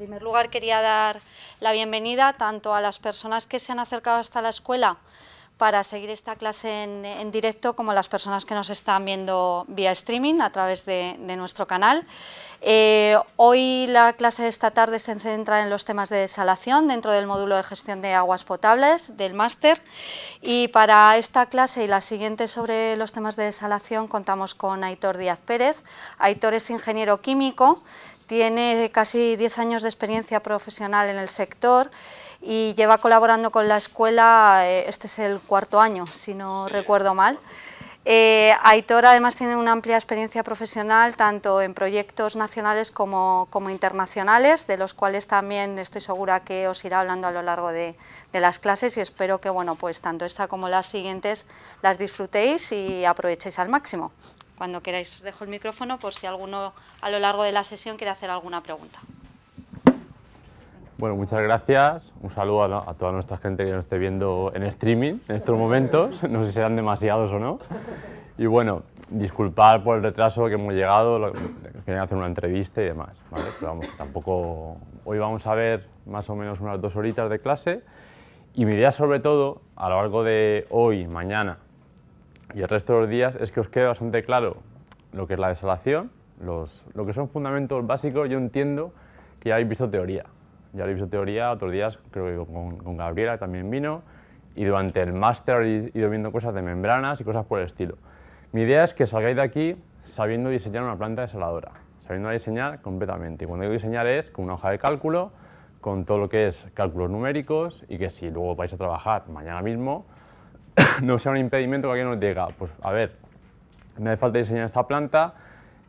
En primer lugar, quería dar la bienvenida tanto a las personas que se han acercado hasta la escuela para seguir esta clase en, directo, como a las personas que nos están viendo vía streaming a través de, nuestro canal. Eh, hoy la clase de esta tarde se centra en los temas de desalación dentro del módulo de gestión de aguas potables del máster y para esta clase y la siguiente sobre los temas de desalación contamos con Aitor Díaz Pérez. Aitor es ingeniero químico, tiene casi 10 años de experiencia profesional en el sector y lleva colaborando con la escuela, eh, este es el cuarto año, si no recuerdo mal. Eh, Aitor además tiene una amplia experiencia profesional tanto en proyectos nacionales como, internacionales, de los cuales también estoy segura que os irá hablando a lo largo de, las clases y espero que bueno, pues tanto esta como las siguientes las disfrutéis y aprovechéis al máximo. Cuando queráis os dejo el micrófono por si alguno a lo largo de la sesión quiere hacer alguna pregunta. Bueno, muchas gracias. Un saludo a, toda nuestra gente que nos esté viendo en streaming en estos momentos. No sé si serán demasiados o no. Y bueno, disculpar por el retraso que hemos llegado, quería hacer una entrevista y demás. ¿vale? Pero vamos, tampoco... Hoy vamos a ver más o menos unas dos horitas de clase y mi idea sobre todo, a lo largo de hoy, mañana y el resto de los días es que os quede bastante claro lo que es la desalación, lo que son fundamentos básicos, yo entiendo que ya habéis visto teoría. Ya habéis visto teoría otros días, creo que con, con Gabriela también vino, y durante el máster he ido viendo cosas de membranas y cosas por el estilo. Mi idea es que salgáis de aquí sabiendo diseñar una planta desaladora, sabiendo diseñar completamente. Y cuando digo diseñar es con una hoja de cálculo, con todo lo que es cálculos numéricos y que si luego vais a trabajar mañana mismo, no sea un impedimento que alguien nos diga, pues a ver, me hace falta diseñar esta planta,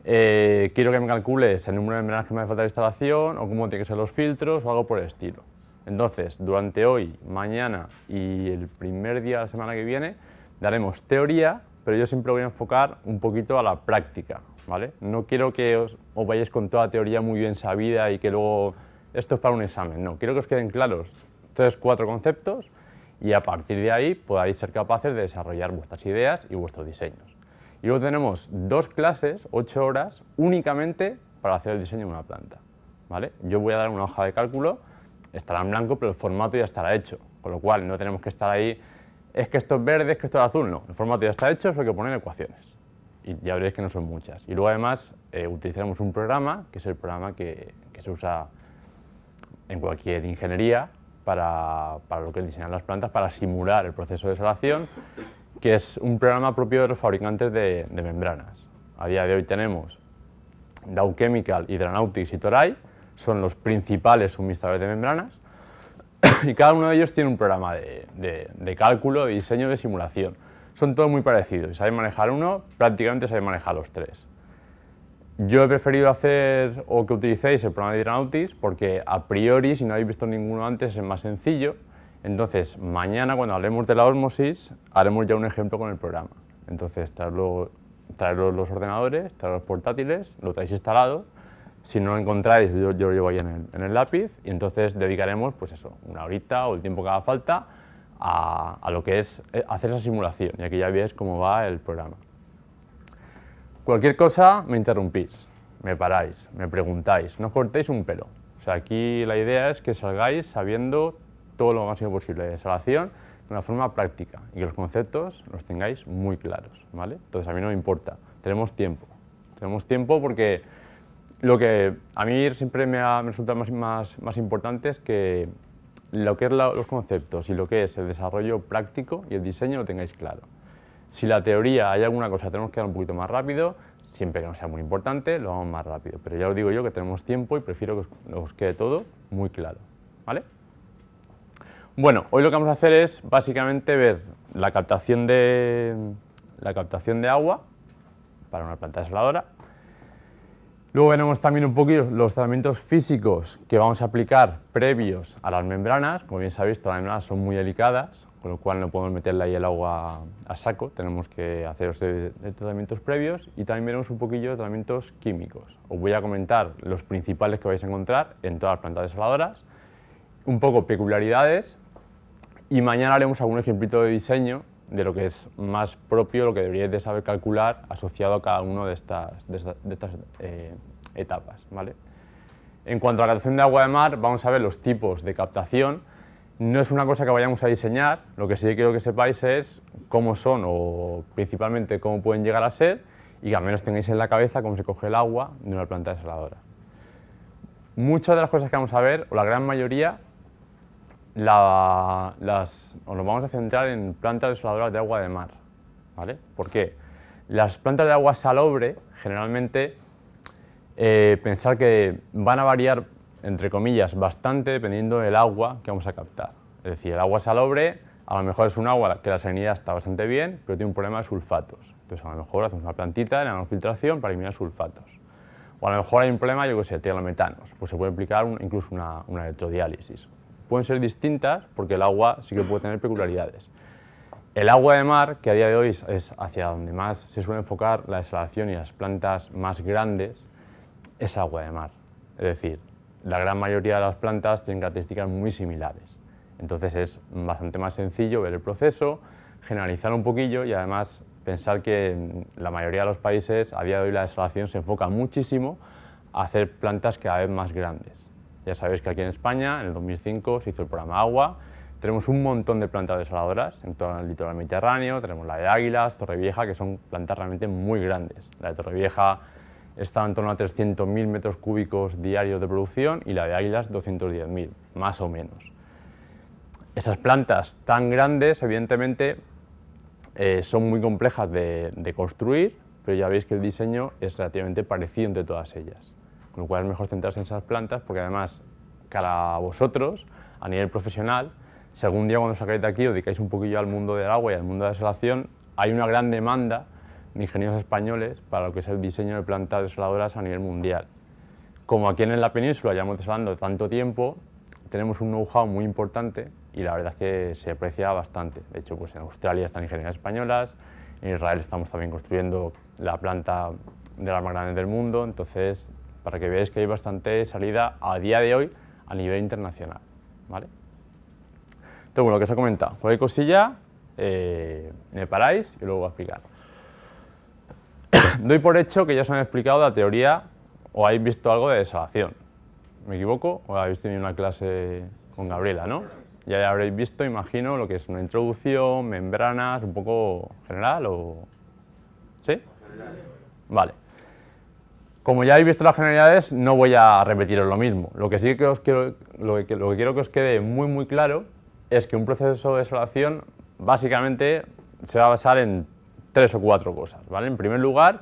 eh, quiero que me calcules el número de membranas que me hace falta de instalación o cómo tienen que ser los filtros o algo por el estilo. Entonces, durante hoy, mañana y el primer día de la semana que viene, daremos teoría, pero yo siempre voy a enfocar un poquito a la práctica, ¿vale? No quiero que os, vayáis con toda teoría muy bien sabida y que luego esto es para un examen, no, quiero que os queden claros tres, cuatro conceptos y a partir de ahí podáis ser capaces de desarrollar vuestras ideas y vuestros diseños. Y luego tenemos dos clases, ocho horas, únicamente para hacer el diseño de una planta. ¿vale? Yo voy a dar una hoja de cálculo, estará en blanco, pero el formato ya estará hecho, con lo cual no tenemos que estar ahí, es que esto es verde, es que esto es azul, no, el formato ya está hecho, solo hay que poner ecuaciones. Y ya veréis que no son muchas. Y luego además eh, utilizaremos un programa, que es el programa que se usa en cualquier ingeniería, para, lo que diseñan las plantas, para simular el proceso de salación, que es un programa propio de los fabricantes de, membranas. A día de hoy tenemos Dow Chemical, Hydronautics y Toray, son los principales suministradores de membranas, y cada uno de ellos tiene un programa de, cálculo, de diseño, de simulación. Son todos muy parecidos, si saben manejar uno, prácticamente saben manejar los tres. Yo he preferido hacer o que utilicéis el programa de porque a priori, si no habéis visto ninguno antes, es más sencillo. Entonces, mañana cuando hablemos de la osmosis, haremos ya un ejemplo con el programa. Entonces, traeros los ordenadores, traer los portátiles, lo traéis instalado. Si no lo encontráis, yo, lo llevo ahí en el, lápiz y entonces dedicaremos, pues eso, una horita o el tiempo que haga falta a, lo que es eh, hacer esa simulación y aquí ya veis cómo va el programa. Cualquier cosa me interrumpís, me paráis, me preguntáis, no cortéis un pelo. O sea, aquí la idea es que salgáis sabiendo todo lo máximo posible de salvación de una forma práctica y que los conceptos los tengáis muy claros, ¿vale? Entonces a mí no me importa, tenemos tiempo. Tenemos tiempo porque lo que a mí siempre me, resulta más, importante es que lo que es los conceptos y lo que es el desarrollo práctico y el diseño lo tengáis claro. Si la teoría hay alguna cosa, tenemos que dar un poquito más rápido, siempre que no sea muy importante, lo vamos más rápido. Pero ya os digo yo que tenemos tiempo y prefiero que os, quede todo muy claro. ¿Vale? Bueno, hoy lo que vamos a hacer es básicamente ver la captación de, la captación de agua para una planta desaladora. Luego veremos también un poquito los tratamientos físicos que vamos a aplicar previos a las membranas. Como bien sabéis, las membranas son muy delicadas, con lo cual no podemos meterle ahí el agua a saco, tenemos que hacer tratamientos previos y también veremos un poquillo de tratamientos químicos. Os voy a comentar los principales que vais a encontrar en todas las plantas desaladoras, un poco peculiaridades y mañana haremos algún ejemplito de diseño de lo que es más propio, lo que deberíais de saber calcular asociado a cada una de estas, estas eh, etapas. ¿vale? En cuanto a la captación de agua de mar, vamos a ver los tipos de captación, no es una cosa que vayamos a diseñar, lo que sí quiero que sepáis es cómo son o principalmente cómo pueden llegar a ser y que al menos tengáis en la cabeza cómo se coge el agua de una planta desaladora. Muchas de las cosas que vamos a ver, o la gran mayoría, las, nos vamos a centrar en plantas desaladoras de agua de mar. ¿vale? ¿Por Las plantas de agua salobre, generalmente, eh, pensar que van a variar entre comillas, bastante dependiendo del agua que vamos a captar. Es decir, el agua salobre, a lo mejor es un agua que la salinidad está bastante bien, pero tiene un problema de sulfatos. Entonces, a lo mejor hacemos una plantita, la no filtración para eliminar sulfatos. O a lo mejor hay un problema, yo que sé, metanos pues se puede aplicar incluso una, una electrodiálisis. Pueden ser distintas porque el agua sí que puede tener peculiaridades. El agua de mar, que a día de hoy es hacia donde más se suele enfocar la desalación y las plantas más grandes, es agua de mar. Es decir, la gran mayoría de las plantas tienen características muy similares. Entonces es bastante más sencillo ver el proceso, generalizar un poquillo y además pensar que la mayoría de los países a día de hoy la desalación se enfoca muchísimo a hacer plantas cada vez más grandes. Ya sabéis que aquí en España, en el 2005, se hizo el programa Agua, tenemos un montón de plantas desaladoras en todo el litoral mediterráneo, tenemos la de Águilas, Torre Vieja que son plantas realmente muy grandes. La de Vieja está en torno a 300.000 metros cúbicos diarios de producción y la de águilas 210.000, más o menos. Esas plantas tan grandes, evidentemente, eh, son muy complejas de, construir, pero ya veis que el diseño es relativamente parecido entre todas ellas. Con lo cual es mejor centrarse en esas plantas porque además, para vosotros, a nivel profesional, según día cuando os de aquí os dedicáis un poquillo al mundo del agua y al mundo de la desalación, hay una gran demanda ingenieros españoles para lo que es el diseño de plantas desoladoras a nivel mundial. Como aquí en la península llevamos desalando tanto tiempo, tenemos un know-how muy importante y la verdad es que se aprecia bastante. De hecho, pues en Australia están ingenieros españolas, en Israel estamos también construyendo la planta de las más grandes del mundo, entonces para que veáis que hay bastante salida a día de hoy a nivel internacional. ¿vale? Entonces, bueno, lo que os he comentado, cualquier cosilla eh, me paráis y luego voy a explicar. Doy por hecho que ya os han explicado la teoría o habéis visto algo de desalación. ¿Me equivoco? O habéis tenido una clase con Gabriela, ¿no? Ya habréis visto, imagino, lo que es una introducción, membranas, un poco general o... ¿Sí? Vale. Como ya habéis visto las generalidades, no voy a repetiros lo mismo. Lo que sí que os quiero, que, quiero que os quede muy muy claro es que un proceso de desolación básicamente se va a basar en tres o cuatro cosas, ¿vale? En primer lugar,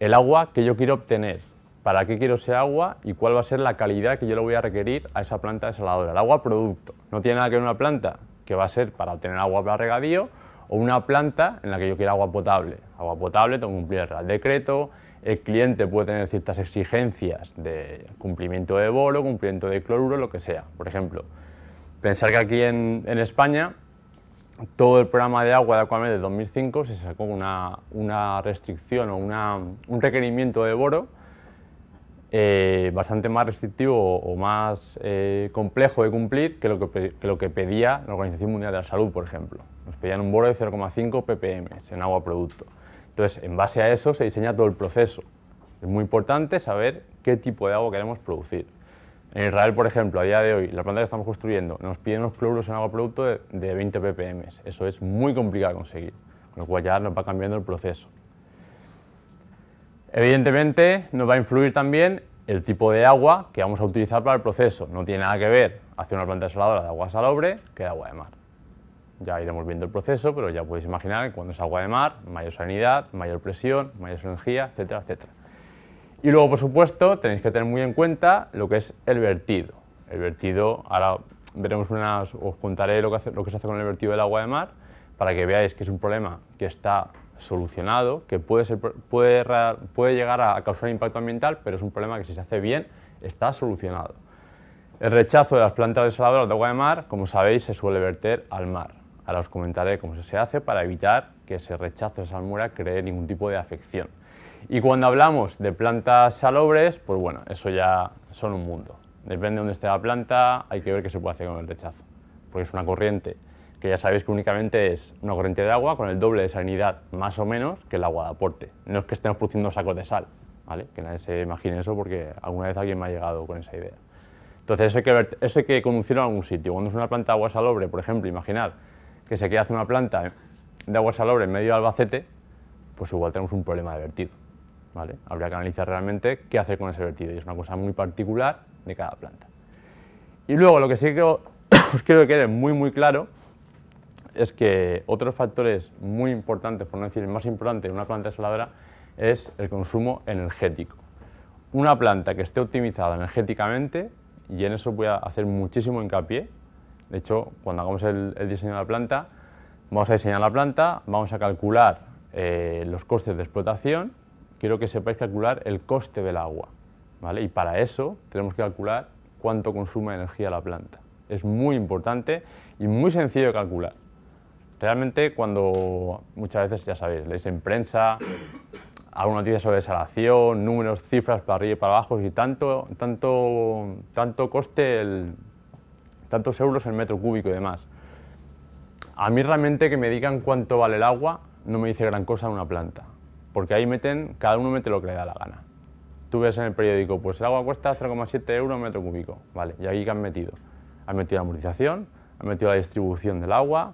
el agua que yo quiero obtener, para qué quiero ese agua y cuál va a ser la calidad que yo le voy a requerir a esa planta desaladora. El agua producto, no tiene nada que ver una planta que va a ser para obtener agua para regadío o una planta en la que yo quiera agua potable. Agua potable tengo que cumplir el Real Decreto, el cliente puede tener ciertas exigencias de cumplimiento de boro, cumplimiento de cloruro, lo que sea. Por ejemplo, pensar que aquí en España todo el programa de agua de Acuamed de 2005 se sacó una, restricción o un requerimiento de boro eh, bastante más restrictivo o más eh, complejo de cumplir que lo que, que lo que, pedía la Organización Mundial de la Salud, por ejemplo. Nos pedían un boro de 0,5 ppm en agua producto. Entonces, en base a eso se diseña todo el proceso. Es muy importante saber qué tipo de agua queremos producir. En Israel, por ejemplo, a día de hoy, la planta que estamos construyendo nos piden unos cloruros en agua producto de, 20 ppm. Eso es muy complicado de conseguir, con lo cual ya nos va cambiando el proceso. Evidentemente, nos va a influir también el tipo de agua que vamos a utilizar para el proceso. No tiene nada que ver hacer una planta desaladora de agua salobre que de agua de mar. Ya iremos viendo el proceso, pero ya podéis imaginar que cuando es agua de mar, mayor sanidad, mayor presión, mayor energía, etcétera, etcétera. Y luego, por supuesto, tenéis que tener muy en cuenta lo que es el vertido. El vertido, ahora veremos os contaré lo que, se hace con el vertido del agua de mar, para que veáis que es un problema que está solucionado, que puede, llegar a causar impacto ambiental, pero es un problema que si se hace bien está solucionado. El rechazo de las plantas desaladoras de agua de mar, como sabéis, se suele verter al mar. Ahora os comentaré cómo se hace para evitar que ese rechazo de salmuera cree ningún tipo de afección. Y cuando hablamos de plantas salobres, pues bueno, eso ya son un mundo. Depende de dónde esté la planta, hay que ver qué se puede hacer con el rechazo, porque es una corriente que ya sabéis que únicamente es una corriente de agua con el doble de salinidad, más o menos, que el agua de aporte. No es que estemos produciendo sacos de sal, ¿vale? Que nadie se imagine eso porque alguna vez alguien me ha llegado con esa idea. Entonces eso hay que, ver, eso que conducirlo a algún sitio. Cuando es una planta de agua salobre, por ejemplo, imaginar que se quiere hacer una planta de agua salobre en medio de Albacete, pues igual tenemos un problema de vertido. Habría que analizar realmente qué hacer con ese vertido y es una cosa muy particular de cada planta. Y luego lo que sí que os quiero que quede muy muy claro es que otros factores muy importantes, por no decir el más importante en una planta desaladora, es el consumo energético. Una planta que esté optimizada energéticamente, y en eso voy a hacer muchísimo hincapié, de hecho, cuando hagamos el, diseño de la planta, vamos a diseñar la planta, vamos a calcular eh, los costes de explotación quiero que sepáis calcular el coste del agua. ¿vale? Y para eso tenemos que calcular cuánto consume energía la planta. Es muy importante y muy sencillo de calcular. Realmente cuando muchas veces, ya sabéis, leéis en prensa alguna noticia sobre desalación, números, cifras para arriba y para abajo y tanto, tanto, tanto coste, el, tantos euros el metro cúbico y demás. A mí realmente que me digan cuánto vale el agua no me dice gran cosa en una planta porque ahí meten, cada uno mete lo que le da la gana. Tú ves en el periódico, pues el agua cuesta 0,7 euros metro cúbico, vale, y ahí qué han metido. Han metido la amortización, han metido la distribución del agua,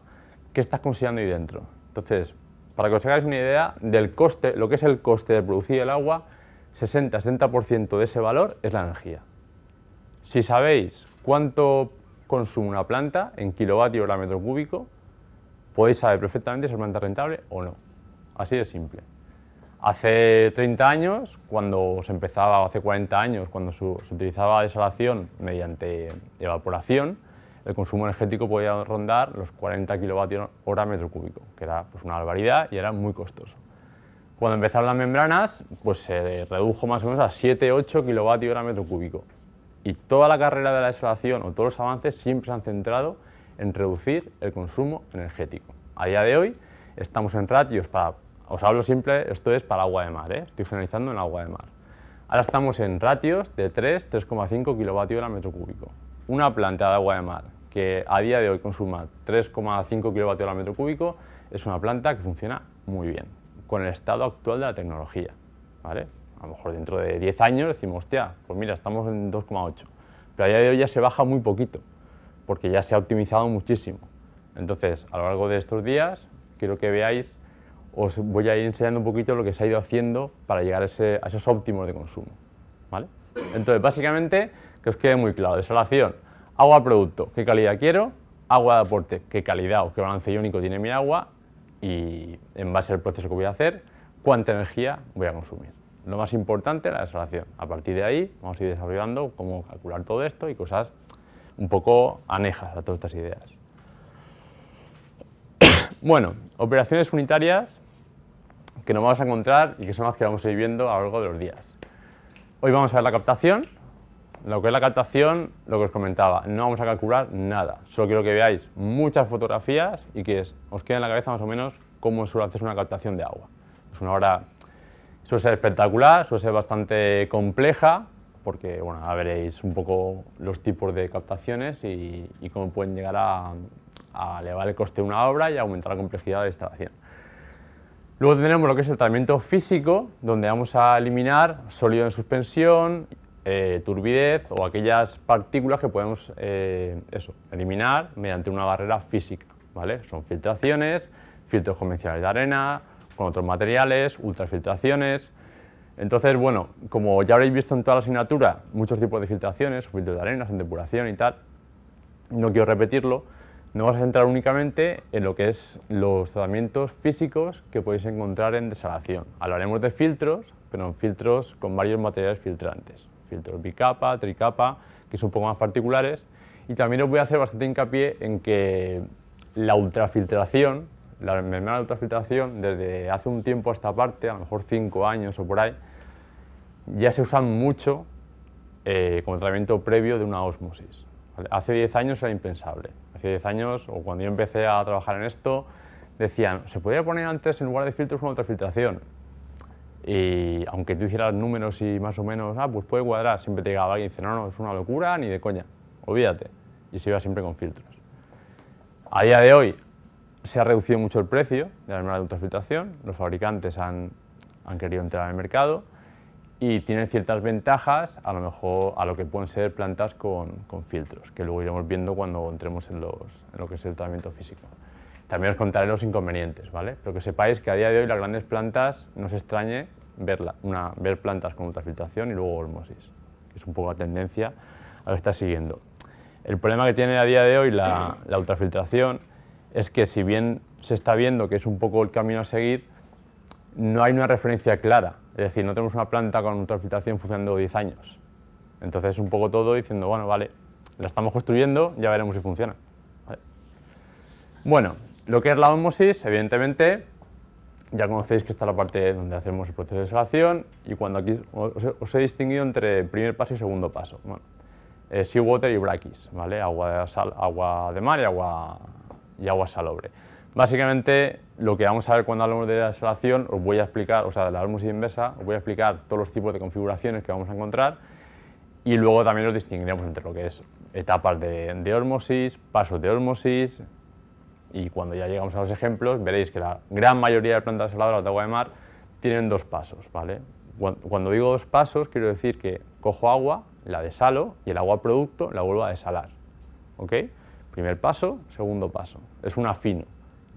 ¿qué estás considerando ahí dentro? Entonces, para que os hagáis una idea del coste, lo que es el coste de producir el agua, 60-70% de ese valor es la energía. Si sabéis cuánto consume una planta en kilovatio hora metro cúbico, podéis saber perfectamente si es planta rentable o no. Así de simple. Hace 30 años, cuando se empezaba, hace 40 años, cuando se utilizaba desalación mediante evaporación, el consumo energético podía rondar los 40 kilovatios hora metro cúbico, que era pues, una barbaridad y era muy costoso. Cuando empezaron las membranas, pues se redujo más o menos a 7-8 kilovatios hora metro cúbico. Y toda la carrera de la desalación o todos los avances siempre se han centrado en reducir el consumo energético. A día de hoy estamos en ratios para os hablo siempre, esto es para agua de mar, ¿eh? estoy generalizando en agua de mar. Ahora estamos en ratios de 3, 3,5 kilovatios al metro cúbico. Una planta de agua de mar que a día de hoy consuma 3,5 kilovatios al metro cúbico es una planta que funciona muy bien con el estado actual de la tecnología. ¿vale? A lo mejor dentro de 10 años decimos, hostia, pues mira, estamos en 2,8. Pero a día de hoy ya se baja muy poquito, porque ya se ha optimizado muchísimo. Entonces, a lo largo de estos días, quiero que veáis os voy a ir enseñando un poquito lo que se ha ido haciendo para llegar a, esos óptimos de consumo. ¿vale? Entonces, básicamente, que os quede muy claro, desalación, agua-producto, qué calidad quiero, agua de aporte, qué calidad o qué balance iónico tiene mi agua y en base al proceso que voy a hacer, cuánta energía voy a consumir. Lo más importante, es la desalación. A partir de ahí vamos a ir desarrollando cómo calcular todo esto y cosas un poco anejas a todas estas ideas. Bueno, operaciones unitarias que nos vamos a encontrar y que son las que vamos a ir viendo a lo largo de los días. Hoy vamos a ver la captación. Lo que es la captación, lo que os comentaba, no vamos a calcular nada. Solo quiero que veáis muchas fotografías y que os quede en la cabeza más o menos cómo suele hace una captación de agua. Es una obra, suele ser espectacular, suele ser bastante compleja, porque bueno, veréis un poco los tipos de captaciones y cómo pueden llegar a, a ah, elevar el coste de una obra y a aumentar la complejidad de la instalación. Luego tenemos lo que es el tratamiento físico, donde vamos a eliminar sólido en suspensión, eh, turbidez o aquellas partículas que podemos eh, eliminar mediante una barrera física. ¿vale? Son filtraciones, filtros convencionales de arena, con otros materiales, ultrafiltraciones. Entonces, bueno, como ya habréis visto en toda la asignatura, muchos tipos de filtraciones, filtros de arena, en depuración y tal, no quiero repetirlo, nos vamos a centrar únicamente en lo que es los tratamientos físicos que podéis encontrar en desalación. Hablaremos de filtros, pero en filtros con varios materiales filtrantes. Filtros bicapa, tricapa, que son un poco más particulares. Y también os voy a hacer bastante hincapié en que la ultrafiltración, la membrana de ultrafiltración, desde hace un tiempo a esta parte, a lo mejor cinco años o por ahí, ya se usan mucho eh, como tratamiento previo de una osmosis. Hace 10 años era impensable. Hace 10 años, o cuando yo empecé a trabajar en esto, decían, se podía poner antes en lugar de filtros una ultrafiltración. Y aunque tú hicieras números y más o menos, ah, pues puede cuadrar, siempre te llegaba alguien y dice, no, no, es una locura, ni de coña, olvídate. Y se iba siempre con filtros. A día de hoy se ha reducido mucho el precio de la de ultrafiltración, los fabricantes han, han querido entrar al mercado, y tienen ciertas ventajas a lo mejor a lo que pueden ser plantas con, filtros, que luego iremos viendo cuando entremos en, lo que es el tratamiento físico. También os contaré los inconvenientes, ¿vale? Pero que sepáis que a día de hoy las grandes plantas no se extrañe ver, una, ver plantas con ultrafiltración y luego osmosis, es un poco la tendencia a lo que está siguiendo. El problema que tiene a día de hoy la ultrafiltración es que si bien se está viendo que es un poco el camino a seguir, no hay una referencia clara, es decir, no tenemos una planta con filtración funcionando 10 años. Entonces, un poco todo diciendo, bueno, vale, la estamos construyendo, ya veremos si funciona. Bueno, lo que es la osmosis, evidentemente, ya conocéis que esta es la parte donde hacemos el proceso de salación y cuando aquí os, he distinguido entre primer paso y segundo paso. Bueno, eh, seawater y brackish, ¿vale? Agua, de sal, agua de mar agua, y agua salobre. Básicamente, lo que vamos a ver cuando hablamos de la desalación, os voy a explicar, o sea, de la osmosis inversa, os voy a explicar todos los tipos de configuraciones que vamos a encontrar y luego también los distinguiremos entre lo que es etapas de, de pasos de osmosis y cuando ya llegamos a los ejemplos veréis que la gran mayoría de plantas saladoras de agua de mar tienen dos pasos, ¿vale? Cuando digo dos pasos quiero decir que cojo agua, la desalo y el agua producto la vuelvo a desalar, ¿ok? Primer paso, segundo paso, es un afino.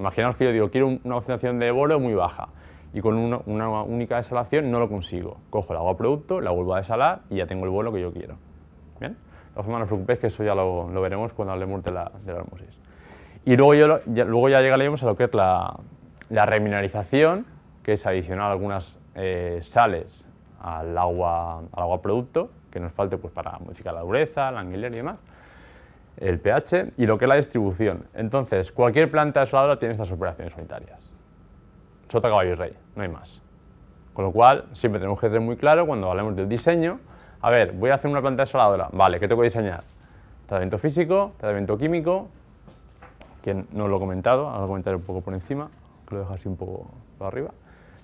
Imaginaos que yo digo, quiero una concentración de bolo muy baja y con una, única desalación no lo consigo. Cojo el agua producto, la vuelvo a desalar y ya tengo el bolo que yo quiero. ¿Bien? De todas formas, no os preocupéis que eso ya lo, veremos cuando hablemos de la, de la osmosis. Y luego, yo, ya, luego ya llegaremos a lo que es la, la remineralización, que es adicionar algunas eh, sales al agua, al agua producto, que nos falte pues, para modificar la dureza, la anguiler y demás el pH y lo que es la distribución. Entonces, cualquier planta desoladora tiene estas operaciones unitarias. Sota, caballo y rey, no hay más. Con lo cual, siempre tenemos que tener muy claro cuando hablemos del diseño. A ver, voy a hacer una planta desoladora. Vale, ¿qué tengo que diseñar? Tratamiento físico, tratamiento químico, que no lo he comentado, ahora lo comentaré un poco por encima, que lo dejo así un poco por arriba.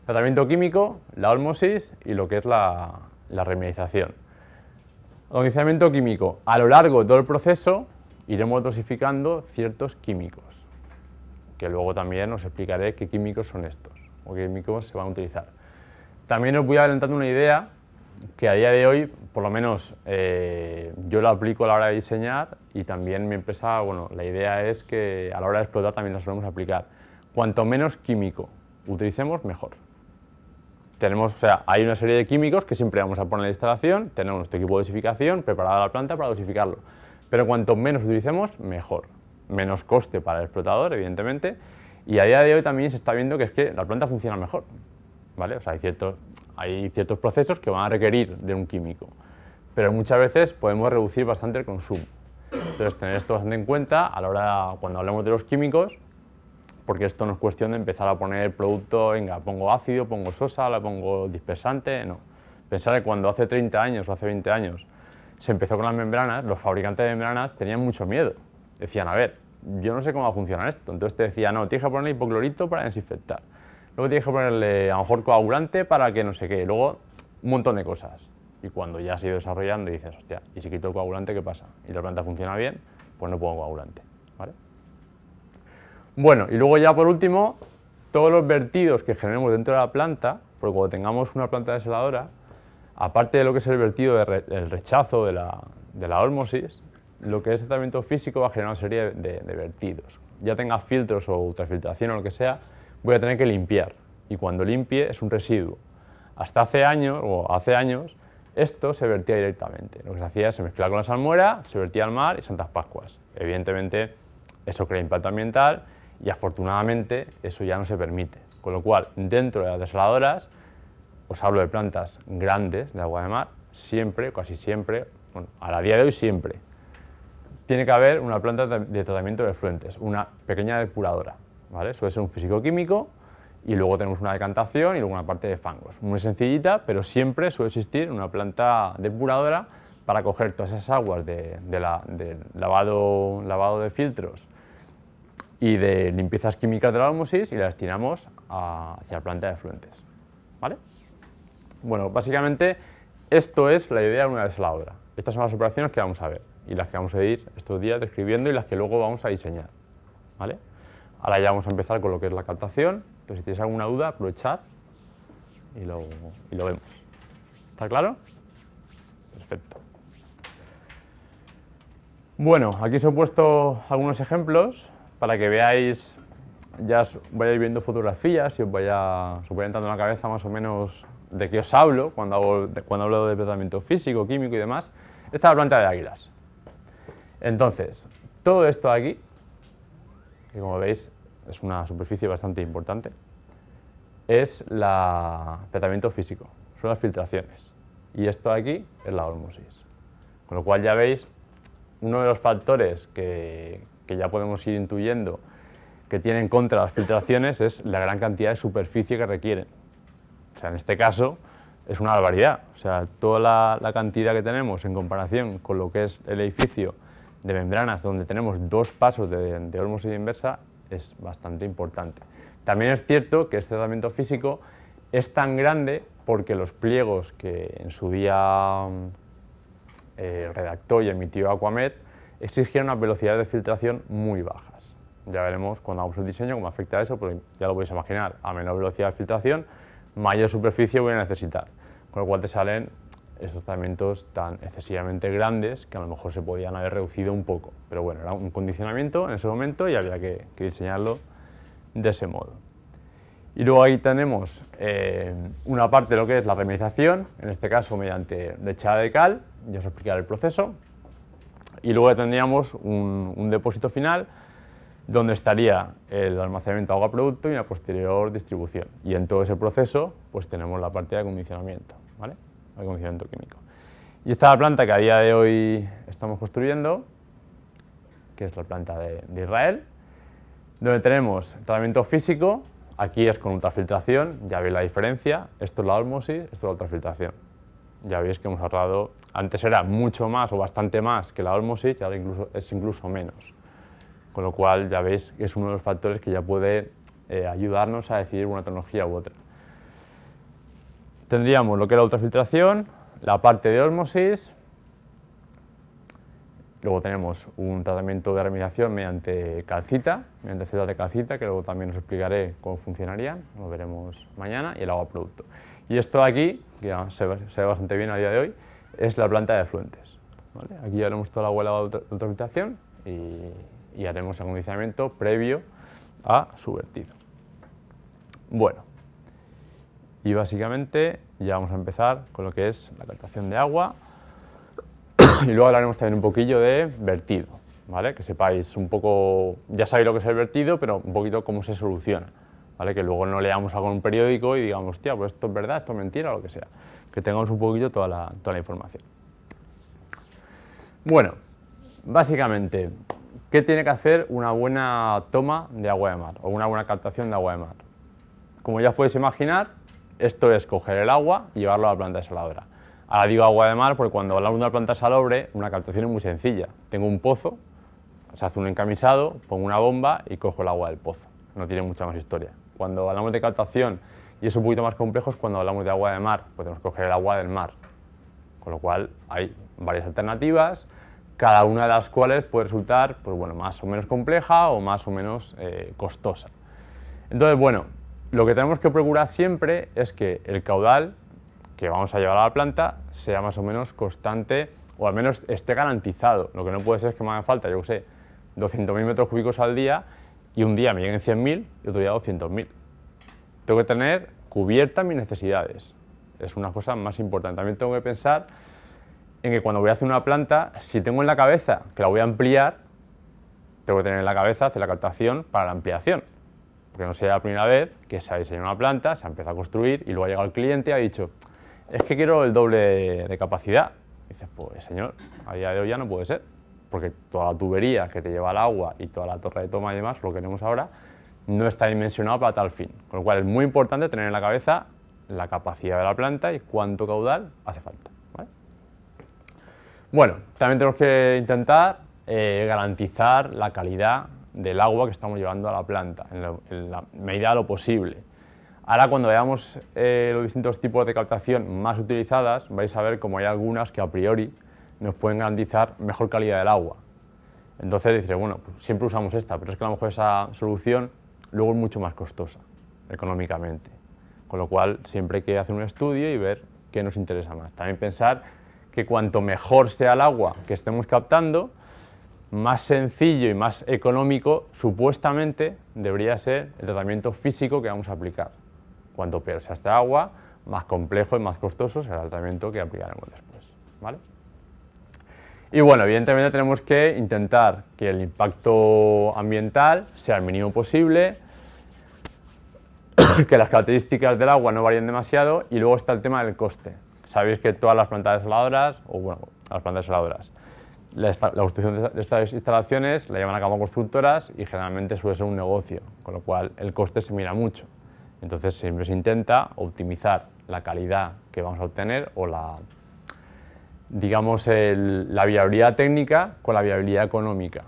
Tratamiento químico, la hormosis y lo que es la, la Condicionamiento químico. A lo largo de todo el proceso iremos dosificando ciertos químicos, que luego también os explicaré qué químicos son estos o qué químicos se van a utilizar. También os voy adelantando una idea que a día de hoy, por lo menos eh, yo la aplico a la hora de diseñar y también mi empresa, bueno, la idea es que a la hora de explotar también la solemos aplicar. Cuanto menos químico utilicemos, mejor. Tenemos, o sea, hay una serie de químicos que siempre vamos a poner en la instalación, tenemos este equipo de dosificación, a la planta para dosificarlo. Pero cuanto menos utilicemos, mejor. Menos coste para el explotador, evidentemente. Y a día de hoy también se está viendo que es que la planta funciona mejor. ¿vale? O sea, hay ciertos, hay ciertos procesos que van a requerir de un químico. Pero muchas veces podemos reducir bastante el consumo. Entonces, tener esto bastante en cuenta a la hora, cuando hablemos de los químicos, porque esto no es cuestión de empezar a poner el producto, venga, pongo ácido, pongo sosa, la pongo dispersante, no. Pensar que cuando hace 30 años o hace 20 años se empezó con las membranas, los fabricantes de membranas tenían mucho miedo. Decían, a ver, yo no sé cómo va a funcionar esto. Entonces te decía, no, tienes que ponerle hipoclorito para desinfectar. Luego tienes que ponerle a lo mejor coagulante para que no se quede, Luego un montón de cosas. Y cuando ya se ha ido desarrollando y dices, hostia, y si quito el coagulante, ¿qué pasa? Y la planta funciona bien, pues no pongo coagulante. ¿vale? Bueno, y luego ya por último, todos los vertidos que generemos dentro de la planta, porque cuando tengamos una planta desaladora, aparte de lo que es el vertido, el rechazo de la, de hormosis, lo que es el tratamiento físico va a generar una serie de, vertidos. Ya tenga filtros o ultrafiltración o lo que sea, voy a tener que limpiar. Y cuando limpie es un residuo. Hasta hace años, o hace años, esto se vertía directamente. Lo que se hacía se mezclaba con la salmuera, se vertía al mar y Santas Pascuas. Evidentemente, eso crea impacto ambiental y afortunadamente eso ya no se permite. Con lo cual, dentro de las desaladoras os hablo de plantas grandes de agua de mar, siempre, casi siempre, bueno, a la día de hoy siempre, tiene que haber una planta de tratamiento de fluentes, una pequeña depuradora, ¿vale? Suele ser un físico-químico y luego tenemos una decantación y luego una parte de fangos. Muy sencillita, pero siempre suele existir una planta depuradora para coger todas esas aguas de, lavado, lavado de filtros y de limpiezas químicas de la osmosis y las destinamos hacia la planta de fluentes, ¿vale? Bueno, básicamente esto es la idea una vez la obra. Estas son las operaciones que vamos a ver y las que vamos a ir estos días describiendo y las que luego vamos a diseñar. ¿vale? Ahora ya vamos a empezar con lo que es la captación. Entonces, si tienes alguna duda, aprovechad y lo, y lo vemos. ¿Está claro? Perfecto. Bueno, aquí os he puesto algunos ejemplos para que veáis, ya os vayáis viendo fotografías y os vaya, os vaya la cabeza más o menos de que os hablo cuando, cuando hablo de tratamiento físico, químico y demás, esta es la planta de águilas. Entonces, todo esto de aquí, que como veis es una superficie bastante importante, es el tratamiento físico, son las filtraciones. Y esto aquí es la osmosis. Con lo cual ya veis, uno de los factores que, que ya podemos ir intuyendo que tienen contra las filtraciones es la gran cantidad de superficie que requieren. O sea, en este caso es una barbaridad. O sea, toda la, cantidad que tenemos en comparación con lo que es el edificio de membranas, donde tenemos dos pasos de, de inversa, es bastante importante. También es cierto que este tratamiento físico es tan grande porque los pliegos que en su día mm, eh, redactó y emitió Aquamed exigían unas velocidades de filtración muy bajas. Ya veremos cuando hagamos el diseño cómo afecta eso, pero ya lo podéis imaginar, a menor velocidad de filtración mayor superficie voy a necesitar. Con lo cual te salen esos tratamientos tan excesivamente grandes que a lo mejor se podían haber reducido un poco. Pero bueno, era un condicionamiento en ese momento y había que, diseñarlo de ese modo. Y luego ahí tenemos eh, una parte de lo que es la remedización, en este caso mediante lechada de cal, ya os explicaré el proceso. Y luego tendríamos un depósito final donde estaría el almacenamiento de agua-producto y la posterior distribución. Y en todo ese proceso pues tenemos la parte de acondicionamiento, ¿vale? acondicionamiento químico. Y esta la planta que a día de hoy estamos construyendo, que es la planta de, Israel, donde tenemos tratamiento físico, aquí es con ultrafiltración, ya veis la diferencia, esto es la osmosis, esto es la ultrafiltración. Ya veis que hemos ahorrado, antes era mucho más o bastante más que la osmosis, y ahora incluso, es incluso menos. Con lo cual, ya veis, que es uno de los factores que ya puede eh, ayudarnos a decidir una tecnología u otra. Tendríamos lo que es la ultrafiltración, la parte de ósmosis luego tenemos un tratamiento de remediación mediante calcita, mediante células de calcita, que luego también os explicaré cómo funcionaría, lo veremos mañana, y el agua producto. Y esto aquí, que ya se, ve, bastante bien a día de hoy, es la planta de afluentes. Aquí ya tenemos toda la agua de ultrafiltración y y haremos acondicionamiento previo a su vertido. Bueno, y básicamente ya vamos a empezar con lo que es la captación de agua y luego hablaremos también un poquillo de vertido, ¿vale? Que sepáis un poco, ya sabéis lo que es el vertido, pero un poquito cómo se soluciona, ¿vale? Que luego no leamos algo en un periódico y digamos, hostia, pues esto es verdad, esto es mentira, o lo que sea. Que tengamos un poquito toda toda la información. Bueno, básicamente, ¿Qué tiene que hacer una buena toma de agua de mar o una buena captación de agua de mar? Como ya os podéis imaginar, esto es coger el agua y llevarlo a la planta desaladora. Ahora digo agua de mar porque cuando hablamos de una planta salobre, una captación es muy sencilla. Tengo un pozo, se hace un encamisado, pongo una bomba y cojo el agua del pozo. No tiene mucha más historia. Cuando hablamos de captación y es un poquito más complejo es cuando hablamos de agua de mar, pues tenemos que coger el agua del mar. Con lo cual hay varias alternativas cada una de las cuales puede resultar pues, bueno, más o menos compleja o más o menos eh, costosa. Entonces, bueno, lo que tenemos que procurar siempre es que el caudal que vamos a llevar a la planta sea más o menos constante o al menos esté garantizado. Lo que no puede ser es que me haga falta, yo qué sé, 200.000 metros cúbicos al día y un día me lleguen 100.000 y otro día 200.000. Tengo que tener cubiertas mis necesidades. Es una cosa más importante. También tengo que pensar en que cuando voy a hacer una planta, si tengo en la cabeza que la voy a ampliar, tengo que tener en la cabeza hacer la captación para la ampliación. Porque no sea la primera vez que se ha diseñado una planta, se ha empezado a construir y luego ha llegado el cliente y ha dicho, es que quiero el doble de, capacidad. dices, pues señor, a día de hoy ya no puede ser, porque toda la tubería que te lleva el agua y toda la torre de toma y demás, lo que tenemos ahora, no está dimensionado para tal fin. Con lo cual es muy importante tener en la cabeza la capacidad de la planta y cuánto caudal hace falta. Bueno, también tenemos que intentar eh, garantizar la calidad del agua que estamos llevando a la planta, en, la medida de lo posible. Ahora cuando veamos eh, los distintos tipos de captación más utilizadas, vais a ver cómo hay algunas que a priori nos pueden garantizar mejor calidad del agua. Entonces dice bueno, pues siempre usamos esta, pero es que a lo mejor esa solución luego es mucho más costosa económicamente. Con lo cual siempre hay que hacer un estudio y ver qué nos interesa más. También pensar que cuanto mejor sea el agua que estemos captando, más sencillo y más económico supuestamente debería ser el tratamiento físico que vamos a aplicar. Cuanto peor sea esta agua, más complejo y más costoso será el tratamiento que aplicaremos después. ¿vale? Y bueno, evidentemente tenemos que intentar que el impacto ambiental sea el mínimo posible, que las características del agua no varíen demasiado y luego está el tema del coste sabéis que todas las plantas desaladoras, o bueno, las plantas desaladoras, la, construcción de estas instalaciones la llevan a cabo constructoras y generalmente suele ser un negocio, con lo cual el coste se mira mucho. Entonces siempre se intenta optimizar la calidad que vamos a obtener o la, digamos, la viabilidad técnica con la viabilidad económica.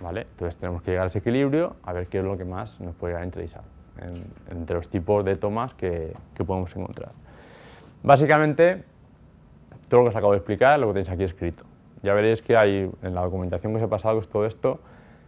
¿vale? Entonces tenemos que llegar a ese equilibrio a ver qué es lo que más nos puede interesar entre los tipos de tomas que podemos encontrar. Básicamente, todo lo que os acabo de explicar, lo que tenéis aquí escrito. Ya veréis que hay, en la documentación que os he pasado, es todo esto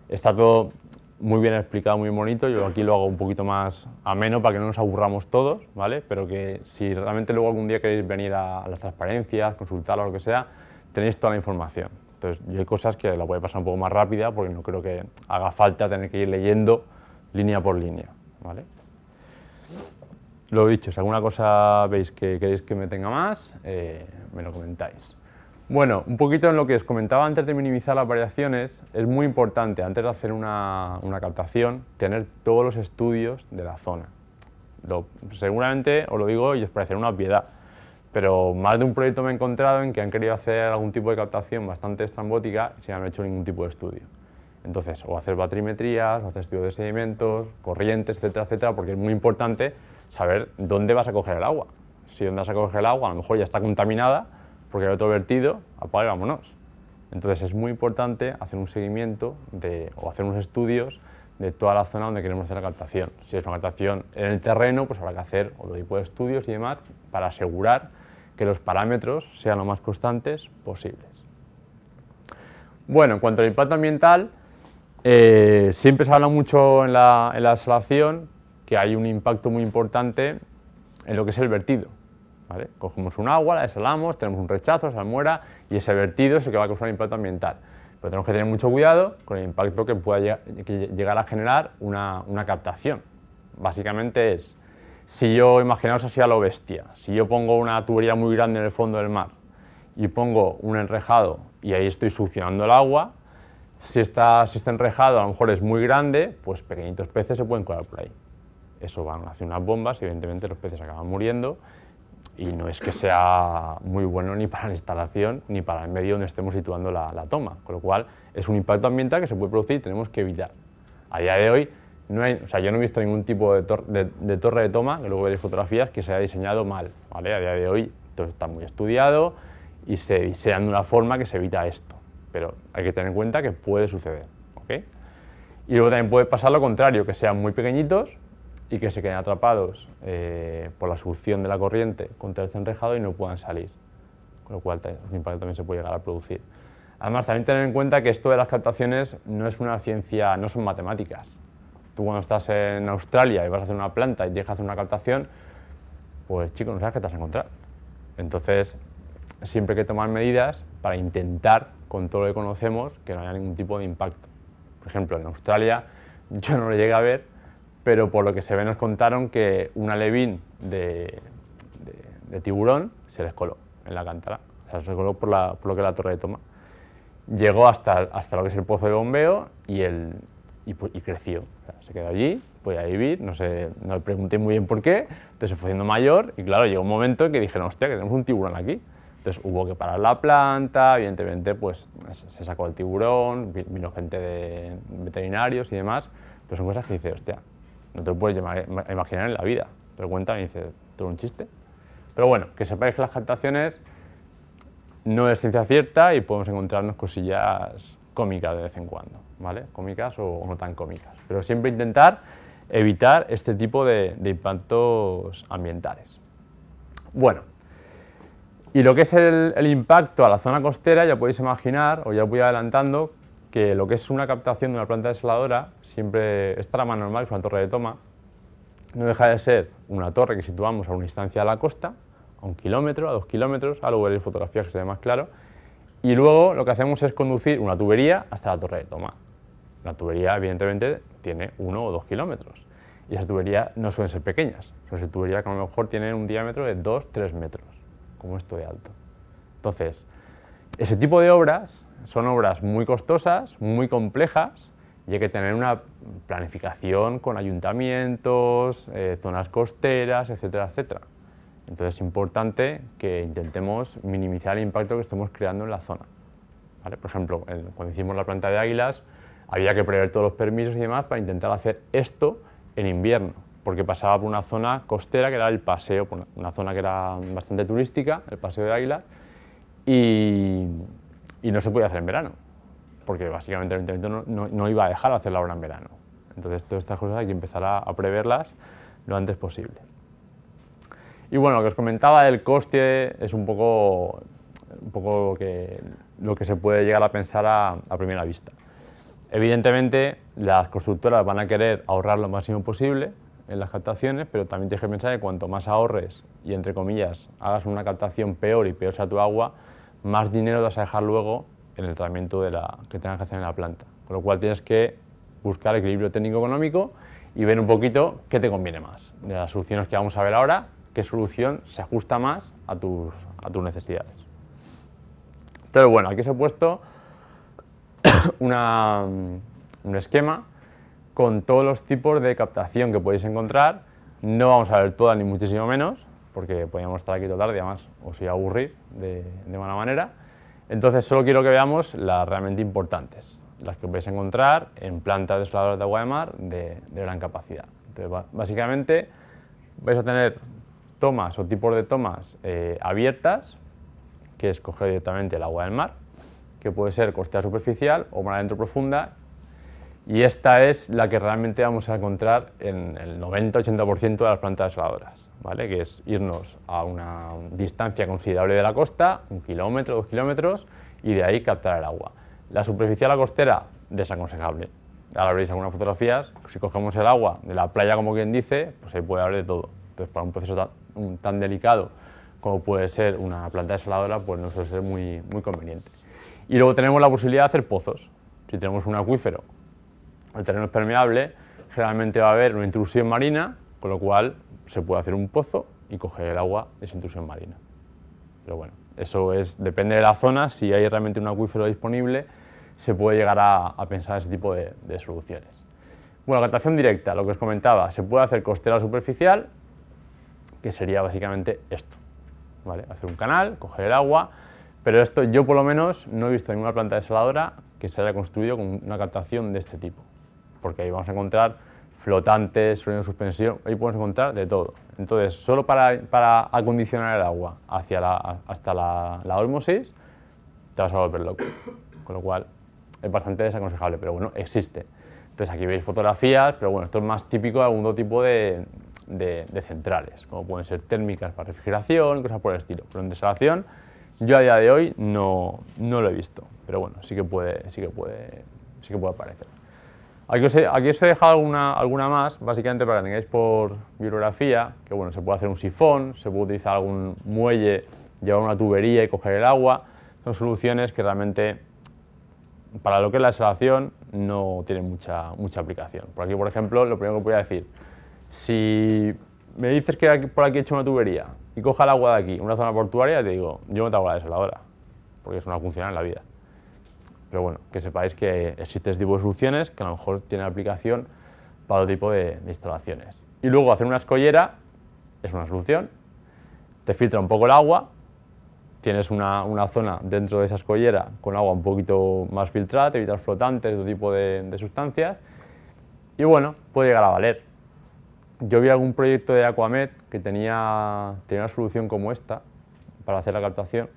está todo muy bien explicado, muy bonito. Yo aquí lo hago un poquito más ameno para que no nos aburramos todos, ¿vale? Pero que si realmente luego algún día queréis venir a, las transparencias, consultar o lo que sea, tenéis toda la información. Entonces, yo hay cosas que la voy a pasar un poco más rápida porque no creo que haga falta tener que ir leyendo línea por línea, ¿vale? Lo dicho, si alguna cosa veis que queréis que me tenga más, eh, me lo comentáis. Bueno, un poquito en lo que os comentaba antes de minimizar las variaciones, es muy importante, antes de hacer una, una captación, tener todos los estudios de la zona. seguramente, os lo digo y os parecerá una piedad, pero más de un proyecto me he encontrado en que han querido hacer algún tipo de captación bastante estrambótica sin haber hecho ningún tipo de estudio. Entonces, o hacer batrimetrías, o hacer estudios de sedimentos, corrientes, etcétera, etcétera, porque es muy importante saber dónde vas a coger el agua. Si dónde vas a coger el agua a lo mejor ya está contaminada porque hay otro vertido, apaga vámonos. Entonces es muy importante hacer un seguimiento de, o hacer unos estudios de toda la zona donde queremos hacer la captación. Si es una captación en el terreno, pues habrá que hacer otro tipo de estudios y demás para asegurar que los parámetros sean lo más constantes posibles. Bueno, en cuanto al impacto ambiental, eh, siempre se habla mucho en la, en la que hay un impacto muy importante en lo que es el vertido. Cogemos un agua, la desalamos, tenemos un rechazo, salmuera y ese vertido es el que va a causar un impacto ambiental. Pero tenemos que tener mucho cuidado con el impacto que pueda llegar, a generar una, captación. Básicamente es, si yo, imaginaos así a lo bestia, si yo pongo una tubería muy grande en el fondo del mar y pongo un enrejado y ahí estoy succionando el agua, si, está, si este enrejado a lo mejor es muy grande, pues pequeñitos peces se pueden colar por ahí eso van hacia unas bombas, y evidentemente los peces acaban muriendo y no es que sea muy bueno ni para la instalación ni para el medio donde estemos situando la, toma, con lo cual es un impacto ambiental que se puede producir y tenemos que evitar. A día de hoy, no hay, o sea, yo no he visto ningún tipo de, torre de toma, que luego veréis fotografías, que se haya diseñado mal. ¿vale? A día de hoy todo está muy estudiado y se diseñan de una forma que se evita esto, pero hay que tener en cuenta que puede suceder. ¿okay? Y luego también puede pasar lo contrario, que sean muy pequeñitos y que se queden atrapados eh, por la succión de la corriente contra este enrejado y no puedan salir, con lo cual un impacto también se puede llegar a producir. Además, también tener en cuenta que esto de las captaciones no es una ciencia, no son matemáticas. Tú cuando estás en Australia y vas a hacer una planta y llegas a hacer una captación, pues chico, no sabes qué te vas a encontrar. Entonces, siempre hay que tomar medidas para intentar, con todo lo que conocemos, que no haya ningún tipo de impacto. Por ejemplo, en Australia yo no lo llegué a ver, pero por lo que se ve nos contaron que un alevín de, tiburón se les coló en la cántara, o sea, se les coló por, la, lo que es la torre de toma. Llegó hasta, hasta lo que es el pozo de bombeo y, el, y, creció, se quedó allí, podía vivir, no sé, no le pregunté muy bien por qué, entonces fue siendo mayor y claro, llegó un momento en que dijeron, hostia, que tenemos un tiburón aquí. Entonces hubo que parar la planta, evidentemente pues se sacó el tiburón, vino gente de veterinarios y demás, pero son cosas que dice, hostia, no te lo puedes imaginar en la vida. Te lo cuentan y dices, ¿todo un chiste? Pero bueno, que sepáis que las captaciones no es ciencia cierta y podemos encontrarnos cosillas cómicas de vez en cuando, ¿vale? Cómicas o no tan cómicas. Pero siempre intentar evitar este tipo de, impactos ambientales. Bueno, y lo que es el, el, impacto a la zona costera, ya podéis imaginar, o ya voy adelantando, que lo que es una captación de una planta desaladora siempre es trama normal, es una torre de toma, no deja de ser una torre que situamos a una distancia de la costa, a un kilómetro, a dos kilómetros, algo veréis fotografías que se ve más claro, y luego lo que hacemos es conducir una tubería hasta la torre de toma. La tubería, evidentemente, tiene uno o dos kilómetros, y las tuberías no suelen ser pequeñas, son tuberías que a lo mejor tienen un diámetro de dos tres metros, como esto de alto. Entonces, ese tipo de obras son obras muy costosas, muy complejas, y hay que tener una planificación con ayuntamientos, eh, zonas costeras, etcétera, etcétera. Entonces es importante que intentemos minimizar el impacto que estemos creando en la zona. Por ejemplo, cuando hicimos la planta de águilas, había que prever todos los permisos y demás para intentar hacer esto en invierno, porque pasaba por una zona costera que era el paseo, una zona que era bastante turística, el paseo de águilas, y, y no se puede hacer en verano, porque básicamente el ayuntamiento no, iba a dejar hacer la obra en verano. Entonces todas estas cosas hay que empezar a, preverlas lo antes posible. Y bueno, lo que os comentaba del coste es un poco, un poco lo, que, lo que se puede llegar a pensar a, a primera vista. Evidentemente, las constructoras van a querer ahorrar lo máximo posible en las captaciones, pero también tienes que pensar que cuanto más ahorres y, entre comillas, hagas una captación peor y peor sea tu agua, más dinero vas a dejar luego en el tratamiento de la, que tengas que hacer en la planta. Con lo cual tienes que buscar equilibrio técnico-económico y ver un poquito qué te conviene más. De las soluciones que vamos a ver ahora, qué solución se ajusta más a tus, a tus necesidades. Entonces, bueno, aquí os he puesto un esquema con todos los tipos de captación que podéis encontrar. No vamos a ver todas, ni muchísimo menos, porque podíamos estar aquí toda tarde, además os iba a aburrir de, de mala manera. Entonces solo quiero que veamos las realmente importantes, las que podéis encontrar en plantas desoladoras de agua de mar de, gran capacidad. Entonces, básicamente vais a tener tomas o tipos de tomas eh, abiertas, que es coger directamente el agua del mar, que puede ser costera superficial o mar adentro profunda, y esta es la que realmente vamos a encontrar en el 90-80% de las plantas desoladoras que es irnos a una distancia considerable de la costa, un kilómetro, dos kilómetros, y de ahí captar el agua. La superficie a la costera, desaconsejable. Ahora veréis algunas fotografías, si cogemos el agua de la playa, como quien dice, pues ahí puede haber de todo. Entonces, para un proceso tan, delicado como puede ser una planta desaladora, pues no suele ser muy, muy conveniente. Y luego tenemos la posibilidad de hacer pozos. Si tenemos un acuífero, el terreno es permeable, generalmente va a haber una intrusión marina, con lo cual se puede hacer un pozo y coger el agua de esa intrusión marina. Pero bueno, eso es, depende de la zona, si hay realmente un acuífero disponible, se puede llegar a, pensar ese tipo de, soluciones. Bueno, captación directa, lo que os comentaba, se puede hacer costera superficial, que sería básicamente esto, Hacer un canal, coger el agua, pero esto yo por lo menos no he visto ninguna planta desaladora que se haya construido con una captación de este tipo, porque ahí vamos a encontrar flotantes, suelo de suspensión, ahí podemos encontrar de todo. Entonces, solo para, para acondicionar el agua hacia la, hasta la, la te vas a volver loco. Con lo cual, es bastante desaconsejable, pero bueno, existe. Entonces, aquí veis fotografías, pero bueno, esto es más típico de algún tipo de, de, de centrales, como pueden ser térmicas para refrigeración, cosas por el estilo. Pero en desalación, yo a día de hoy no, no lo he visto, pero bueno, sí que puede, sí que puede, sí que puede aparecer. Aquí os he, dejado alguna, más, básicamente para que tengáis por bibliografía, que bueno, se puede hacer un sifón, se puede utilizar algún muelle, llevar una tubería y coger el agua. Son soluciones que realmente, para lo que es la desalación, no tienen mucha, mucha aplicación. Por aquí, por ejemplo, lo primero que voy a decir, si me dices que por aquí he hecho una tubería y coja el agua de aquí, una zona portuaria, te digo, yo no te la desaladora, porque eso no función en la vida. Pero bueno, que sepáis que existen este tipo de soluciones que a lo mejor tienen aplicación para otro tipo de, instalaciones. Y luego hacer una escollera es una solución. Te filtra un poco el agua, tienes una, zona dentro de esa escollera con agua un poquito más filtrada, te evitas flotantes, otro tipo de, sustancias, y bueno, puede llegar a valer. Yo vi algún proyecto de Aquamed que tenía, tenía una solución como esta para hacer la captación,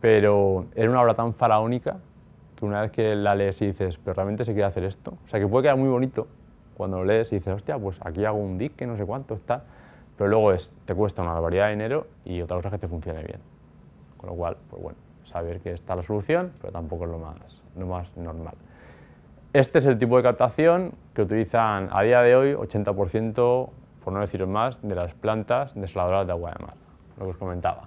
pero era una obra tan faraónica que una vez que la lees y dices, pero realmente se quiere hacer esto. O sea, que puede quedar muy bonito cuando lo lees y dices, hostia, pues aquí hago un dique, no sé cuánto está, pero luego te cuesta una barbaridad de dinero y otra cosa que te funcione bien. Con lo cual, pues bueno, saber que está la solución, pero tampoco es lo más, más normal. Este es el tipo de captación que utilizan a día de hoy 80%, por no decir más, de las plantas desaladoras de agua de mar, lo que os comentaba.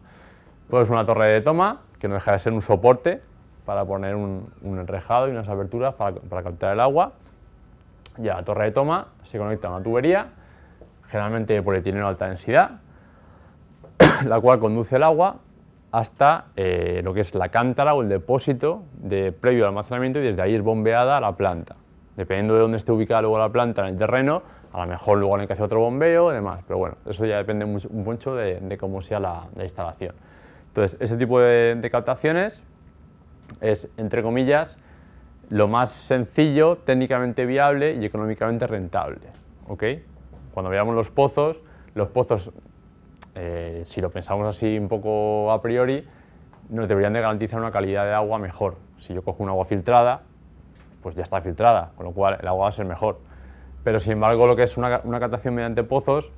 Pues una torre de toma, que no deja de ser un soporte para poner un, enrejado y unas aberturas para, captar el agua. Y la torre de toma se conecta a una tubería, generalmente porque tiene una alta densidad, la cual conduce el agua hasta eh, lo que es la cántara o el depósito de previo almacenamiento y desde ahí es bombeada a la planta. Dependiendo de dónde esté ubicada luego la planta en el terreno, a lo mejor luego hay que hacer otro bombeo y demás, pero bueno, eso ya depende mucho, mucho de, de, cómo sea la, instalación. Entonces, ese tipo de captaciones es, entre comillas, lo más sencillo, técnicamente viable y económicamente rentable. ¿ok? Cuando veamos los pozos, los pozos, eh, si lo pensamos así un poco a priori, nos deberían de garantizar una calidad de agua mejor. Si yo cojo un agua filtrada, pues ya está filtrada, con lo cual el agua va a ser mejor. Pero sin embargo, lo que es una, una captación mediante pozos,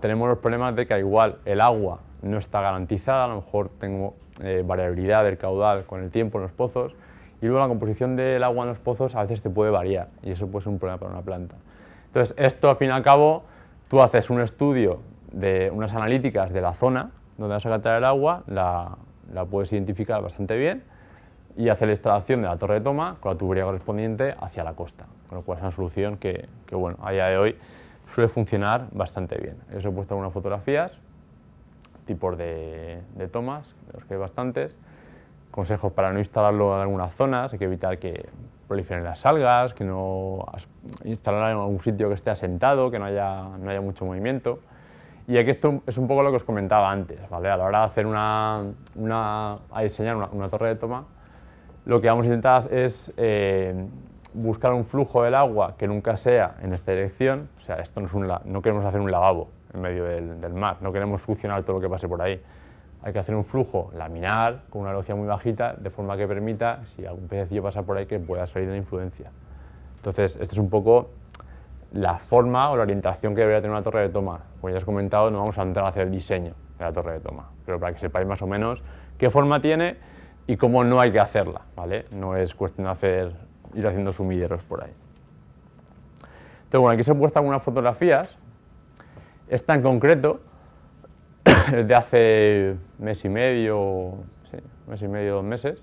tenemos los problemas de que igual el agua no está garantizada, a lo mejor tengo eh, variabilidad del caudal con el tiempo en los pozos, y luego la composición del agua en los pozos a veces te puede variar, y eso puede ser un problema para una planta. Entonces, esto al fin y al cabo, tú haces un estudio de unas analíticas de la zona donde vas a captar el agua, la, puedes identificar bastante bien, y hace la instalación de la torre de toma con la tubería correspondiente hacia la costa, con lo cual es una solución que, bueno, a día de hoy suele funcionar bastante bien. Eso he puesto algunas fotografías, tipos de, tomas, los que hay bastantes, consejos para no instalarlo en algunas zonas, hay que evitar que proliferen las algas, que no instalar en algún sitio que esté asentado, que no haya, no haya mucho movimiento. Y aquí esto es un poco lo que os comentaba antes, A la hora de hacer una, diseñar una, torre de toma, lo que vamos a intentar es eh, buscar un flujo del agua que nunca sea en esta dirección, o sea, esto no es no queremos hacer un lavabo, en medio del, mar. No queremos funcionar todo lo que pase por ahí. Hay que hacer un flujo laminar con una velocidad muy bajita, de forma que permita, si algún pececillo pasa por ahí, que pueda salir de la influencia. Entonces, esta es un poco la forma o la orientación que debería tener una torre de toma. Como ya os he comentado, no vamos a entrar a hacer el diseño de la torre de toma, pero para que sepáis más o menos qué forma tiene y cómo no hay que hacerla, ¿vale? No es cuestión de hacer, ir haciendo sumideros por ahí. aquí se han puesto algunas fotografías es en concreto, desde hace mes y medio, mes y medio, dos meses,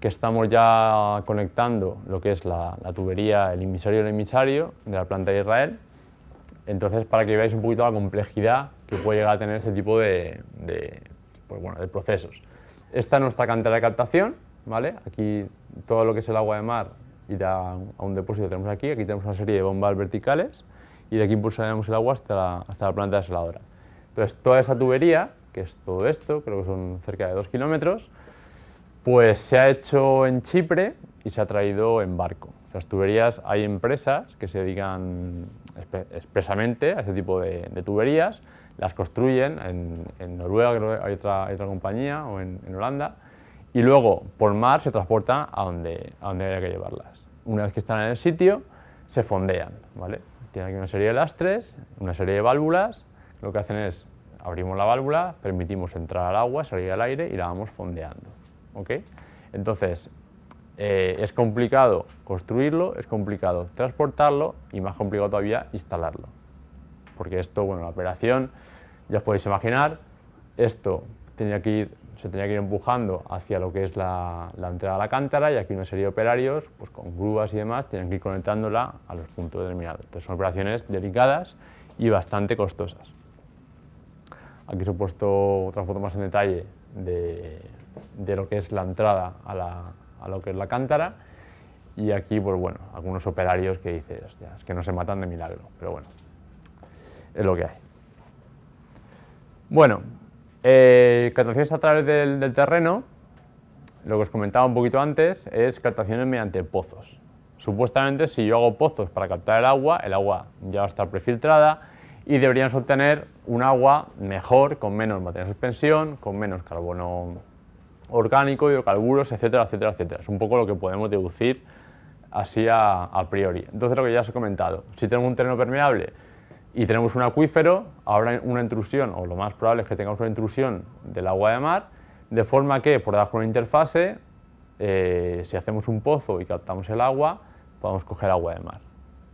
que estamos ya conectando lo que es la, tubería, el emisario el emisario de la planta de Israel. Entonces, para que veáis un poquito la complejidad que puede llegar a tener este tipo pues de, procesos. Esta es nuestra cantera de captación, ¿vale? Aquí todo lo que es el agua de mar irá a un depósito tenemos aquí. Aquí tenemos una serie de bombas verticales y de aquí impulsaremos el agua hasta la, planta desaladora. Entonces, toda esa tubería, que es todo esto, creo que son cerca de dos kilómetros, pues se ha hecho en Chipre y se ha traído en barco. Las tuberías, hay empresas que se dedican expresamente a este tipo de, tuberías, las construyen, en, Noruega que hay otra, compañía, o en, Holanda, y luego por mar se transportan a donde, a donde haya que llevarlas. Una vez que están en el sitio, se fondean, ¿vale? Tiene aquí una serie de lastres, una serie de válvulas. Lo que hacen es, abrimos la válvula, permitimos entrar al agua, salir al aire y la vamos fondeando. Entonces, eh, es complicado construirlo, es complicado transportarlo y más complicado todavía instalarlo. Porque esto, bueno, la operación, ya os podéis imaginar, esto tenía que ir se tenía que ir empujando hacia lo que es la, entrada a la cántara y aquí una serie de operarios, pues con grúas y demás, tenían que ir conectándola a los puntos determinados. Entonces son operaciones delicadas y bastante costosas. Aquí se he puesto otra foto más en detalle de, lo que es la entrada a, lo que es la cántara y aquí, pues bueno, algunos operarios que dices, que no se matan de milagro, pero bueno, es lo que hay. Bueno, eh, captaciones a través del, terreno, lo que os comentaba un poquito antes, es captaciones mediante pozos. Supuestamente si yo hago pozos para captar el agua, el agua ya va a estar prefiltrada y deberíamos obtener un agua mejor, con menos materia de suspensión, con menos carbono orgánico, hidrocarburos, etcétera, etcétera, etcétera. Es un poco lo que podemos deducir así a, a priori. Entonces lo que ya os he comentado, si tenemos un terreno permeable, y tenemos un acuífero, ahora una intrusión, o lo más probable es que tengamos una intrusión del agua de mar, de forma que por debajo de una interfase, eh, si hacemos un pozo y captamos el agua, podemos coger agua de mar.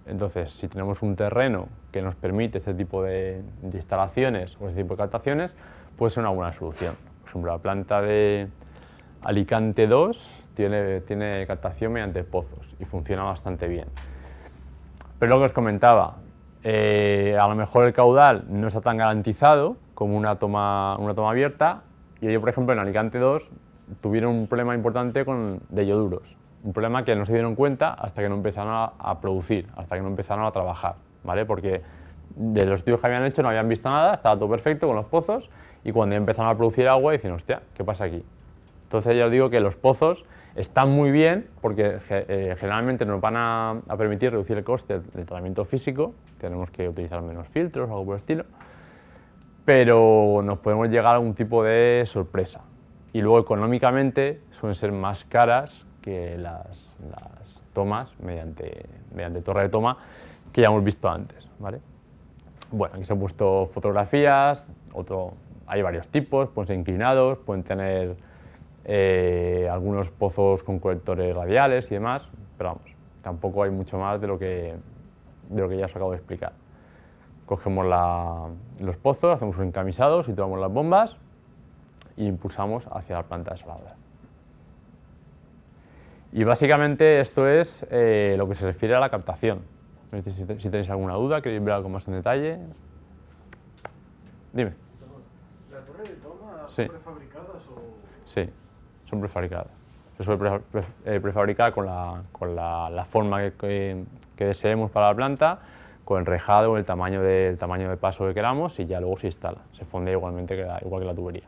Entonces, si tenemos un terreno que nos permite ese tipo de, instalaciones o este tipo de captaciones, puede ser una buena solución. Por ejemplo, la planta de Alicante 2 tiene, tiene captación mediante pozos y funciona bastante bien. Pero lo que os comentaba, eh, a lo mejor el caudal no está tan garantizado como una toma, abierta y ellos, por ejemplo, en Alicante 2 tuvieron un problema importante con, de yoduros, un problema que no se dieron cuenta hasta que no empezaron a, producir, hasta que no empezaron a trabajar, ¿vale? Porque de los estudios que habían hecho no habían visto nada, estaba todo perfecto con los pozos y cuando empezaron a producir agua dicen, hostia, ¿qué pasa aquí? Entonces ya os digo que los pozos Está muy bien porque eh, generalmente nos van a, permitir reducir el coste del tratamiento físico, tenemos que utilizar menos filtros o algo por el estilo, pero nos podemos llegar a algún tipo de sorpresa. Y luego económicamente suelen ser más caras que las, tomas mediante, mediante torre de toma que ya hemos visto antes. ¿vale? Bueno, aquí se han puesto fotografías, otro, hay varios tipos, pueden ser inclinados, pueden tener eh, algunos pozos con colectores radiales y demás, pero vamos, tampoco hay mucho más de lo que, de lo que ya os acabo de explicar. Cogemos los pozos, hacemos un encamisado, situamos las bombas e impulsamos hacia la planta de salada. Y básicamente esto es eh, lo que se refiere a la captación. Si, tenéis alguna duda, queréis ver algo más en detalle. Dime. ¿La torre de toma son prefabricadas o...? Sí son prefabricadas. Se suele eh, prefabricar con la, con la, la forma que, que, deseemos para la planta, con el rejado, el tamaño, de, tamaño de paso que queramos y ya luego se instala. Se funde igualmente igual que la tubería.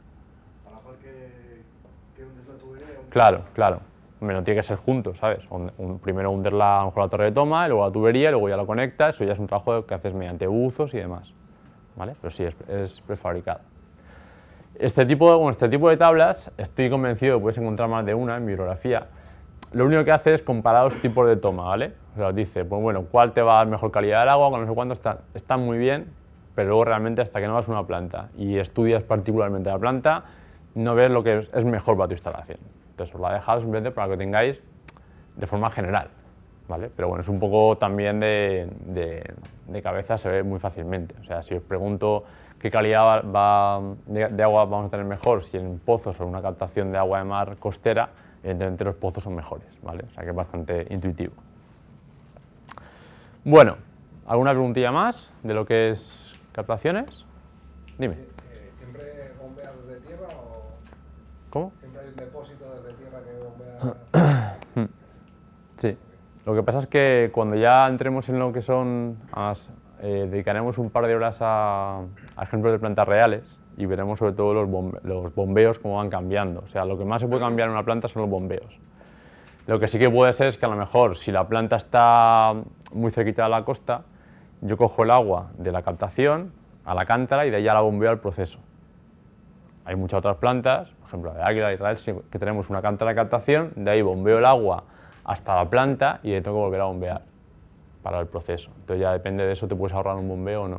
¿Para cual que, hundes la tubería? Claro, claro. Menos tiene que ser juntos, ¿sabes? Un, primero hundir la, a lo mejor la torre de toma, luego la tubería, luego ya lo conectas, eso ya es un trabajo que haces mediante buzos y demás. ¿Vale? Pero sí, es, es prefabricado. Este tipo, de, este tipo de tablas, estoy convencido que puedes encontrar más de una en bibliografía. Lo único que hace es comparar los tipos de toma, ¿vale? O sea, dice, pues bueno, cuál te va a dar mejor calidad del agua, con no sé cuánto, están está muy bien, pero luego realmente hasta que no vas a una planta y estudias particularmente la planta, no ves lo que es mejor para tu instalación. Entonces os la he dejado simplemente para que tengáis de forma general, ¿vale? Pero bueno, es un poco también de, de cabeza, se ve muy fácilmente. O sea, si os pregunto qué calidad de, agua vamos a tener mejor si en pozos o en una captación de agua de mar costera, evidentemente los pozos son mejores, ¿vale? O sea que es bastante intuitivo. Bueno, ¿alguna preguntilla más de lo que es captaciones? Dime. Eh, ¿Siempre bombea desde tierra o...? ¿Cómo? ¿Siempre hay un depósito desde tierra que bombea...? sí. Lo que pasa es que cuando ya entremos en lo que son eh, dedicaremos un par de horas a, ejemplos de plantas reales y veremos sobre todo los, bombeos cómo van cambiando. O sea, lo que más se puede cambiar en una planta son los bombeos. Lo que sí que puede ser es que a lo mejor si la planta está muy cerquita de la costa, yo cojo el agua de la captación a la cántara y de ahí ya la bombeo al proceso. Hay muchas otras plantas, por ejemplo la de Águila, Israel, que tenemos una cántara de captación, de ahí bombeo el agua hasta la planta y de tengo que volver a bombear para el proceso. Entonces ya depende de eso, te puedes ahorrar un bombeo o no.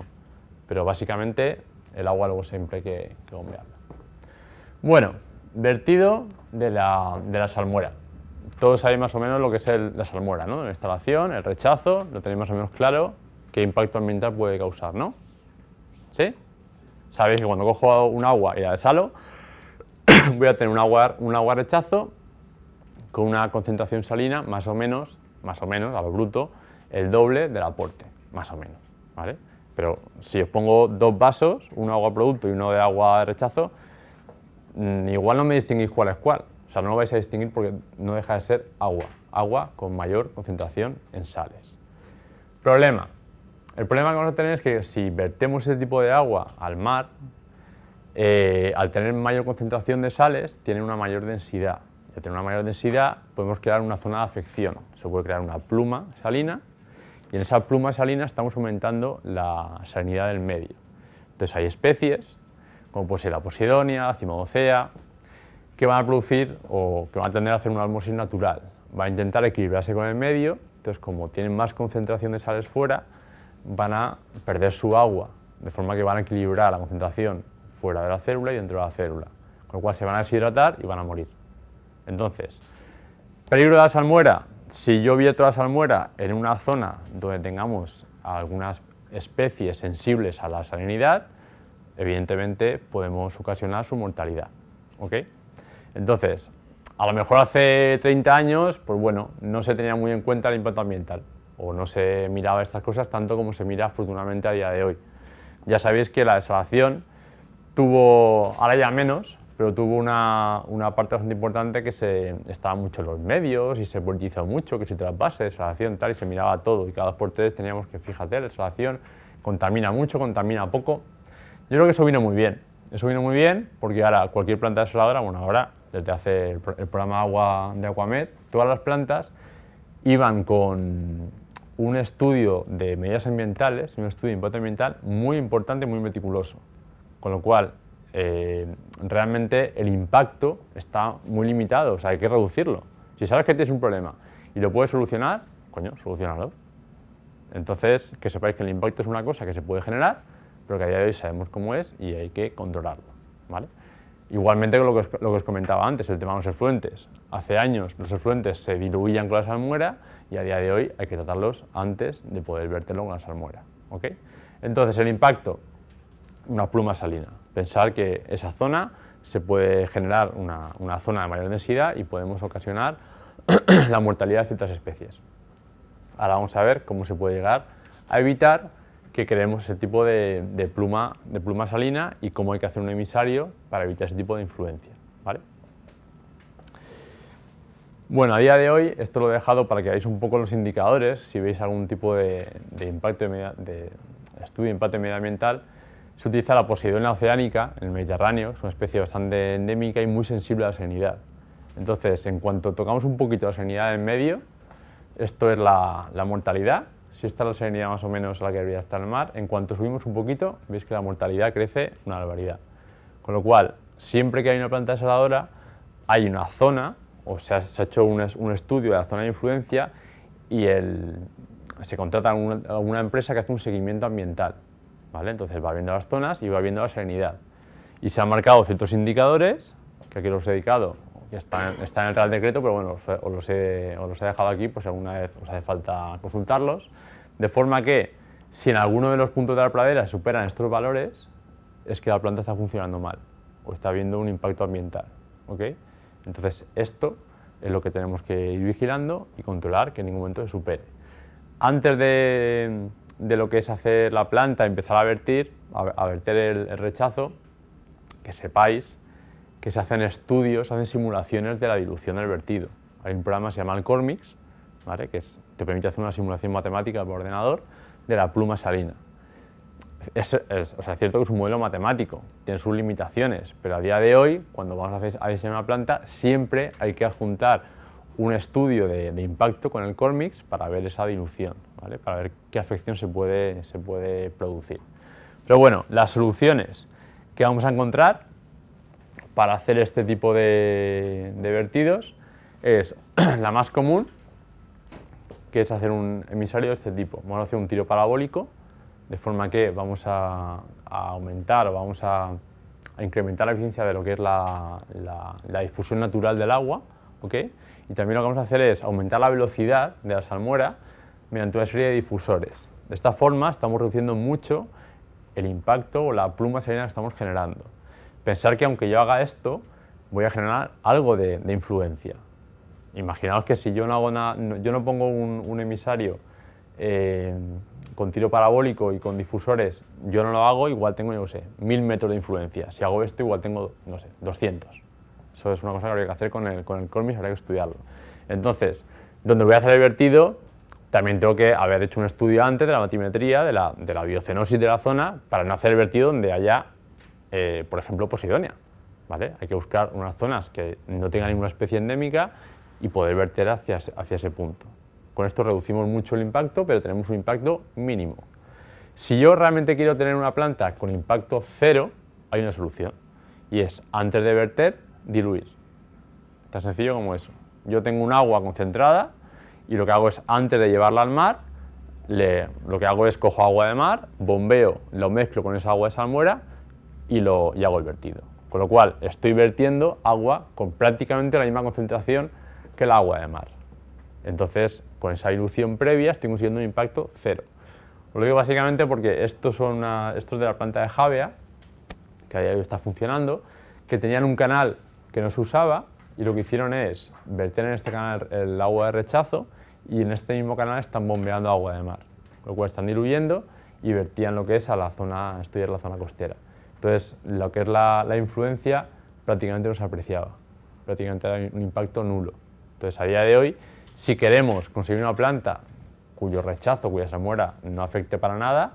Pero básicamente el agua luego siempre hay que, que bombearla. Bueno, vertido de la, salmuera. Todos sabéis más o menos lo que es la salmuera, ¿no? La instalación, el rechazo, lo tenéis más o menos claro, qué impacto ambiental puede causar, ¿no? ¿Sí? Sabéis que cuando cojo un agua y la desalo, voy a tener un agua, un agua rechazo con una concentración salina más o menos, más o menos, a lo bruto, el doble del aporte, más o menos. Pero si os pongo dos vasos, uno de agua producto y uno de agua de rechazo, mm, igual no me distinguís cuál es cuál. O sea, no lo vais a distinguir porque no deja de ser agua. Agua con mayor concentración en sales. Problema. El problema que vamos a tener es que si vertemos ese tipo de agua al mar, eh, al tener mayor concentración de sales, tiene una mayor densidad. Y al tener una mayor densidad, podemos crear una zona de afección. Se puede crear una pluma salina y en esa pluma salina estamos aumentando la salinidad del medio. Entonces hay especies, como puede ser la posidonia, cimodocea, que van a producir o que van a tener que hacer un osmosis natural. Va a intentar equilibrarse con el medio, entonces como tienen más concentración de sales fuera, van a perder su agua, de forma que van a equilibrar la concentración fuera de la célula y dentro de la célula, con lo cual se van a deshidratar y van a morir. Entonces, peligro de la salmuera, si yo vierto la salmuera en una zona donde tengamos algunas especies sensibles a la salinidad, evidentemente podemos ocasionar su mortalidad. ¿ok? Entonces, a lo mejor hace 30 años, pues bueno, no se tenía muy en cuenta el impacto ambiental o no se miraba estas cosas tanto como se mira afortunadamente a día de hoy. Ya sabéis que la desalación tuvo, ahora ya menos, pero tuvo una, una, parte bastante importante que se estaba mucho en los medios y se politizó mucho, que si trasvase, desalación, tal, y se miraba todo. Y cada dos por tres teníamos que, fíjate, la desalación contamina mucho, contamina poco. Yo creo que eso vino muy bien. Eso vino muy bien porque ahora cualquier planta desaladora, bueno, ahora desde hace el, programa agua de Aquamed, todas las plantas iban con un estudio de medidas ambientales, un estudio de impacto ambiental muy importante, muy meticuloso. Con lo cual, eh, realmente el impacto está muy limitado, o sea, hay que reducirlo. Si sabes que tienes un problema y lo puedes solucionar, coño, solucionalo. Entonces, que sepáis que el impacto es una cosa que se puede generar, pero que a día de hoy sabemos cómo es y hay que controlarlo, ¿vale? Igualmente con lo que os, comentaba antes, el tema de los efluentes. Hace años los efluentes se diluían con la salmuera y a día de hoy hay que tratarlos antes de poder verterlo con la salmuera, ¿ok? Entonces, el impacto, una pluma salina, Pensar que esa zona se puede generar una, zona de mayor densidad y podemos ocasionar la mortalidad de ciertas especies. Ahora vamos a ver cómo se puede llegar a evitar que creemos ese tipo de, pluma, de pluma salina y cómo hay que hacer un emisario para evitar ese tipo de influencia. Bueno, a día de hoy esto lo he dejado para que veáis un poco los indicadores, si veis algún tipo de, impacto de, de, estudio de impacto medioambiental se utiliza la posidonia oceánica, en el Mediterráneo, es una especie bastante endémica y muy sensible a la salinidad. Entonces, en cuanto tocamos un poquito la salinidad en medio, esto es la, mortalidad, si está la salinidad más o menos a la que debería estar el mar, en cuanto subimos un poquito, veis que la mortalidad crece una barbaridad. Con lo cual, siempre que hay una planta desaladora, hay una zona, o sea, se ha hecho un, estudio de la zona de influencia y se contrata a alguna empresa que hace un seguimiento ambiental. ¿vale? Entonces va viendo las zonas y va viendo la serenidad. Y se han marcado ciertos indicadores, que aquí los he dedicado, que están, están en el Real Decreto, pero bueno, os, los he, los he dejado aquí por si alguna vez os hace falta consultarlos, de forma que si en alguno de los puntos de la pradera superan estos valores, es que la planta está funcionando mal o está habiendo un impacto ambiental. ¿ok? Entonces esto es lo que tenemos que ir vigilando y controlar que en ningún momento se supere. Antes de, de lo que es hacer la planta, empezar a vertir, a, verter el, rechazo, que sepáis que se hacen estudios, se hacen simulaciones de la dilución del vertido. Hay un programa que se llama el ¿vale? que te permite hacer una simulación matemática por ordenador de la pluma salina. Es, cierto que es un modelo matemático, tiene sus limitaciones, pero a día de hoy, cuando vamos a, a diseñar una planta, siempre hay que adjuntar un estudio de, impacto con el Cormix para ver esa dilución, para ver qué afección se puede, se puede producir. Pero bueno, las soluciones que vamos a encontrar para hacer este tipo de, vertidos es la más común, que es hacer un emisario de este tipo. Vamos a hacer un tiro parabólico, de forma que vamos a, aumentar o vamos a, incrementar la eficiencia de lo que es la, difusión natural del agua, y también lo que vamos a hacer es aumentar la velocidad de la salmuera mediante una serie de difusores. De esta forma estamos reduciendo mucho el impacto o la pluma salina que estamos generando. Pensar que aunque yo haga esto, voy a generar algo de, influencia. Imaginaos que si yo no, yo no pongo un, emisario eh, con tiro parabólico y con difusores, yo no lo hago, igual tengo, no sé, mil metros de influencia. Si hago esto, igual tengo, no sé, 200. Eso es una cosa que habría que hacer con el, con el habría que estudiarlo. Entonces, donde voy a hacer el vertido, también tengo que haber hecho un estudio antes de la matimetría, de la, biocenosis de la zona, para no hacer el vertido donde haya, eh, por ejemplo, posidonia. Hay que buscar unas zonas que no tengan ninguna especie endémica y poder verter hacia ese punto. Con esto reducimos mucho el impacto, pero tenemos un impacto mínimo. Si yo realmente quiero tener una planta con impacto cero, hay una solución, y es antes de verter diluir. Tan sencillo como eso. Yo tengo un agua concentrada y lo que hago es, antes de llevarla al mar, lo que hago es cojo agua de mar, bombeo, lo mezclo con esa agua de salmuera y, lo, hago el vertido. Con lo cual, estoy vertiendo agua con prácticamente la misma concentración que el agua de mar. Entonces, con esa dilución previa estoy consiguiendo un impacto cero. lo digo básicamente porque estos son estos de la planta de Javea, que a día de hoy está funcionando, que tenían un canal que no se usaba y lo que hicieron es verter en este canal el agua de rechazo y en este mismo canal están bombeando agua de mar, lo cual están diluyendo y vertían lo que es a la zona, estudiar la zona costera. Entonces, lo que es la, la influencia prácticamente no se apreciaba, prácticamente era un impacto nulo. Entonces, a día de hoy, si queremos conseguir una planta cuyo rechazo, cuya se no afecte para nada,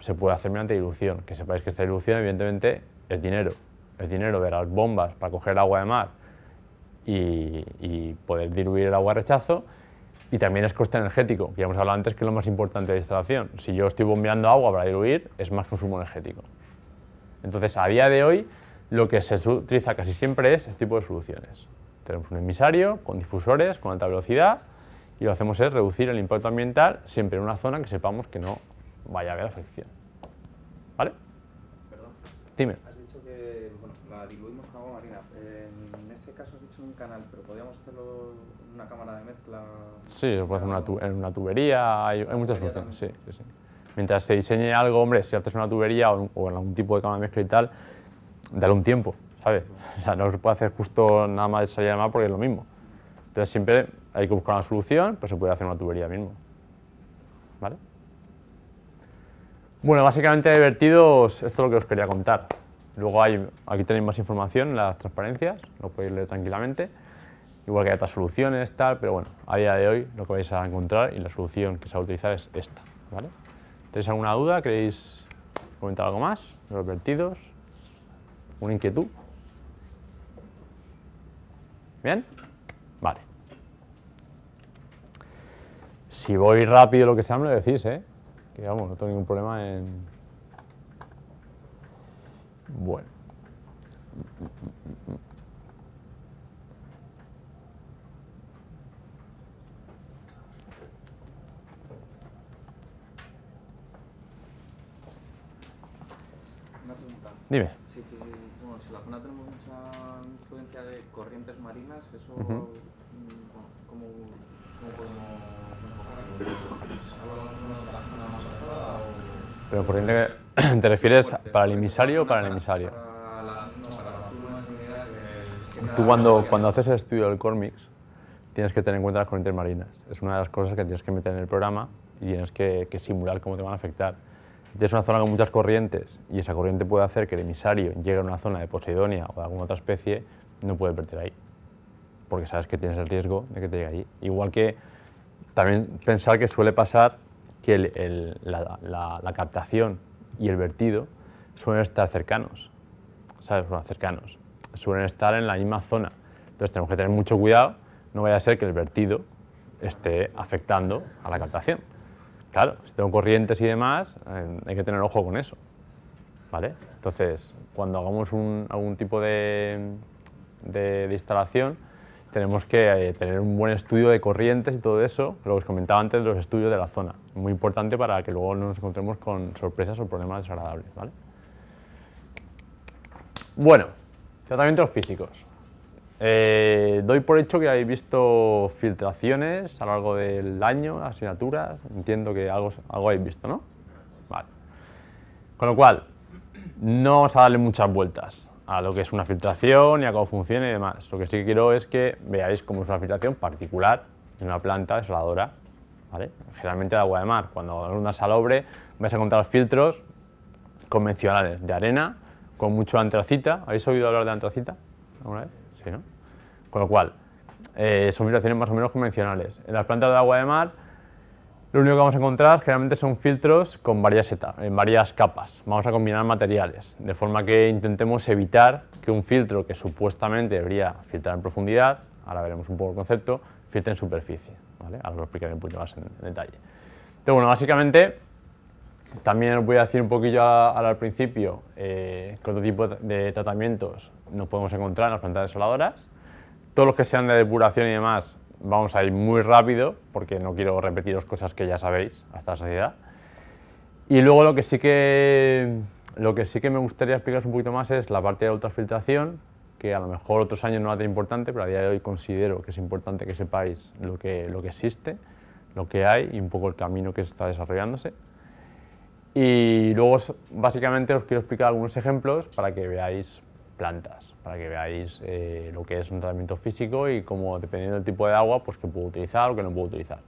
se puede hacer mediante dilución. Que sepáis que esta dilución, evidentemente, es dinero el dinero de las bombas para coger agua de mar y, poder diluir el agua de rechazo, y también es coste energético, que ya hemos hablado antes que es lo más importante de la instalación. Si yo estoy bombeando agua para diluir, es más consumo energético. Entonces, a día de hoy, lo que se utiliza casi siempre es este tipo de soluciones. Tenemos un emisario con difusores, con alta velocidad, y lo que hacemos es reducir el impacto ambiental siempre en una zona que sepamos que no vaya a haber afección. ¿Vale? Dime diluimos con agua marina. En ese caso has dicho en un canal, pero podríamos hacerlo en una cámara de mezcla. Sí, se puede hacer una en una tubería, hay, hay muchas soluciones, sí, Mientras se diseñe algo, hombre, si haces una tubería o, en algún tipo de cámara de mezcla y tal, dale un tiempo, ¿sabes? O sea, no se puede hacer justo nada más de salir porque es lo mismo. Entonces siempre hay que buscar una solución, pero pues se puede hacer una tubería mismo. ¿Vale? Bueno, básicamente divertidos, esto es lo que os quería contar. Luego hay, aquí tenéis más información, las transparencias, lo podéis leer tranquilamente. Igual que hay otras soluciones, tal, pero bueno, a día de hoy lo que vais a encontrar y la solución que se va a utilizar es esta. ¿vale? ¿Tenéis alguna duda? ¿Queréis comentar algo más? los vertidos? ¿Una inquietud? ¿Bien? Vale. Si voy rápido lo que se me lo decís, ¿eh? Que vamos, no tengo ningún problema en bueno. Una pregunta. Dime. Si, bueno, si la zona tenemos mucha influencia de corrientes marinas, ¿eso Pero por te refieres para el emisario o para el emisario. Tú cuando, cuando haces el estudio del Cormix tienes que tener en cuenta las corrientes marinas. Es una de las cosas que tienes que meter en el programa y tienes que, simular cómo te van a afectar. Si tienes una zona con muchas corrientes y esa corriente puede hacer que el emisario llegue a una zona de Poseidonia o de alguna otra especie, no puede perder ahí, porque sabes que tienes el riesgo de que te llegue ahí. Igual que también pensar que suele pasar que la, captación y el vertido suelen estar cercanos, ¿sabes? Suelen, cercanos, suelen estar en la misma zona. Entonces tenemos que tener mucho cuidado, no vaya a ser que el vertido esté afectando a la captación. Claro, si tengo corrientes y demás, eh, hay que tener ojo con eso. ¿vale? Entonces, cuando hagamos algún tipo de, de instalación, tenemos que eh, tener un buen estudio de corrientes y todo eso, lo que os comentaba antes, los estudios de la zona. Muy importante para que luego no nos encontremos con sorpresas o problemas desagradables. Bueno, tratamientos físicos. Eh, doy por hecho que habéis visto filtraciones a lo largo del año, asignaturas, entiendo que algo, algo habéis visto, ¿no? Vale. Con lo cual, no vamos a darle muchas vueltas a lo que es una filtración y a cómo funciona y demás. Lo que sí quiero es que veáis cómo es una filtración particular en una planta desaladora, Generalmente de agua de mar. Cuando andas una salobre vais a encontrar filtros convencionales de arena con mucho antracita. ¿Habéis oído hablar de antracita alguna vez? Con lo cual, eh, son filtraciones más o menos convencionales. En las plantas de agua de mar lo único que vamos a encontrar generalmente son filtros con varias, en eh, varias capas. Vamos a combinar materiales, de forma que intentemos evitar que un filtro que supuestamente debería filtrar en profundidad, ahora veremos un poco el concepto, filtre en superficie. ¿vale? Ahora lo explicaré un poquito más en, detalle. Entonces, bueno, básicamente, también os voy a decir un poquito al principio eh, otro tipo de tratamientos nos podemos encontrar en las plantas desoladoras. Todos los que sean de depuración y demás vamos a ir muy rápido, porque no quiero repetiros cosas que ya sabéis hasta la saciedad. Y luego lo que sí que, lo que, sí que me gustaría explicaros un poquito más es la parte de ultrafiltración, que a lo mejor otros años no era tan importante, pero a día de hoy considero que es importante que sepáis lo que, lo que existe, lo que hay y un poco el camino que está desarrollándose. Y luego básicamente os quiero explicar algunos ejemplos para que veáis plantas para que veáis eh, lo que es un tratamiento físico y cómo, dependiendo del tipo de agua, pues que puedo utilizar o que no puedo utilizar.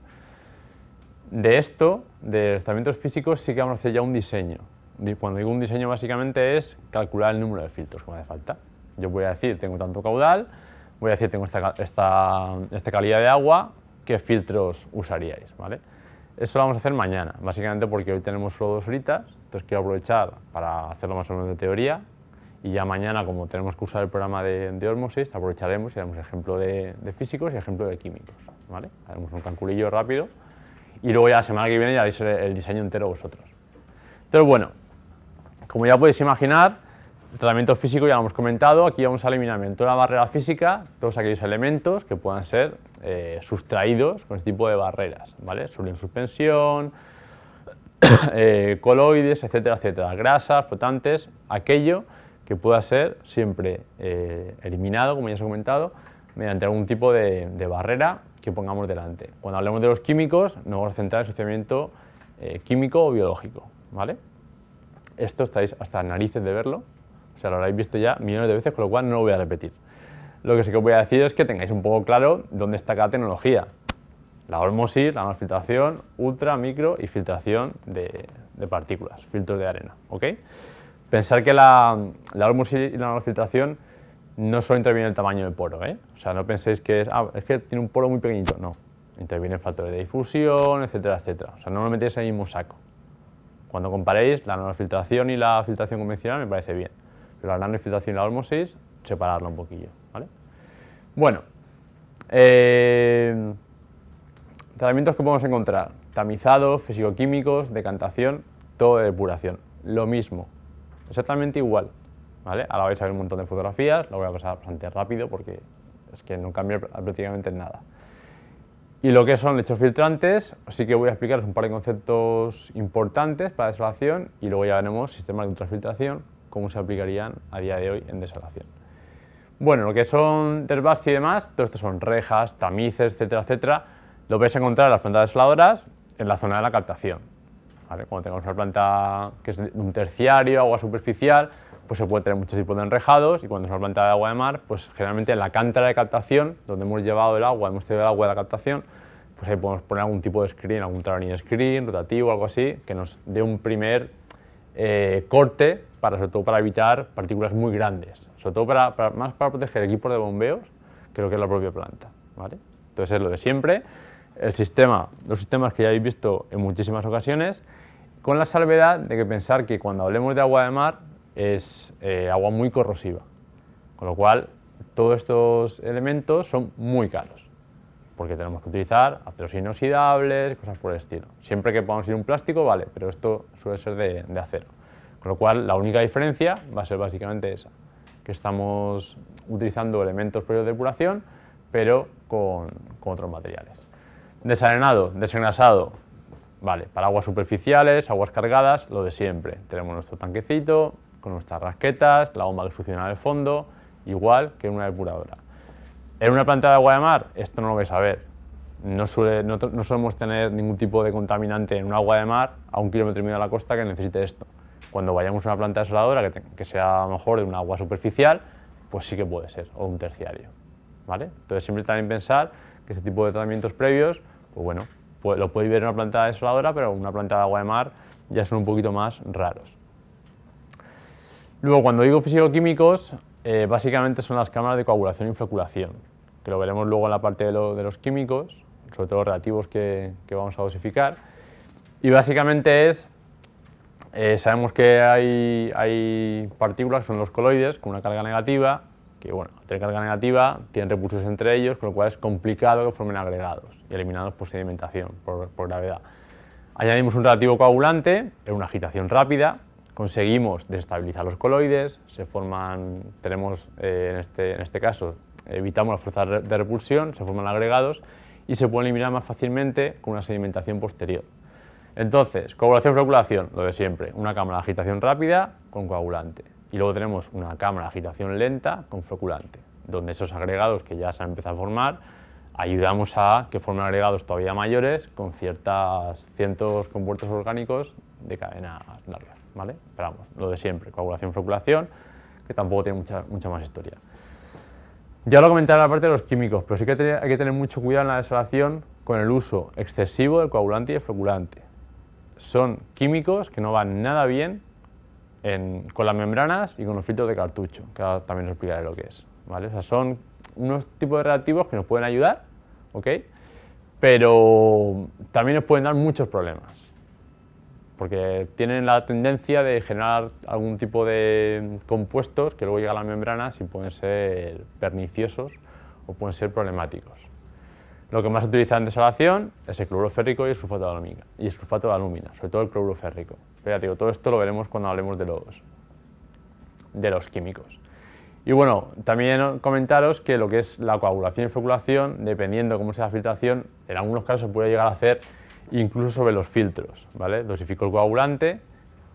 De esto, de los tratamientos físicos, sí que vamos a hacer ya un diseño. Cuando digo un diseño, básicamente es calcular el número de filtros que me hace falta. Yo voy a decir, tengo tanto caudal, voy a decir, tengo esta, calidad de agua, qué filtros usaríais, ¿vale? Eso lo vamos a hacer mañana, básicamente porque hoy tenemos solo dos horitas, entonces quiero aprovechar para hacerlo más o menos de teoría y ya mañana, como tenemos que usar el programa de, de aprovecharemos y haremos ejemplo de, físicos y ejemplo de químicos, Haremos un calculillo rápido y luego ya la semana que viene ya haréis el diseño entero vosotros. Pero bueno, como ya podéis imaginar, el tratamiento físico ya lo hemos comentado, aquí vamos a eliminar toda la barrera física todos aquellos elementos que puedan ser eh, sustraídos con este tipo de barreras, ¿vale? Sobre suspensión, eh, coloides, etcétera, etcétera, grasas, flotantes, aquello que pueda ser siempre eh, eliminado, como ya os he comentado, mediante algún tipo de, barrera que pongamos delante. Cuando hablemos de los químicos, nos vamos a centrar en el sucedimiento eh, químico o biológico. ¿vale? Esto estáis hasta narices de verlo, o sea, lo habréis visto ya millones de veces, con lo cual no lo voy a repetir. Lo que sí que os voy a decir es que tengáis un poco claro dónde está cada tecnología. La osmosis, la filtración, ultra, micro y filtración de, partículas, filtros de arena. Pensar que la, la y la nanofiltración no solo interviene el tamaño del poro, ¿eh? O sea, no penséis que es, ah, que tiene un poro muy pequeñito, no. Intervienen factores de difusión, etcétera, etcétera. O sea, no lo metéis en el mismo saco. Cuando comparéis la nanofiltración y la filtración convencional me parece bien, pero la nanofiltración y la hormosis, separarla un poquillo, ¿vale? Bueno, eh, tratamientos que podemos encontrar, tamizados, fisicoquímicos, decantación, todo de depuración. Lo mismo, exactamente igual. ¿vale? Ahora vais a ver un montón de fotografías, lo voy a pasar bastante rápido porque es que no cambia prácticamente nada. Y lo que son lechos filtrantes, sí que voy a explicaros un par de conceptos importantes para desalación y luego ya veremos sistemas de ultrafiltración, cómo se aplicarían a día de hoy en desalación. Bueno, lo que son desvacio y demás, todo esto son rejas, tamices, etcétera, etcétera, lo vais a encontrar en las plantas desaladoras en la zona de la captación. Cuando tengamos una planta que es de un terciario, agua superficial, pues se puede tener muchos tipos de enrejados y cuando es una planta de agua de mar, pues generalmente en la cántara de captación, donde hemos llevado el agua, hemos tenido el agua de la captación, pues ahí podemos poner algún tipo de screen, algún traveling screen, rotativo, algo así, que nos dé un primer eh, corte, para, sobre todo para evitar partículas muy grandes, sobre todo más para proteger equipos de bombeos que lo que es la propia planta. ¿vale? Entonces es lo de siempre. El sistema, los sistemas que ya habéis visto en muchísimas ocasiones, con la salvedad de que pensar que cuando hablemos de agua de mar es eh, agua muy corrosiva, con lo cual todos estos elementos son muy caros, porque tenemos que utilizar aceros inoxidables, cosas por el estilo. Siempre que podamos ir un plástico, vale, pero esto suele ser de, acero. Con lo cual, la única diferencia va a ser básicamente esa, que estamos utilizando elementos propios de depuración, pero con, con otros materiales. Desarenado, desengrasado, Vale, para aguas superficiales, aguas cargadas, lo de siempre. Tenemos nuestro tanquecito con nuestras rasquetas, la bomba que funciona de fondo, igual que una depuradora. En una planta de agua de mar, esto no lo vais a ver. No, suele, no, no solemos tener ningún tipo de contaminante en un agua de mar a un kilómetro y medio de la costa que necesite esto. Cuando vayamos a una planta desoladora que, que sea a lo mejor de un agua superficial, pues sí que puede ser, o un terciario. ¿vale? Entonces siempre también pensar que ese tipo de tratamientos previos, pues bueno, lo podéis ver en una planta desoladora, pero en una planta de agua de mar ya son un poquito más raros. Luego, cuando digo fisicoquímicos, eh, básicamente son las cámaras de coagulación y e floculación, que lo veremos luego en la parte de, los químicos, sobre todo los relativos que, vamos a dosificar. Y básicamente es, eh, sabemos que hay, hay partículas que son los coloides con una carga negativa, que bueno, tienen carga negativa tienen repulsos entre ellos, con lo cual es complicado que formen agregados y eliminados por sedimentación, por, gravedad. Añadimos un relativo coagulante en una agitación rápida, conseguimos desestabilizar los coloides, se forman, tenemos eh, este, en, este, caso, evitamos la fuerza de repulsión, se forman agregados y se pueden eliminar más fácilmente con una sedimentación posterior. Entonces, coagulación-floculación, lo de siempre, una cámara de agitación rápida con coagulante. Y luego tenemos una cámara de agitación lenta con floculante, donde esos agregados que ya se han empezado a formar, ayudamos a que formen agregados todavía mayores con ciertas, ciertos compuestos orgánicos de cadena larga ¿vale? Pero lo de siempre, coagulación, floculación, que tampoco tiene mucha, mucha más historia. Ya lo comentaré la parte de los químicos, pero sí que hay que tener mucho cuidado en la desolación con el uso excesivo del coagulante y de floculante. Son químicos que no van nada bien con las membranas y con los filtros de cartucho, que ahora también os explicaré lo que es. ¿vale? son unos tipos de reactivos que nos pueden ayudar, ¿ok? pero también nos pueden dar muchos problemas, porque tienen la tendencia de generar algún tipo de compuestos que luego llegan a las membranas y pueden ser perniciosos o pueden ser problemáticos. Lo que más se utiliza en desalación es el cloruro férrico y el sulfato de alumina, y sulfato de alumina, sobre todo el cloruro férrico. Pero ya digo, todo esto lo veremos cuando hablemos de los, de los químicos. Y bueno, también comentaros que lo que es la coagulación y floculación, dependiendo cómo sea la filtración, en algunos casos se puede llegar a hacer incluso sobre los filtros, ¿vale? Dosifico el coagulante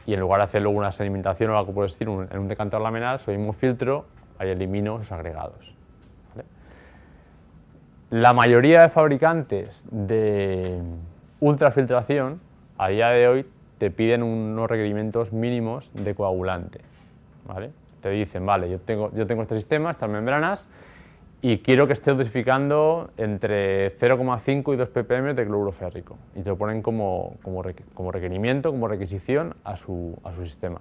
y en lugar de hacer luego una sedimentación o algo que decir decir, en un decantador laminar, soy mismo filtro, ahí elimino los agregados. La mayoría de fabricantes de ultrafiltración a día de hoy te piden unos requerimientos mínimos de coagulante. Te dicen, vale, yo tengo, este sistema, estas membranas, y quiero que esté dosificando entre 0,5 y 2 ppm de cloruro férrico. Y te lo ponen como, requerimiento, como requisición a su, a su sistema.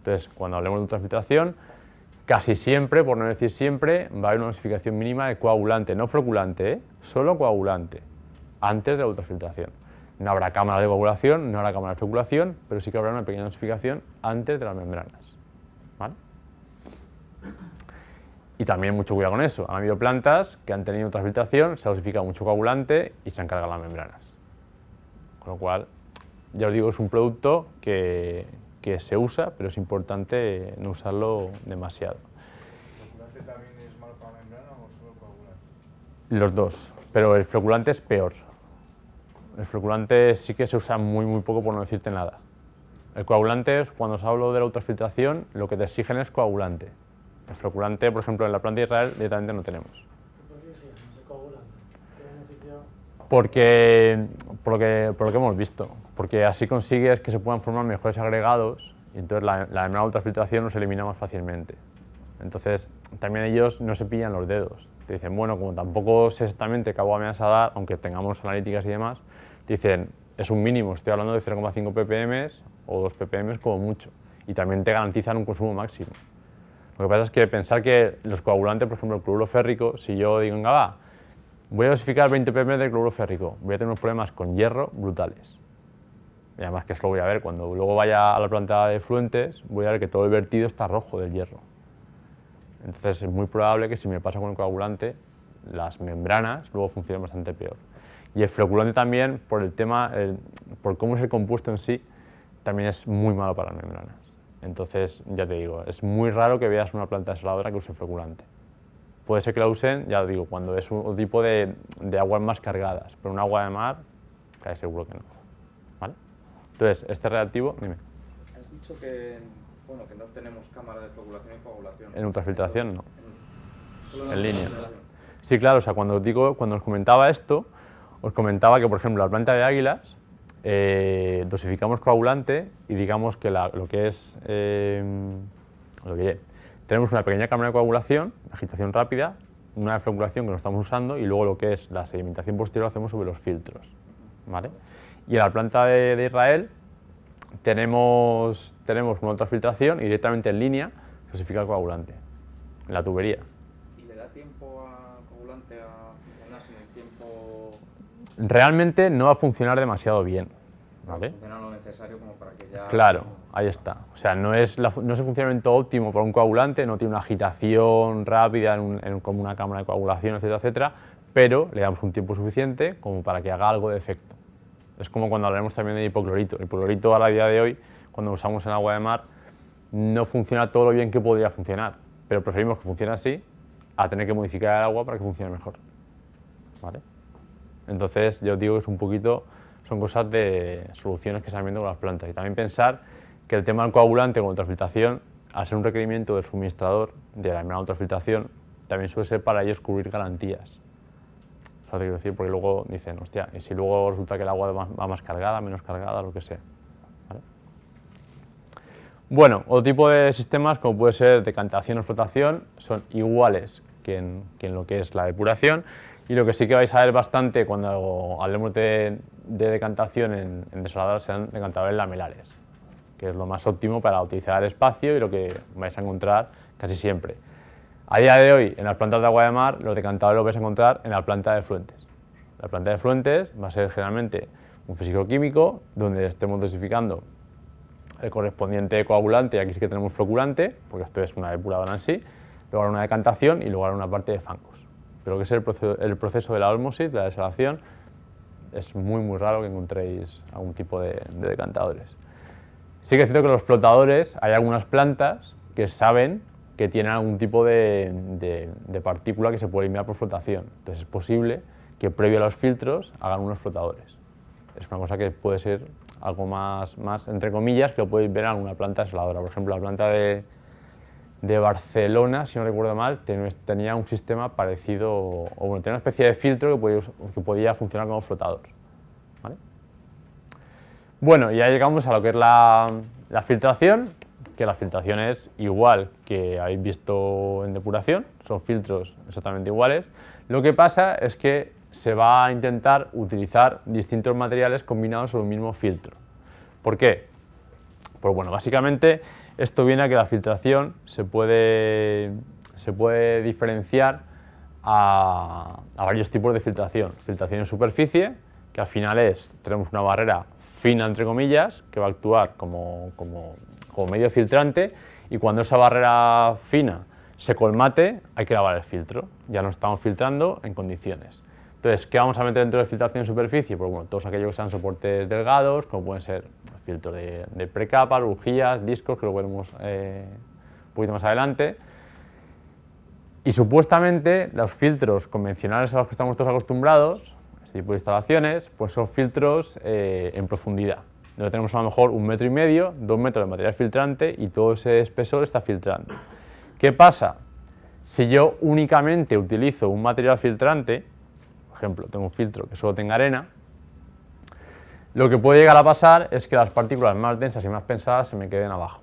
Entonces, cuando hablemos de ultrafiltración, casi siempre, por no decir siempre, va a haber una dosificación mínima de coagulante, no floculante, ¿eh? solo coagulante, antes de la ultrafiltración. No habrá cámara de coagulación, no habrá cámara de floculación, pero sí que habrá una pequeña dosificación antes de las membranas. Y también mucho cuidado con eso. Han habido plantas que han tenido ultrafiltración, se ha dosificado mucho coagulante y se han cargado las membranas. Con lo cual, ya os digo, es un producto que, que se usa, pero es importante no usarlo demasiado. ¿El floculante también es malo para la membrana o solo coagulante? Los dos, pero el floculante es peor. El floculante sí que se usa muy, muy poco, por no decirte nada. El coagulante, cuando os hablo de la ultrafiltración, lo que te exigen es coagulante. El floculante, por ejemplo, en la planta de Israel directamente no tenemos. Porque, por lo, que, por, lo que, hemos visto, porque así consigues que se puedan formar mejores agregados y entonces la, la nueva ultrafiltración los elimina más fácilmente. Entonces también ellos no se pillan los dedos. Te dicen, bueno, como tampoco sé exactamente qué agua me vas a dar, aunque tengamos analíticas y demás, te dicen, es un mínimo, estoy hablando de 0,5 ppm o 2 ppm como mucho. Y también te garantizan un consumo máximo. Lo que pasa es que pensar que los coagulantes, por ejemplo, el cloruro férrico, si yo digo, en va, Voy a dosificar 20 ppm de cloruro férrico. Voy a tener unos problemas con hierro brutales. Y además que eso lo voy a ver. Cuando luego vaya a la planta de fluentes, voy a ver que todo el vertido está rojo del hierro. Entonces es muy probable que si me pasa con el coagulante, las membranas luego funcionen bastante peor. Y el floculante también, por el tema, por cómo es el compuesto en sí, también es muy malo para las membranas. Entonces, ya te digo, es muy raro que veas una planta desaladora que use floculante. Puede ser que la usen, ya digo, cuando es un tipo de, aguas más cargadas, pero un agua de mar, casi seguro que no. ¿Vale? Entonces, este reactivo, dime. Has dicho que, no tenemos cámara de coagulación y coagulación. En ultrafiltración, no. En, línea. Sí, claro, o sea, cuando os, digo, cuando os comentaba esto, os comentaba que, por ejemplo, la planta de águilas eh, dosificamos coagulante y digamos que lo que es, eh, lo diré, tenemos una pequeña cámara de coagulación, agitación rápida, una floculación que no estamos usando y luego lo que es la sedimentación posterior lo hacemos sobre los filtros. ¿vale? Y en la planta de, Israel tenemos, tenemos una otra filtración directamente en línea clasifica el coagulante, en la tubería. ¿Y le da tiempo al coagulante a funcionar en el tiempo? Realmente no va a funcionar demasiado bien. Claro, ahí está. O sea, no es, no el funcionamiento óptimo para un coagulante, no tiene una agitación rápida como una cámara de coagulación, etcétera, etcétera, pero le damos un tiempo suficiente como para que haga algo de efecto. Es como cuando hablaremos también de hipoclorito. El hipoclorito a la día de hoy, cuando lo usamos en agua de mar, no funciona todo lo bien que podría funcionar, pero preferimos que funcione así a tener que modificar el agua para que funcione mejor. ¿Vale? Entonces, yo digo que es un poquito son cosas de soluciones que se han viendo con las plantas. Y también pensar que el tema del coagulante con ultrafiltración, al ser un requerimiento del suministrador de la de ultrafiltración, también suele ser para ellos cubrir garantías. O decir, porque luego dicen, hostia, y si luego resulta que el agua va más cargada, menos cargada, lo que sea. Bueno, otro tipo de sistemas, como puede ser decantación o flotación, son iguales que en, que en lo que es la depuración y lo que sí que vais a ver bastante cuando hablemos de, de decantación en, en son en decantadores lamelares, que es lo más óptimo para utilizar el espacio y lo que vais a encontrar casi siempre. A día de hoy, en las plantas de agua de mar, los decantadores los vais a encontrar en la planta de fluentes. La planta de fluentes va a ser generalmente un físico químico, donde estemos dosificando el correspondiente coagulante, aquí sí que tenemos floculante, porque esto es una depuradora en sí, luego una decantación y luego una parte de fangos. Pero que es el proceso, de la osmosis, la desalación, es muy muy raro que encontréis algún tipo de, decantadores. Sí que es cierto que los flotadores, hay algunas plantas que saben que tienen algún tipo de, partícula que se puede limpiar por flotación. Entonces es posible que previo a los filtros hagan unos flotadores. Es una cosa que puede ser algo más, más entre comillas, que lo podéis ver en alguna planta desaladora, Por ejemplo, la planta de, de Barcelona, si no recuerdo mal, tenía un sistema parecido, o bueno, tenía una especie de filtro que podía, funcionar como flotador. Bueno, ya llegamos a lo que es la, la filtración, que la filtración es igual que habéis visto en depuración, son filtros exactamente iguales. Lo que pasa es que se va a intentar utilizar distintos materiales combinados en un mismo filtro. ¿Por qué? Pues bueno, básicamente esto viene a que la filtración se puede, diferenciar a, varios tipos de filtración. Filtración en superficie, que al final es, tenemos una barrera fina, entre comillas, que va a actuar como, como medio filtrante y cuando esa barrera fina se colmate, hay que lavar el filtro. Ya no estamos filtrando en condiciones. Entonces, ¿qué vamos a meter dentro de filtración de superficie? Pues bueno, todos aquellos que sean soportes delgados, como pueden ser filtros de, de precapa, bujías, discos, que lo veremos eh, un poquito más adelante. Y supuestamente los filtros convencionales a los que estamos todos acostumbrados, este tipo de instalaciones, pues son filtros eh, en profundidad, donde tenemos a lo mejor un metro y medio, dos metros de material filtrante y todo ese espesor está filtrando. ¿Qué pasa? Si yo únicamente utilizo un material filtrante, ejemplo, tengo un filtro que solo tenga arena, lo que puede llegar a pasar es que las partículas más densas y más pensadas se me queden abajo.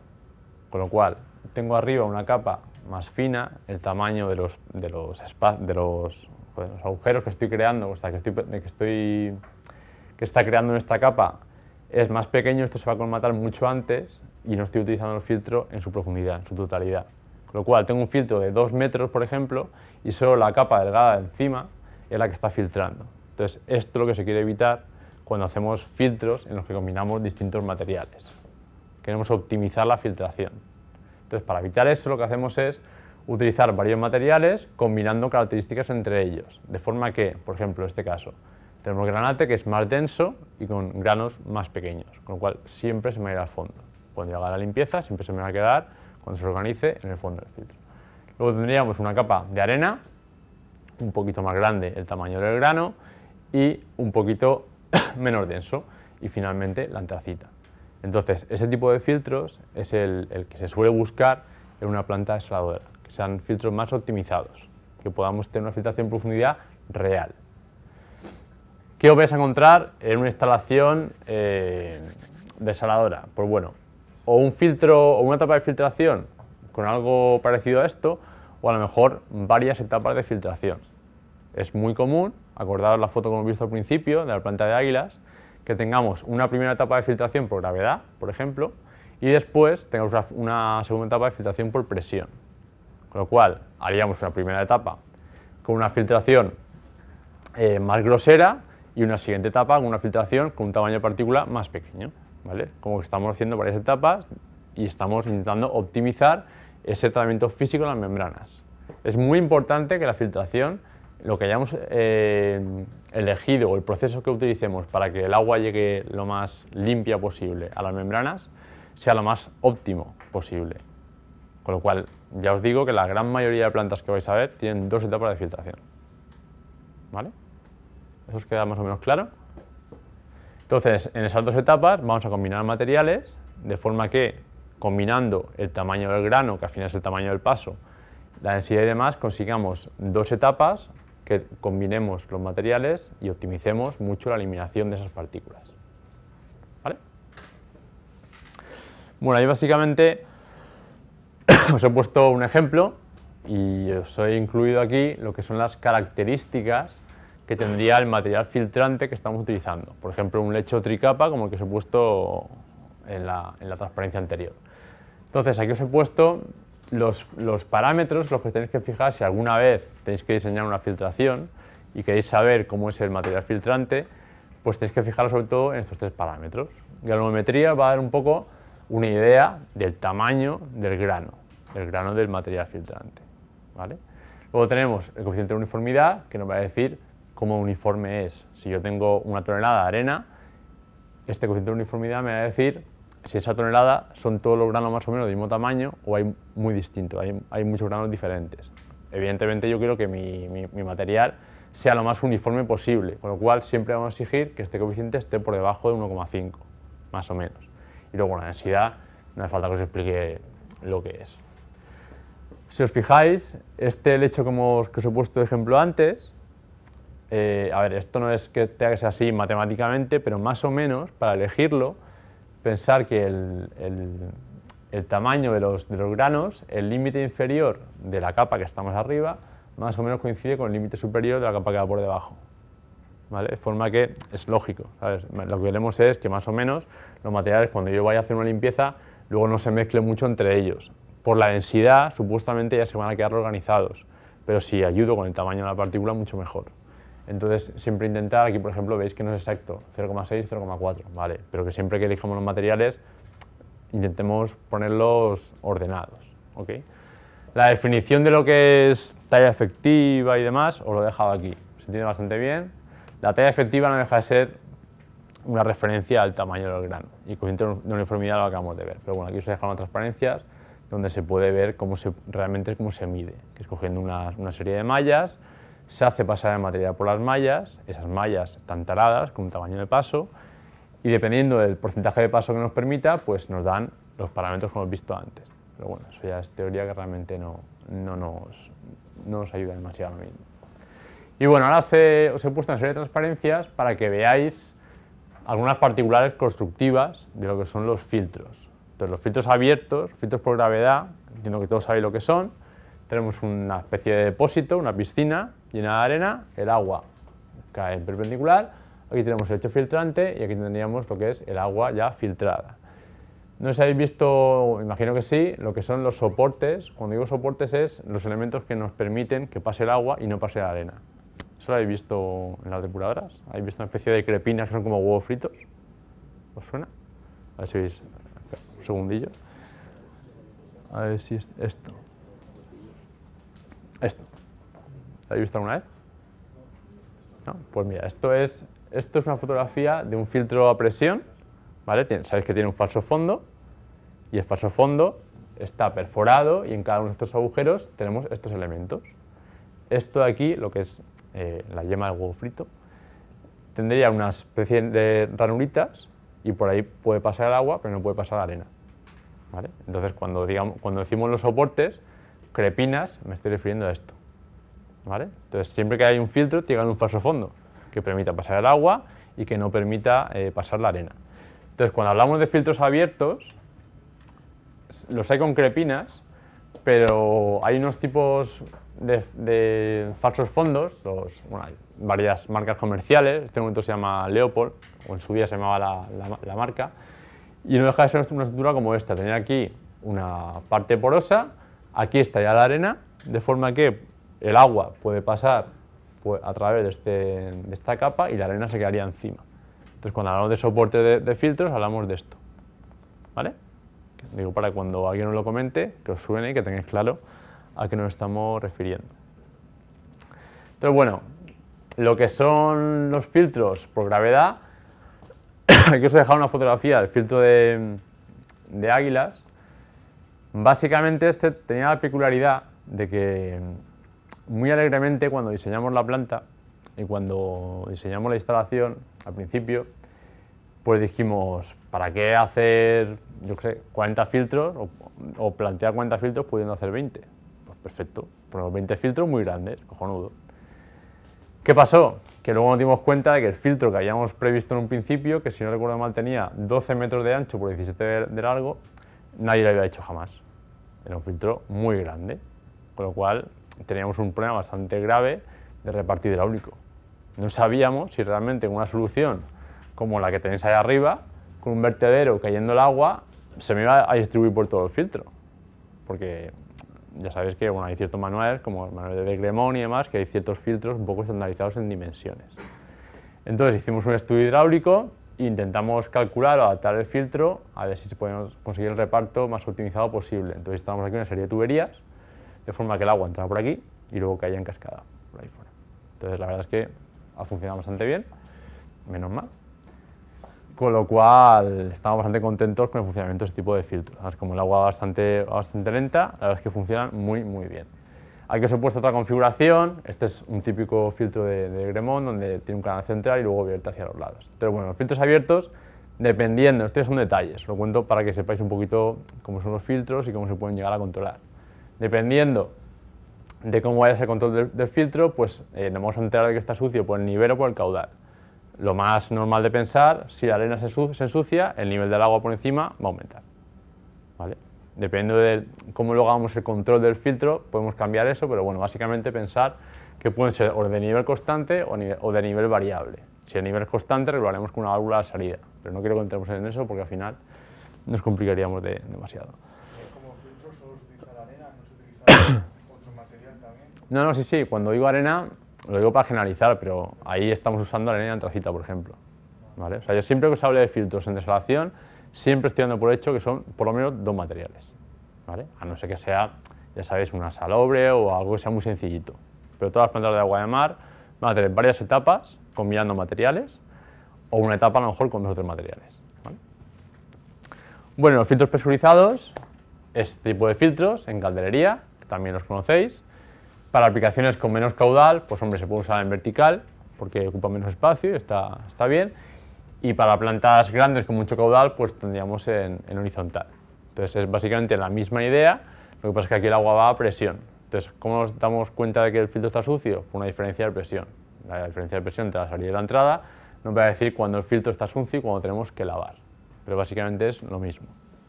Con lo cual, tengo arriba una capa más fina, el tamaño de los, los, agujeros que estoy creando, o sea, que, estoy, que, está creando en esta capa, es más pequeño, esto se va a colmatar mucho antes y no estoy utilizando el filtro en su profundidad, en su totalidad. Con lo cual, tengo un filtro de 2 metros, por ejemplo, y solo la capa delgada encima es la que está filtrando. Entonces, esto es lo que se quiere evitar cuando hacemos filtros en los que combinamos distintos materiales. Queremos optimizar la filtración. Entonces, para evitar eso, lo que hacemos es utilizar varios materiales combinando características entre ellos, de forma que, por ejemplo, en este caso, tenemos granate que es más denso y con granos más pequeños, con lo cual siempre se me va a ir al fondo. Cuando haga la limpieza, siempre se me va a quedar, cuando se organice, en el fondo del filtro. Luego tendríamos una capa de arena un poquito más grande el tamaño del grano y un poquito menos denso y finalmente la antracita. Entonces, ese tipo de filtros es el, que se suele buscar en una planta desaladora, que sean filtros más optimizados, que podamos tener una filtración en profundidad real. ¿Qué os vais a encontrar en una instalación eh, desaladora? Pues bueno, o un filtro o una tapa de filtración con algo parecido a esto, o a lo mejor varias etapas de filtración. Es muy común, acordaros la foto que hemos visto al principio de la planta de águilas, que tengamos una primera etapa de filtración por gravedad, por ejemplo, y después tengamos una segunda etapa de filtración por presión. Con lo cual, haríamos una primera etapa con una filtración eh, más grosera y una siguiente etapa con una filtración con un tamaño de partícula más pequeño. ¿vale? Como que estamos haciendo varias etapas y estamos intentando optimizar ese tratamiento físico en las membranas. Es muy importante que la filtración, lo que hayamos eh, elegido o el proceso que utilicemos para que el agua llegue lo más limpia posible a las membranas, sea lo más óptimo posible. Con lo cual, ya os digo que la gran mayoría de plantas que vais a ver tienen dos etapas de filtración. ¿Vale? ¿Eso os queda más o menos claro? Entonces, en esas dos etapas vamos a combinar materiales de forma que combinando el tamaño del grano, que al final es el tamaño del paso, la densidad y demás, consigamos dos etapas que combinemos los materiales y optimicemos mucho la eliminación de esas partículas. Bueno, yo básicamente os he puesto un ejemplo y os he incluido aquí lo que son las características que tendría el material filtrante que estamos utilizando. Por ejemplo, un lecho tricapa como el que os he puesto en la transparencia anterior. Entonces aquí os he puesto los, parámetros los que tenéis que fijar si alguna vez tenéis que diseñar una filtración y queréis saber cómo es el material filtrante, pues tenéis que fijaros sobre todo en estos tres parámetros. La Granulometría va a dar un poco una idea del tamaño del grano, del grano del material filtrante. ¿vale? Luego tenemos el coeficiente de uniformidad, que nos va a decir cómo uniforme es. Si yo tengo una tonelada de arena, este coeficiente de uniformidad me va a decir si esa tonelada son todos los granos más o menos del mismo tamaño o hay muy distinto, hay, muchos granos diferentes. Evidentemente yo quiero que mi, material sea lo más uniforme posible, con lo cual siempre vamos a exigir que este coeficiente esté por debajo de 1,5, más o menos. Y luego la densidad, no hace falta que os explique lo que es. Si os fijáis, este lecho como que os he puesto de ejemplo antes, eh, a ver, esto no es que tenga que ser así matemáticamente, pero más o menos para elegirlo, pensar que el, tamaño de los, granos, el límite inferior de la capa que está más arriba, más o menos coincide con el límite superior de la capa que va por debajo. De forma que es lógico. Lo que queremos es que más o menos los materiales, cuando yo vaya a hacer una limpieza, luego no se mezclen mucho entre ellos. Por la densidad, supuestamente ya se van a quedar organizados, pero si ayudo con el tamaño de la partícula, mucho mejor. Entonces, siempre intentar, aquí por ejemplo veis que no es exacto, 0,6, 0,4, ¿vale? Pero que siempre que elijamos los materiales, intentemos ponerlos ordenados, ¿ok? La definición de lo que es talla efectiva y demás, os lo he dejado aquí, se entiende bastante bien. La talla efectiva no deja de ser una referencia al tamaño del grano y el coeficiente de uniformidad lo acabamos de ver. Pero bueno, aquí os he dejado unas transparencias donde se puede ver realmente cómo se mide, que es cogiendo una serie de mallas, se hace pasar el material por las mallas, esas mallas están taladas con un tamaño de paso y dependiendo del porcentaje de paso que nos permita, pues nos dan los parámetros como hemos visto antes. Pero bueno, eso ya es teoría que realmente no, nos, no ayuda demasiado Y bueno, ahora se, os he puesto una serie de transparencias para que veáis algunas particulares constructivas de lo que son los filtros. Entonces, los filtros abiertos, filtros por gravedad, entiendo que todos sabéis lo que son, tenemos una especie de depósito, una piscina llena de arena, el agua cae en perpendicular, aquí tenemos el hecho filtrante y aquí tendríamos lo que es el agua ya filtrada. No sé si habéis visto, imagino que sí, lo que son los soportes. Cuando digo soportes es los elementos que nos permiten que pase el agua y no pase la arena. ¿Eso lo habéis visto en las depuradoras? ¿Habéis visto una especie de crepinas que son como huevos fritos? ¿Os suena? A ver si veis... Un segundillo. A ver si es esto. Esto. ¿lo habéis visto alguna vez? Pues mira, esto es, esto es una fotografía de un filtro a presión, ¿vale? sabéis que tiene un falso fondo y el falso fondo está perforado y en cada uno de estos agujeros tenemos estos elementos. Esto de aquí, lo que es eh, la yema del huevo frito, tendría una especie de ranuritas y por ahí puede pasar el agua, pero no puede pasar la arena. ¿vale? Entonces, cuando, digamos, cuando decimos los soportes, crepinas, me estoy refiriendo a esto. ¿Vale? Entonces, siempre que hay un filtro, tiene un falso fondo que permita pasar el agua y que no permita eh, pasar la arena. Entonces, cuando hablamos de filtros abiertos, los hay con crepinas, pero hay unos tipos de, falsos fondos, hay varias marcas comerciales, este momento se llama Leopold, o en su día se llamaba la, la marca, y no deja de ser una estructura como esta, tener aquí una parte porosa Aquí está ya la arena, de forma que el agua puede pasar pues, a través este, de, esta capa y la arena se quedaría encima. Entonces, cuando hablamos de soporte de, filtros, hablamos de esto. ¿Vale? Digo, para cuando alguien os lo comente, que os suene y que tengáis claro a qué nos estamos refiriendo. Entonces, bueno, lo que son los filtros por gravedad, aquí os he dejado una fotografía del filtro de, de águilas, Básicamente este tenía la peculiaridad de que mm, muy alegremente cuando diseñamos la planta y cuando diseñamos la instalación al principio, pues dijimos, ¿para qué hacer, yo sé, 40 filtros o, plantear 40 filtros pudiendo hacer 20? Pues perfecto, ponemos pues 20 filtros muy grandes, cojonudo. ¿Qué pasó? Que luego nos dimos cuenta de que el filtro que habíamos previsto en un principio, que si no recuerdo mal tenía 12 metros de ancho por 17 de largo, nadie lo había hecho jamás. Era un filtro muy grande, con lo cual teníamos un problema bastante grave de repartir hidráulico. No sabíamos si realmente una solución como la que tenéis ahí arriba, con un vertedero cayendo el agua, se me iba a distribuir por todo el filtro. Porque ya sabéis que bueno, hay ciertos manuales, como el manual de Gremón y demás, que hay ciertos filtros un poco estandarizados en dimensiones. Entonces hicimos un estudio hidráulico intentamos calcular o adaptar el filtro a ver si se puede conseguir el reparto más optimizado posible. Entonces instalamos aquí una serie de tuberías, de forma que el agua entraba por aquí y luego caía en cascada, por ahí fuera. Entonces la verdad es que ha funcionado bastante bien, menos mal. Con lo cual estamos bastante contentos con el funcionamiento de este tipo de filtros. Como el agua bastante, bastante lenta, la verdad es que funcionan muy, muy bien. Aquí os he puesto otra configuración, este es un típico filtro de, de Gremón donde tiene un canal central y luego abierto hacia los lados. Pero bueno, los filtros abiertos, dependiendo, estos son detalles, lo cuento para que sepáis un poquito cómo son los filtros y cómo se pueden llegar a controlar. Dependiendo de cómo vaya ese control del, filtro, pues eh, nos vamos a enterar de que está sucio por el nivel o por el caudal. Lo más normal de pensar, si la arena se, se ensucia, el nivel del agua por encima va a aumentar. ¿Vale? Dependiendo de cómo lo hagamos el control del filtro, podemos cambiar eso, pero bueno, básicamente pensar que pueden ser de nivel constante o, de nivel variable. Si el nivel es constante, haremos con una válvula de salida, pero no quiero que entremos en eso porque al final nos complicaríamos demasiado. Eh, ¿Como filtro solo se utiliza arena? ¿No se utiliza otro material también? No, no, sí, sí. Cuando digo arena, lo digo para generalizar, pero ahí estamos usando arena en antracita, por ejemplo. ¿Vale? O sea, yo siempre que os hable de filtros en desalación, siempre estudiando dando por hecho que son por lo menos dos materiales, A no ser que sea, ya sabéis, una salobre o algo que sea muy sencillito. Pero todas las plantas de agua de mar van a tener varias etapas combinando materiales o una etapa a lo mejor con dos materiales. Bueno, los filtros presurizados, este tipo de filtros en calderería, también los conocéis. Para aplicaciones con menos caudal, pues hombre, se puede usar en vertical porque ocupa menos espacio y está, está bien y para plantas grandes con mucho caudal, pues tendríamos en, horizontal. Entonces es básicamente la misma idea, lo que pasa es que aquí el agua va a presión. Entonces, ¿cómo nos damos cuenta de que el filtro está sucio? Por una diferencia de presión. La diferencia de presión entre la salida y la entrada nos va a decir cuando el filtro está sucio y cuando tenemos que lavar. Pero básicamente es lo mismo.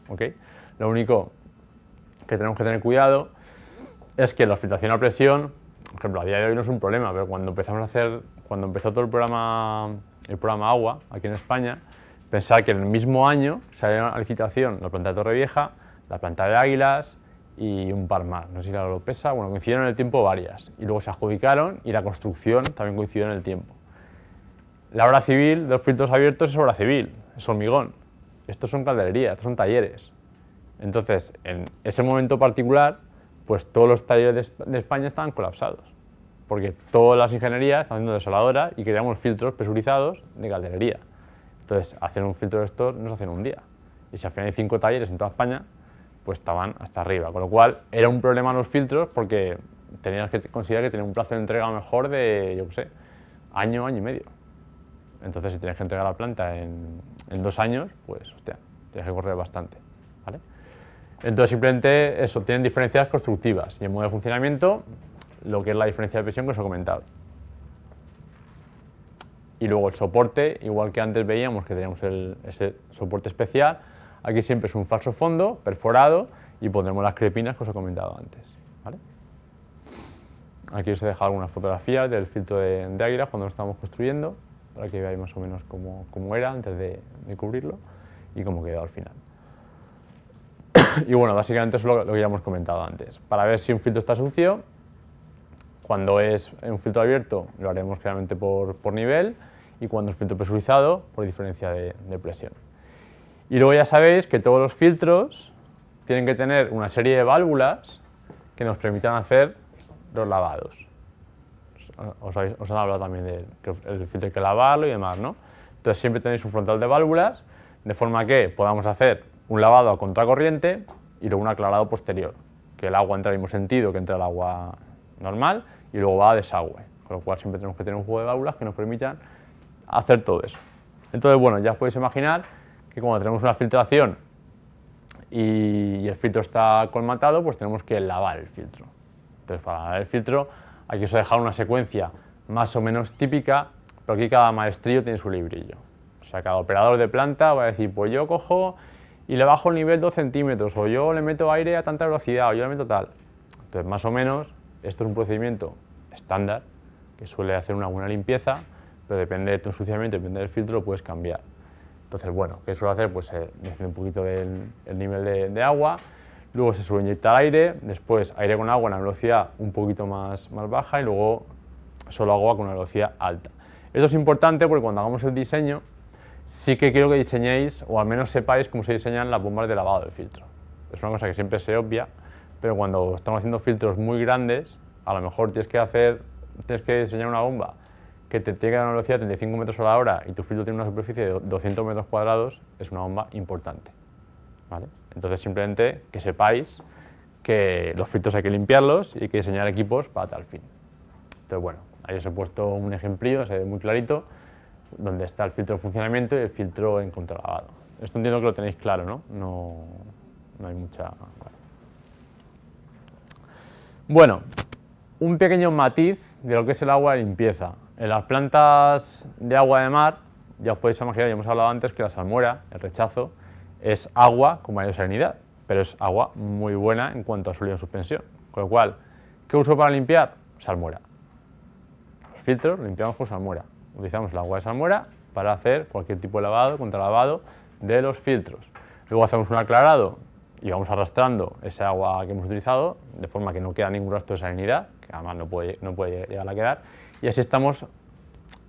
¿okay? Lo único que tenemos que tener cuidado es que la filtración a presión, por ejemplo, a día de hoy no es un problema, pero cuando empezamos a hacer, cuando empezó todo el programa el programa Agua, aquí en España, pensaba que en el mismo año salieron a licitación la planta de Torrevieja, la planta de Águilas y un par más, no sé si la Lopesa, bueno, coincidieron en el tiempo varias, y luego se adjudicaron y la construcción también coincidió en el tiempo. La obra civil de los filtros abiertos es obra civil, es hormigón, estos son caldererías, estos son talleres. Entonces, en ese momento particular, pues todos los talleres de España estaban colapsados porque todas las ingenierías están haciendo desoladora y queríamos filtros presurizados de calderería. Entonces, hacer un filtro de estos no se hace en un día. Y si al final hay cinco talleres en toda España, pues estaban hasta arriba. Con lo cual, era un problema los filtros porque tenías que considerar que tenía un plazo de entrega mejor de, yo qué sé, año, año y medio. Entonces, si tienes que entregar la planta en, en dos años, pues, hostia, tienes que correr bastante. ¿vale? Entonces, simplemente eso, tienen diferencias constructivas. Y en modo de funcionamiento, lo que es la diferencia de presión que os he comentado. Y luego el soporte, igual que antes veíamos que teníamos ese soporte especial, aquí siempre es un falso fondo perforado y pondremos las crepinas que os he comentado antes. Aquí os he dejado algunas fotografías del filtro de, de águila cuando lo estábamos construyendo, para que veáis más o menos cómo, cómo era antes de, de, cubrirlo y cómo quedó al final. y bueno, básicamente eso es lo, lo que ya hemos comentado antes. Para ver si un filtro está sucio, cuando es un filtro abierto lo haremos claramente por, nivel y cuando es filtro presurizado por diferencia de, presión. Y luego ya sabéis que todos los filtros tienen que tener una serie de válvulas que nos permitan hacer los lavados. Os, han hablado también de que el filtro hay que lavarlo y demás, ¿no? Entonces siempre tenéis un frontal de válvulas, de forma que podamos hacer un lavado a contracorriente y luego un aclarado posterior, que el agua entre al mismo sentido que entra el agua normal y luego va a desagüe, con lo cual siempre tenemos que tener un juego de válvulas que nos permitan hacer todo eso. Entonces, bueno, ya os podéis imaginar que cuando tenemos una filtración y, el filtro está colmatado, pues tenemos que lavar el filtro. Entonces, para lavar el filtro aquí os he una secuencia más o menos típica, pero aquí cada maestrillo tiene su librillo. O sea, cada operador de planta va a decir, pues yo cojo y le bajo el nivel 2 centímetros, o yo le meto aire a tanta velocidad, o yo le meto tal. Entonces, más o menos, esto es un procedimiento estándar que suele hacer una buena limpieza, pero depende de tu ensuciamiento, depende del filtro, lo puedes cambiar. Entonces, bueno, ¿qué suele hacer? Pues eh, un poquito del, el nivel de, agua, luego se suele inyectar aire, después aire con agua a una velocidad un poquito más, más baja y luego solo agua con una velocidad alta. Esto es importante porque cuando hagamos el diseño, sí que quiero que diseñéis o al menos sepáis cómo se diseñan las bombas de lavado del filtro. Es una cosa que siempre se obvia, pero cuando estamos haciendo filtros muy grandes, a lo mejor tienes que hacer, tienes que diseñar una bomba que te llegue a una velocidad de 35 metros a la hora y tu filtro tiene una superficie de 200 metros cuadrados, es una bomba importante. ¿vale? Entonces simplemente que sepáis que los filtros hay que limpiarlos y hay que diseñar equipos para tal fin. Entonces bueno, ahí os he puesto un ejemplillo, se ve muy clarito, donde está el filtro de funcionamiento y el filtro en controlado. Esto entiendo que lo tenéis claro, ¿no? No, no hay mucha... Bueno, un pequeño matiz de lo que es el agua de limpieza. En las plantas de agua de mar, ya os podéis imaginar, ya hemos hablado antes que la salmuera, el rechazo, es agua con mayor salinidad, pero es agua muy buena en cuanto a su en suspensión. Con lo cual, ¿qué uso para limpiar? Salmuera. Los filtros limpiamos con salmuera. Utilizamos el agua de salmuera para hacer cualquier tipo de lavado, contralavado de los filtros. Luego hacemos un aclarado y vamos arrastrando esa agua que hemos utilizado, de forma que no queda ningún rastro de salinidad, que además no puede, no puede llegar a quedar, y así estamos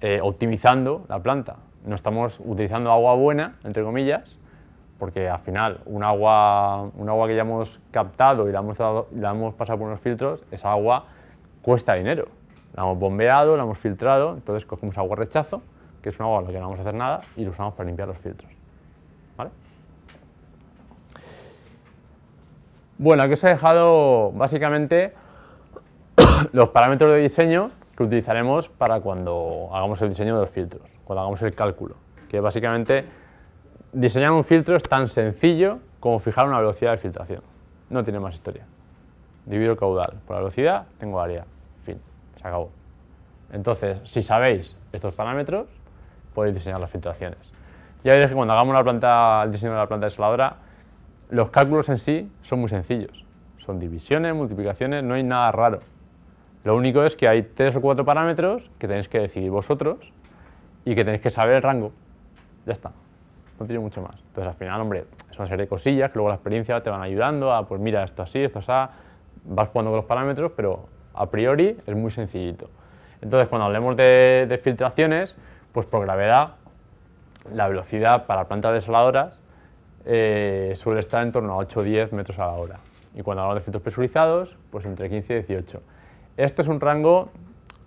eh, optimizando la planta. No estamos utilizando agua buena, entre comillas, porque al final un agua, un agua que ya hemos captado y la hemos, la hemos pasado por unos filtros, esa agua cuesta dinero. La hemos bombeado, la hemos filtrado, entonces cogemos agua rechazo, que es un agua a la que no vamos a hacer nada, y lo usamos para limpiar los filtros. Bueno, aquí os he dejado básicamente los parámetros de diseño que utilizaremos para cuando hagamos el diseño de los filtros, cuando hagamos el cálculo, que básicamente diseñar un filtro es tan sencillo como fijar una velocidad de filtración, no tiene más historia. Divido el caudal por la velocidad, tengo área, fin, se acabó. Entonces, si sabéis estos parámetros, podéis diseñar las filtraciones. Ya veréis que cuando hagamos la planta, el diseño de la planta desoladora, los cálculos en sí son muy sencillos. Son divisiones, multiplicaciones, no hay nada raro. Lo único es que hay tres o cuatro parámetros que tenéis que decidir vosotros y que tenéis que saber el rango. Ya está. No tiene mucho más. Entonces, al final, hombre, es una serie de cosillas que luego la experiencia te van ayudando a, pues mira, esto así, esto así. Vas jugando con los parámetros, pero a priori es muy sencillito. Entonces, cuando hablemos de, filtraciones, pues por gravedad, la velocidad para plantas desaladoras eh, suele estar en torno a 8 o 10 metros a la hora. Y cuando hablamos de filtros presurizados, pues entre 15 y 18. Este es un rango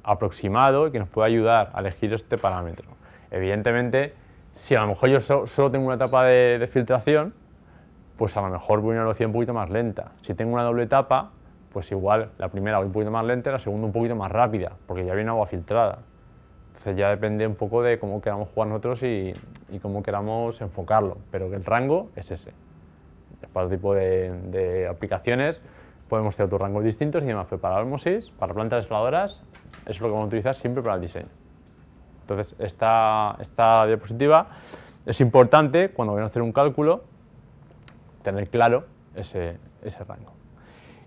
aproximado que nos puede ayudar a elegir este parámetro. Evidentemente, si a lo mejor yo solo tengo una etapa de, de, filtración, pues a lo mejor voy a una velocidad un poquito más lenta. Si tengo una doble etapa, pues igual la primera voy un poquito más lenta la segunda un poquito más rápida, porque ya viene agua filtrada. Entonces ya depende un poco de cómo queramos jugar nosotros y, y cómo queramos enfocarlo, pero que el rango es ese. Para el tipo de, aplicaciones podemos tener otros rangos distintos y demás, pero para Osmosis, para plantas eso es lo que vamos a utilizar siempre para el diseño. Entonces esta, esta diapositiva es importante cuando a hacer un cálculo tener claro ese, ese rango.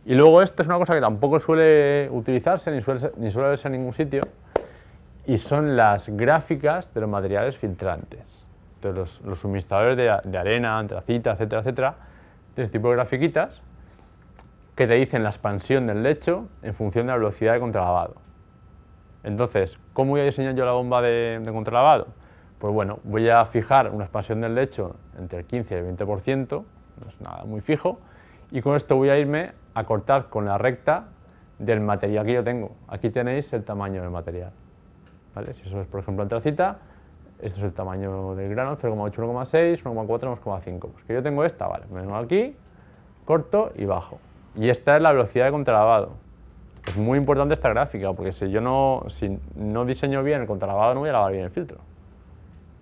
Y luego esto es una cosa que tampoco suele utilizarse ni ni suele verse en ningún sitio, y son las gráficas de los materiales filtrantes. Entonces, los, suministradores de, de, arena, antracita, etcétera, etcétera, de este tipo de grafiquitas que te dicen la expansión del lecho en función de la velocidad de contralavado. Entonces, ¿cómo voy a diseñar yo la bomba de, de contralavado? Pues bueno, voy a fijar una expansión del lecho entre el 15 y el 20%, no es nada muy fijo, y con esto voy a irme a cortar con la recta del material que yo tengo. Aquí tenéis el tamaño del material. Si eso es, por ejemplo, antracita, este es el tamaño del grano, 0,8, 1,6, 1,4, 1,5. Pues que yo tengo esta, vale, me aquí, corto y bajo. Y esta es la velocidad de contralavado. Es muy importante esta gráfica, porque si yo no, no diseño bien el contralavado, no voy a lavar bien el filtro.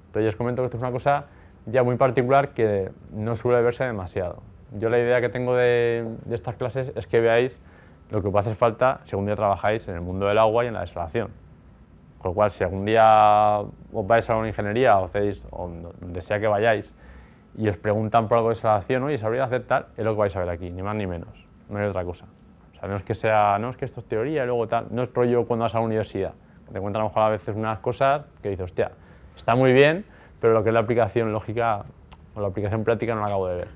Entonces, os comento que esto es una cosa ya muy particular que no suele verse demasiado. Yo la idea que tengo de, estas clases es que veáis lo que os hace falta según ya trabajáis en el mundo del agua y en la desalación. Con lo cual, si algún día os vais a una ingeniería o hacéis, o donde sea que vayáis, y os preguntan por algo de esa ¿no? y sabréis aceptar, es lo que vais a ver aquí, ni más ni menos, no hay otra cosa. O no es que sea, no es que esto es teoría y luego tal, no es rollo cuando vas a la universidad, te encuentras a lo mejor a veces unas cosas que dices, hostia, está muy bien, pero lo que es la aplicación lógica o la aplicación práctica no la acabo de ver,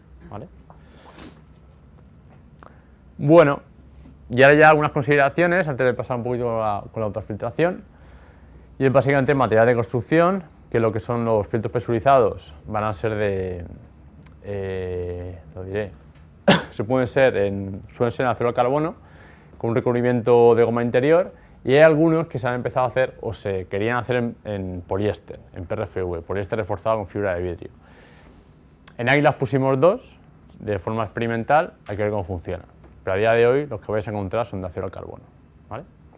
Bueno, y ahora ya algunas consideraciones antes de pasar un poquito con la, con la autofiltración. Y es básicamente material de construcción, que lo que son los filtros presurizados van a ser de, eh, lo diré, se pueden ser en, suelen ser en acero al carbono, con un recubrimiento de goma interior, y hay algunos que se han empezado a hacer o se querían hacer en, poliéster, en PRFV, poliéster reforzado con fibra de vidrio. En Águilas pusimos dos, de forma experimental, hay que ver cómo funciona. Pero a día de hoy los que vais a encontrar son de acero al carbono,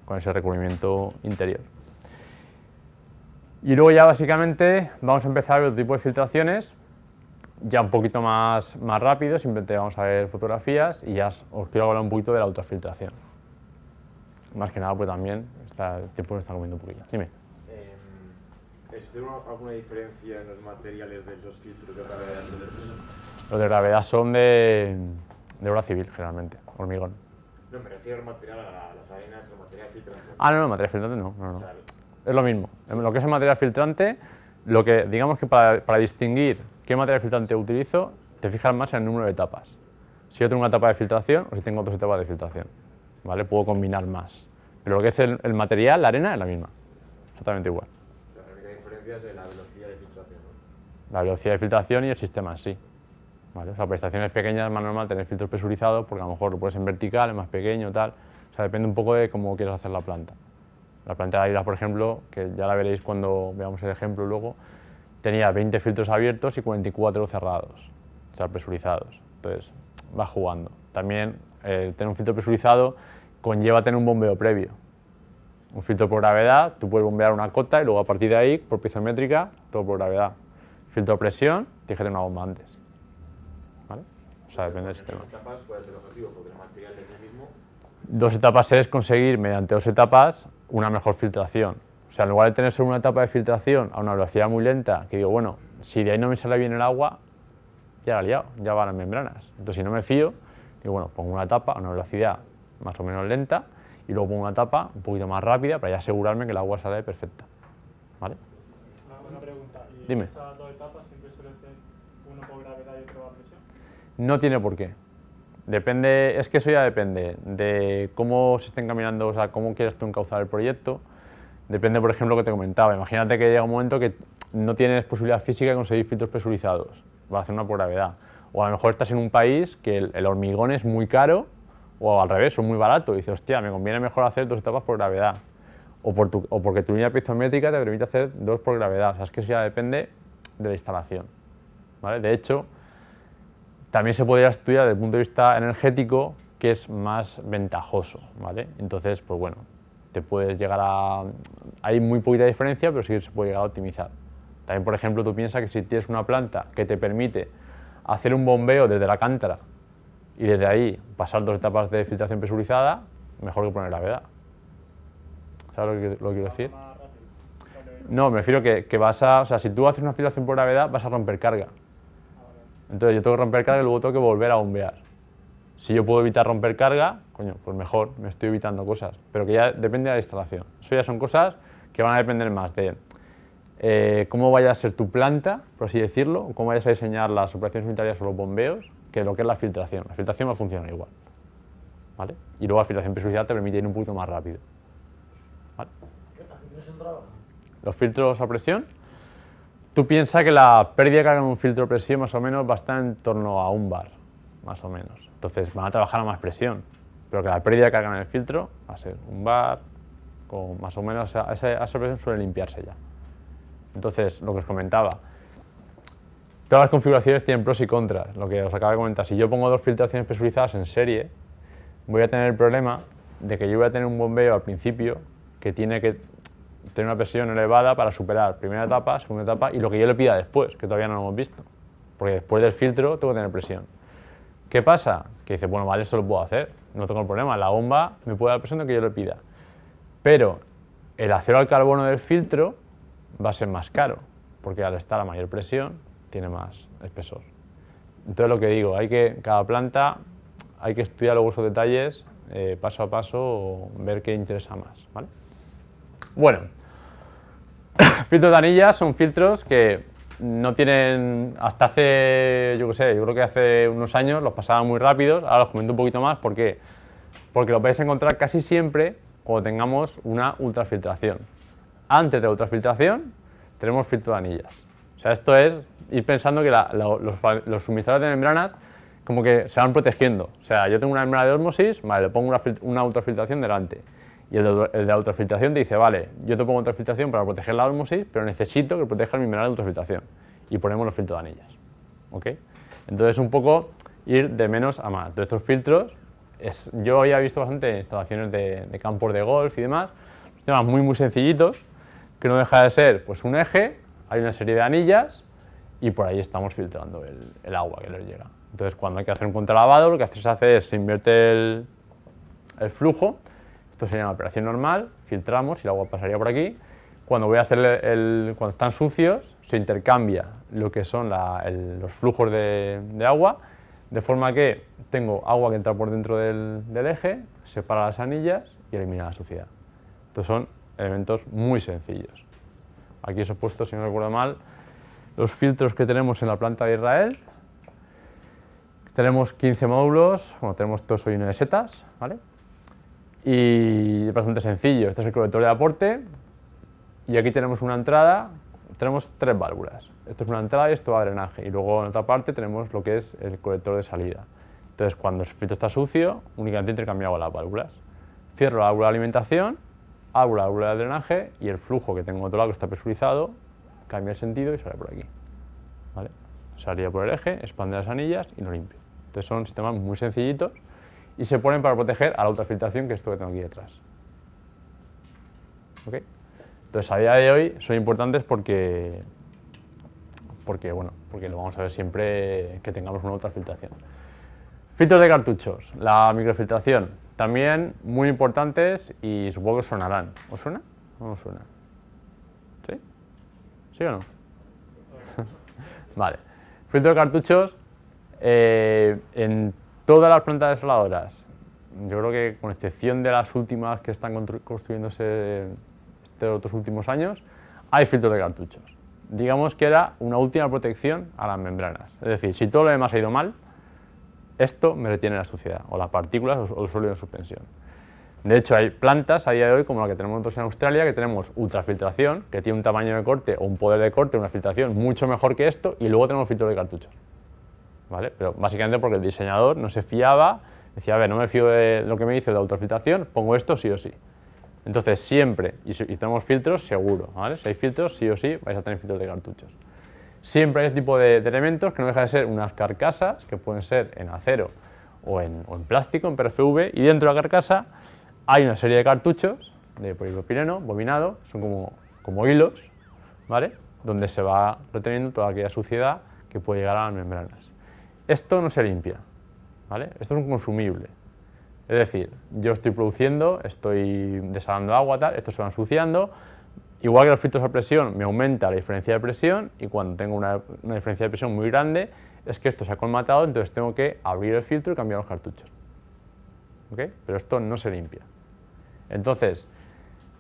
con ese recubrimiento interior. Y luego ya básicamente vamos a empezar a ver otro tipo de filtraciones, ya un poquito más, más rápido, simplemente vamos a ver fotografías y ya os quiero hablar un poquito de la ultrafiltración. Más que nada pues también el tiempo nos está comiendo un poquito. Dime. Em, ¿Existe alguna diferencia en los materiales de los filtros de gravedad de peso? Los de gravedad son de, de obra civil, generalmente, hormigón. No, me refiero al material, a las arenas, al material filtrante. Ah, no, no, material filtrante no. no, no es lo mismo. lo que es el material filtrante, lo que, digamos que para, distinguir qué material filtrante utilizo, te fijas más en el número de etapas. Si yo tengo una etapa de filtración o si tengo dos etapas de filtración, ¿vale? Puedo combinar más. Pero lo que es el, material, la arena, es la misma. Exactamente igual. La única diferencia es la velocidad de filtración. La velocidad de filtración y el sistema sí. ¿Vale? O sea, para pequeñas es más normal tener filtros presurizados porque a lo mejor lo pones en vertical, es más pequeño, tal. O sea, depende un poco de cómo quieras hacer la planta. La planta de por ejemplo, que ya la veréis cuando veamos el ejemplo luego, tenía 20 filtros abiertos y 44 cerrados, o sea, presurizados. Entonces, va jugando. También eh, tener un filtro presurizado conlleva tener un bombeo previo. Un filtro por gravedad, tú puedes bombear una cota y luego a partir de ahí, por piezométrica, todo por gravedad. Filtro de presión, tienes que tener una bomba antes. ¿Vale? O sea, depende del sistema. Etapas, puede ser el objetivo? Porque el material es el mismo. Dos etapas es conseguir, mediante dos etapas, una mejor filtración. O sea, en lugar de tener solo una etapa de filtración a una velocidad muy lenta, que digo, bueno, si de ahí no me sale bien el agua, ya la liado, ya van las membranas. Entonces, si no me fío, digo, bueno, pongo una etapa a una velocidad más o menos lenta y luego pongo una etapa un poquito más rápida para ya asegurarme que el agua sale perfecta. ¿Vale? Una pregunta. Dime. ¿Esas dos etapas siempre suelen ser uno por gravedad y otro por presión? No tiene por qué. Depende, es que eso ya depende de cómo se estén caminando, o sea, cómo quieres tú encauzar el proyecto. Depende, por ejemplo, lo que te comentaba. Imagínate que llega un momento que no tienes posibilidad física de conseguir filtros presurizados. Va a hacer una por gravedad. O a lo mejor estás en un país que el, hormigón es muy caro o al revés, o muy barato. Y dices, hostia, me conviene mejor hacer dos etapas por gravedad. O, porque tu línea piezométrica te permite hacer dos por gravedad. O sea, es que eso ya depende de la instalación. ¿vale? De hecho, también se podría estudiar desde el punto de vista energético, que es más ventajoso, ¿vale? Entonces, pues bueno, te puedes llegar a... Hay muy poquita diferencia, pero sí se puede llegar a optimizar. También, por ejemplo, tú piensas que si tienes una planta que te permite hacer un bombeo desde la cántara y desde ahí pasar dos etapas de filtración presurizada, mejor que poner la veda. ¿Sabes lo que, lo quiero decir? No, me refiero que, que vas a... O sea, si tú haces una filtración por gravedad, vas a romper carga. Entonces yo tengo que romper carga y luego tengo que volver a bombear. Si yo puedo evitar romper carga, coño, pues mejor, me estoy evitando cosas. Pero que ya depende de la instalación. Eso ya son cosas que van a depender más de eh, cómo vaya a ser tu planta, por así decirlo, cómo vayas a diseñar las operaciones unitarias o los bombeos, que lo que es la filtración. La filtración va a funcionar igual. ¿Vale? Y luego la filtración presurizada te permite ir un poquito más rápido. ¿Vale? ¿Los filtros a presión? Tú piensas que la pérdida que en un filtro presión más o menos va a estar en torno a un bar, más o menos. Entonces van a trabajar a más presión, pero que la pérdida que hagan en el filtro va a ser un bar, con más o menos esa, a esa presión suele limpiarse ya. Entonces, lo que os comentaba, todas las configuraciones tienen pros y contras, lo que os acabo de comentar. Si yo pongo dos filtraciones presurizadas en serie, voy a tener el problema de que yo voy a tener un bombeo al principio que tiene que tener una presión elevada para superar primera etapa, segunda etapa y lo que yo le pida después, que todavía no lo hemos visto. Porque después del filtro tengo que tener presión. ¿Qué pasa? Que dice, bueno, vale, eso lo puedo hacer, no tengo problema, la bomba me puede dar presión que yo le pida. Pero el acero al carbono del filtro va a ser más caro, porque al estar a mayor presión tiene más espesor. Entonces lo que digo, hay que, cada planta hay que estudiar luego esos detalles eh, paso a paso, ver qué interesa más. ¿vale? Bueno, filtros de anillas son filtros que no tienen, hasta hace, yo sé, yo creo que hace unos años los pasaban muy rápidos, ahora los comento un poquito más, ¿por qué? Porque lo a encontrar casi siempre cuando tengamos una ultrafiltración. Antes de la ultrafiltración tenemos filtros de anillas. O sea, esto es ir pensando que los, los, suministradores de membranas como que se van protegiendo. O sea, yo tengo una membrana de osmosis, vale, le pongo una ultrafiltración delante y el de, autofiltración te dice, vale, yo te pongo autofiltración para proteger la osmosis, pero necesito que proteja mi mineral de autofiltración. Y ponemos los filtros de anillas. ¿ok? Entonces un poco ir de menos a más. De estos filtros, es, yo había visto bastante instalaciones de, campos de golf y demás, temas muy muy sencillitos, que no deja de ser pues un eje, hay una serie de anillas y por ahí estamos filtrando el, agua que les llega. Entonces cuando hay que hacer un contralavado, lo que se hace es se invierte el flujo esto sería una operación normal, filtramos y el agua pasaría por aquí. Cuando voy a hacer el, cuando están sucios, se intercambia lo que son los flujos de, agua, de forma que tengo agua que entra por dentro del, eje, separa las anillas y elimina la suciedad. Estos son elementos muy sencillos. Aquí os he puesto, si no recuerdo mal, los filtros que tenemos en la planta de Israel. Tenemos 15 módulos, bueno, tenemos dos hoy y setas, ¿vale? y es bastante sencillo. Este es el colector de aporte y aquí tenemos una entrada, tenemos tres válvulas. Esto es una entrada y esto va a drenaje y luego en otra parte tenemos lo que es el colector de salida. Entonces cuando el filtro está sucio, únicamente intercambiamos las válvulas. Cierro la válvula de alimentación, abro la válvula de drenaje y el flujo que tengo en otro lado que está presurizado cambia el sentido y sale por aquí. ¿Vale? Salía por el eje, expande las anillas y lo limpio. Entonces son sistemas muy sencillitos y se ponen para proteger a la ultrafiltración que es esto que tengo aquí detrás. Entonces a día de hoy son importantes porque, porque, bueno, porque lo vamos a ver siempre que tengamos una ultrafiltración. Filtros de cartuchos, la microfiltración, también muy importantes y supongo que sonarán. ¿Os suena? No suena. ¿Sí? ¿Sí o no? vale. Filtro de cartuchos, eh, en Todas las plantas desoladoras, yo creo que con excepción de las últimas que están construyéndose estos otros últimos años, hay filtros de cartuchos. Digamos que era una última protección a las membranas. Es decir, si todo lo demás ha ido mal, esto me retiene la suciedad, o las partículas o, o el sólido en suspensión. De hecho, hay plantas a día de hoy, como la que tenemos nosotros en Australia, que tenemos ultrafiltración, que tiene un tamaño de corte o un poder de corte, una filtración mucho mejor que esto, y luego tenemos filtros de cartuchos. Pero básicamente porque el diseñador no se fiaba, decía, a ver, no me fío de lo que me dice de autofiltración, pongo esto sí o sí. Entonces siempre, y tenemos filtros, seguro, Si hay filtros, sí o sí vais a tener filtros de cartuchos. Siempre hay este tipo de, elementos que no deja de ser unas carcasas, que pueden ser en acero o en, en plástico, en PRFV, y dentro de la carcasa hay una serie de cartuchos de polipropileno, bobinado, son como, como hilos, ¿vale? Donde se va reteniendo toda aquella suciedad que puede llegar a las membranas. Esto no se limpia, ¿vale? Esto es un consumible. Es decir, yo estoy produciendo, estoy desalando agua, tal, esto se va ensuciando. Igual que los filtros a presión, me aumenta la diferencia de presión y cuando tengo una, diferencia de presión muy grande, es que esto se ha colmatado, entonces tengo que abrir el filtro y cambiar los cartuchos. ¿Ok? Pero esto no se limpia. Entonces,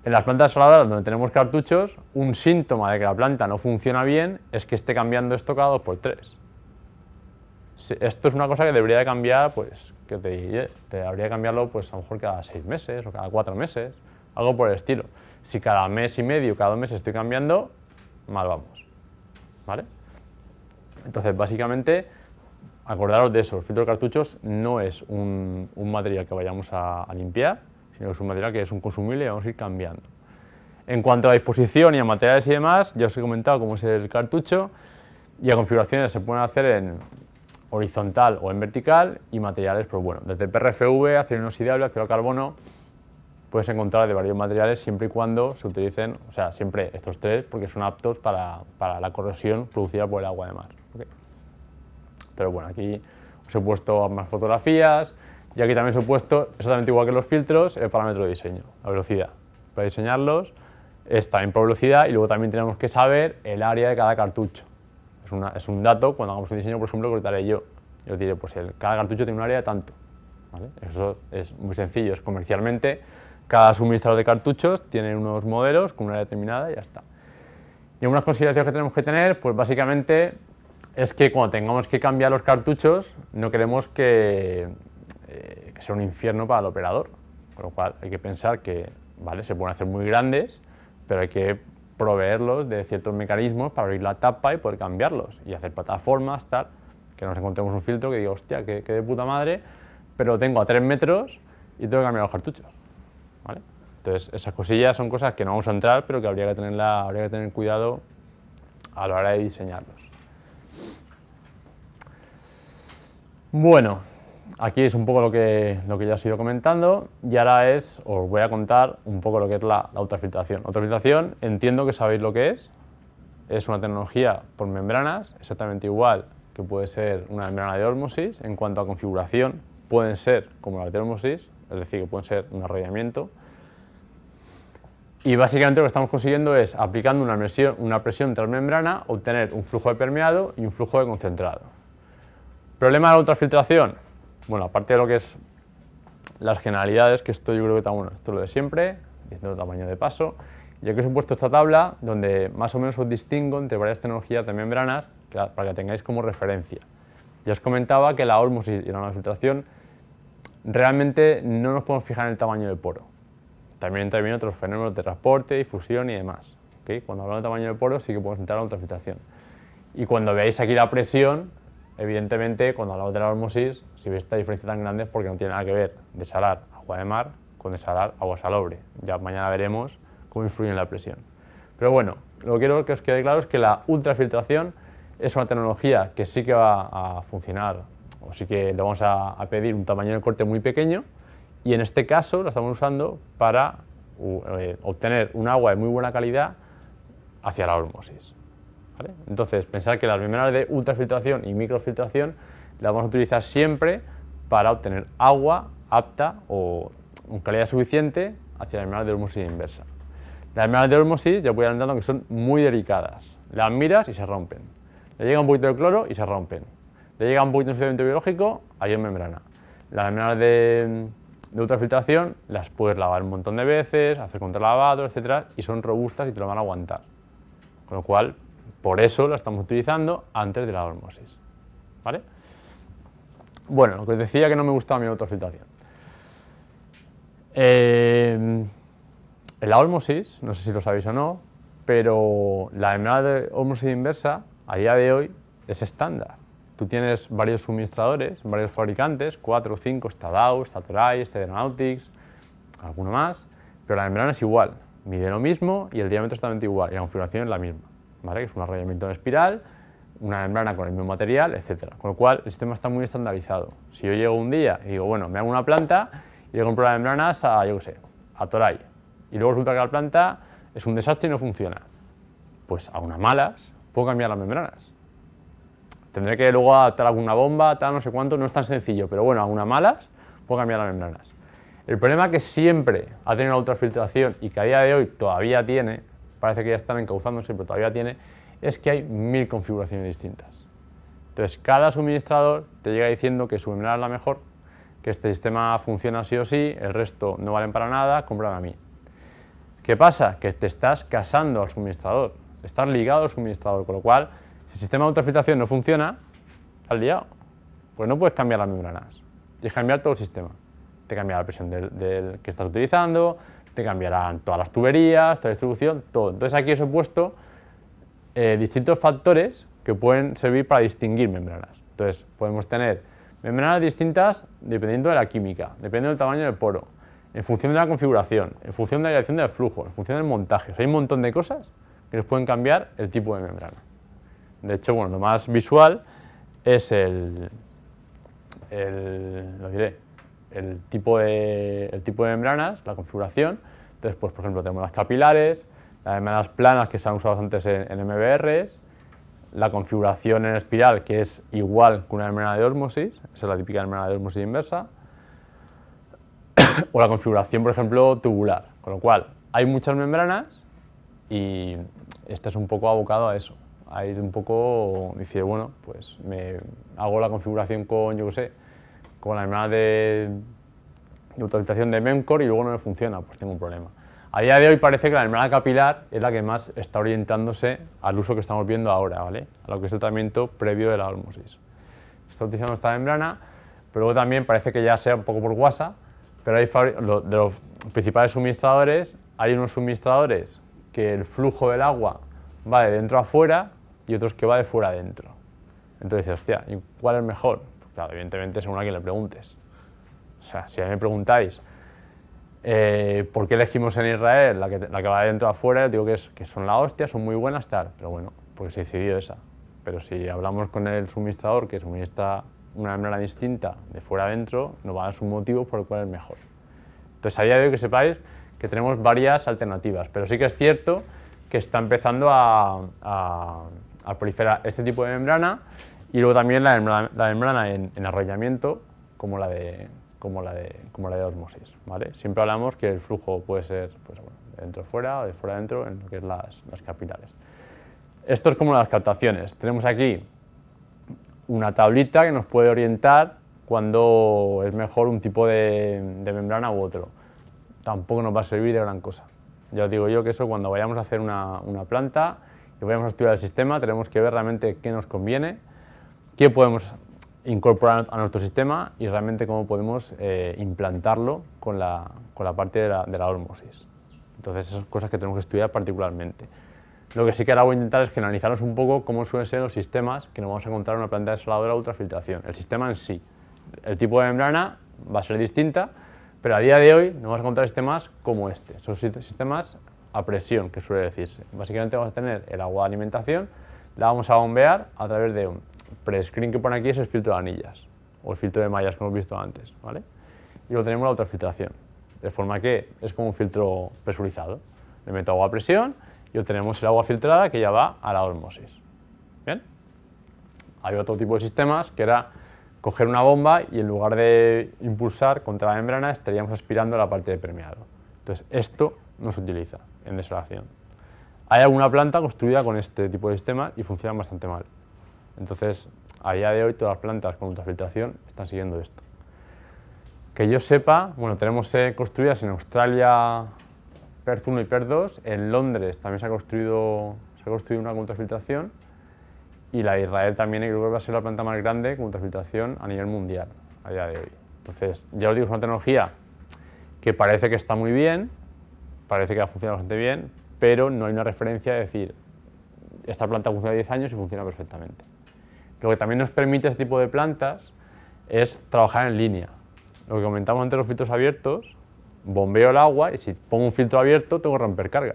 en las plantas saladas donde tenemos cartuchos, un síntoma de que la planta no funciona bien es que esté cambiando esto cada por tres esto es una cosa que debería de cambiar, pues, que te, te habría que cambiarlo, pues, a lo mejor cada seis meses o cada cuatro meses, algo por el estilo. Si cada mes y medio, cada dos meses estoy cambiando, mal vamos, ¿vale? Entonces, básicamente, acordaros de eso, el filtro de cartuchos no es un, un material que vayamos a, limpiar, sino que es un material que es un consumible y vamos a ir cambiando. En cuanto a disposición y a materiales y demás, ya os he comentado cómo es el cartucho, y a configuraciones se pueden hacer en horizontal o en vertical y materiales, pues bueno, desde PRFV, acero inoxidable, acero carbono, puedes encontrar de varios materiales siempre y cuando se utilicen, o sea, siempre estos tres porque son aptos para, para la corrosión producida por el agua de mar. Pero bueno, aquí os he puesto más fotografías y aquí también os he puesto, exactamente igual que los filtros, el parámetro de diseño, la velocidad. Para diseñarlos está en por velocidad y luego también tenemos que saber el área de cada cartucho. Es, un dato, cuando hagamos un diseño, por ejemplo, que lo yo. Yo diré, pues el, cada cartucho tiene un área de tanto. Eso es muy sencillo, es comercialmente, cada suministrador de cartuchos tiene unos modelos con una área determinada y ya está. Y algunas consideraciones que tenemos que tener, pues básicamente es que cuando tengamos que cambiar los cartuchos, no queremos que, eh, que sea un infierno para el operador. Con lo cual hay que pensar que, vale, se pueden hacer muy grandes, pero hay que proveerlos de ciertos mecanismos para abrir la tapa y poder cambiarlos y hacer plataformas, tal, que nos encontremos un filtro que diga, hostia, qué de puta madre, pero tengo a 3 metros y tengo que cambiar los cartuchos. Entonces, esas cosillas son cosas que no vamos a entrar, pero que habría que, habría que tener cuidado a la hora de diseñarlos. Bueno, aquí es un poco lo que, lo que ya os he ido comentando y ahora es, os voy a contar un poco lo que es la, ultrafiltración. Ultrafiltración, entiendo que sabéis lo que es, es una tecnología por membranas, exactamente igual que puede ser una membrana de ósmosis, en cuanto a configuración pueden ser como la de hormosis es decir, que pueden ser un arrollamiento. Y básicamente lo que estamos consiguiendo es, aplicando una presión, una presión membrana obtener un flujo de permeado y un flujo de concentrado. Problema de la ultrafiltración, bueno, aparte de lo que es las generalidades, que esto yo creo que está bueno, esto lo de siempre, diciendo tamaño de paso, yo que os he puesto esta tabla donde más o menos os distingo entre varias tecnologías de membranas para que tengáis como referencia. Ya os comentaba que la osmosis y la filtración realmente no nos podemos fijar en el tamaño del poro. También intervienen otros fenómenos de transporte, difusión y demás. Cuando hablamos de tamaño de poro sí que podemos entrar a la filtración Y cuando veáis aquí la presión, Evidentemente, cuando hablamos de la hormosis, si ves esta diferencia tan grande es porque no tiene nada que ver desalar agua de mar con desalar agua salobre. Ya mañana veremos cómo influye en la presión. Pero bueno, lo que quiero que os quede claro es que la ultrafiltración es una tecnología que sí que va a funcionar, o sí que le vamos a, pedir un tamaño de corte muy pequeño, y en este caso la estamos usando para eh, obtener un agua de muy buena calidad hacia la hormosis. Entonces, pensar que las membranas de ultrafiltración y microfiltración las vamos a utilizar siempre para obtener agua apta o con calidad suficiente hacia las membranas de osmosis inversa. Las membranas de hormosis ya voy adelantando, que son muy delicadas. Las miras y se rompen. Le llega un poquito de cloro y se rompen. Le llega un poquito de biológico, hay en membrana. Las membranas de, ultrafiltración las puedes lavar un montón de veces, hacer contralavado, etcétera, y son robustas y te lo van a aguantar. Con lo cual, por eso la estamos utilizando antes de la olmosis, ¿Vale? Bueno, lo que os decía que no me gustaba mi autofiltración. Eh, en la no sé si lo sabéis o no, pero la membrana de olmosis inversa a día de hoy es estándar. Tú tienes varios suministradores, varios fabricantes, cuatro o 5, está Dow, está alguno más, pero la membrana es igual, mide lo mismo y el diámetro es totalmente igual y la configuración es la misma que es un arrollamiento en espiral, una membrana con el mismo material, etc. Con lo cual el sistema está muy estandarizado. Si yo llego un día y digo, bueno, me hago una planta y le compro las membranas a, yo qué sé, a Toray, y luego resulta que la planta es un desastre y no funciona, pues a unas malas puedo cambiar las membranas. Tendré que luego adaptar alguna bomba, tal, no sé cuánto, no es tan sencillo, pero bueno, a unas malas puedo cambiar las membranas. El problema que siempre ha tenido la ultrafiltración y que a día de hoy todavía tiene parece que ya están encauzándose, pero todavía tiene, es que hay mil configuraciones distintas. Entonces, cada suministrador te llega diciendo que su es la mejor, que este sistema funciona sí o sí, el resto no valen para nada, compran a mí. ¿Qué pasa? Que te estás casando al suministrador, estás ligado al suministrador, con lo cual, si el sistema de ultrafiltración no funciona, estás liado. Pues no puedes cambiar las membranas, tienes que cambiar todo el sistema. Te cambia la presión del que estás utilizando, te cambiarán todas las tuberías, toda la distribución, todo. Entonces aquí os he puesto eh, distintos factores que pueden servir para distinguir membranas. Entonces podemos tener membranas distintas dependiendo de la química, dependiendo del tamaño del poro, en función de la configuración, en función de la dirección del flujo, en función del montaje. hay un montón de cosas que nos pueden cambiar el tipo de membrana. De hecho, bueno, lo más visual es el, el lo diré, el tipo, de, el tipo de membranas, la configuración. Entonces, pues, por ejemplo, tenemos las capilares, las membranas planas que se han usado antes en, MBRs, la configuración en espiral, que es igual que una membrana de osmosis, esa es la típica membrana de osmosis inversa, o la configuración, por ejemplo, tubular. Con lo cual, hay muchas membranas y este es un poco abocado a eso. hay un poco dice, bueno, pues me hago la configuración con, yo qué sé, con la membrana de, de de Memcor y luego no me funciona, pues tengo un problema. A día de hoy parece que la membrana capilar es la que más está orientándose al uso que estamos viendo ahora, ¿vale? A lo que es el tratamiento previo de la hormosis. Está utilizando esta membrana, pero luego también parece que ya sea un poco por guasa, pero de los principales suministradores, hay unos suministradores que el flujo del agua va de dentro a fuera y otros que va de fuera a dentro. Entonces, hostia, ¿y cuál es mejor? Claro, evidentemente según a quien le preguntes. O sea, si a mí me preguntáis eh, por qué elegimos en Israel la que, la que va de dentro a afuera, digo que, es, que son la hostia, son muy buenas, tal. Pero bueno, porque se decidió esa. Pero si hablamos con el suministrador que suministra una membrana distinta de fuera adentro, nos va a dar un motivo por el cual es mejor. Entonces, a día de hoy que sepáis que tenemos varias alternativas, pero sí que es cierto que está empezando a, a proliferar este tipo de membrana y luego también la, membrana en, arrollamiento, como la de, como la de, como la de osmosis. ¿vale? Siempre hablamos que el flujo puede ser pues, bueno, de dentro fuera o de fuera dentro en lo que es las, las capilares. Esto es como las captaciones. Tenemos aquí una tablita que nos puede orientar cuando es mejor un tipo de, membrana u otro. Tampoco nos va a servir de gran cosa. Ya os digo yo que eso cuando vayamos a hacer una, una planta y vayamos a estudiar el sistema tenemos que ver realmente qué nos conviene qué podemos incorporar a nuestro sistema y realmente cómo podemos eh, implantarlo con la, con la parte de la, hormosis. Entonces, esas cosas que tenemos que estudiar particularmente. Lo que sí que ahora voy a intentar es generalizarnos un poco cómo suelen ser los sistemas que nos vamos a encontrar en una planta desaladora de ultrafiltración, el sistema en sí. El tipo de membrana va a ser distinta, pero a día de hoy nos vamos a encontrar sistemas como este. Son sistemas a presión, que suele decirse. Básicamente vamos a tener el agua de alimentación, la vamos a bombear a través de un pre-screen que pone aquí es el filtro de anillas o el filtro de mallas que hemos visto antes, ¿vale? Y luego tenemos la filtración, de forma que es como un filtro presurizado. Le meto agua a presión y obtenemos el agua filtrada que ya va a la osmosis. ¿Bien? Hay otro tipo de sistemas que era coger una bomba y en lugar de impulsar contra la membrana estaríamos aspirando la parte de permeado. Entonces esto no se utiliza en desalación. Hay alguna planta construida con este tipo de sistema y funciona bastante mal. Entonces, a día de hoy todas las plantas con ultrafiltración están siguiendo esto. Que yo sepa, bueno, tenemos eh, construidas en Australia per 1 y per 2, en Londres también se ha construido, se ha construido una con ultrafiltración y la de Israel también creo que va a ser la planta más grande con ultrafiltración a nivel mundial a día de hoy. Entonces, ya os digo, es una tecnología que parece que está muy bien, parece que ha funcionado bastante bien, pero no hay una referencia de decir, esta planta funciona 10 años y funciona perfectamente. Lo que también nos permite este tipo de plantas es trabajar en línea. Lo que comentamos antes los filtros abiertos, bombeo el agua y si pongo un filtro abierto tengo que romper carga.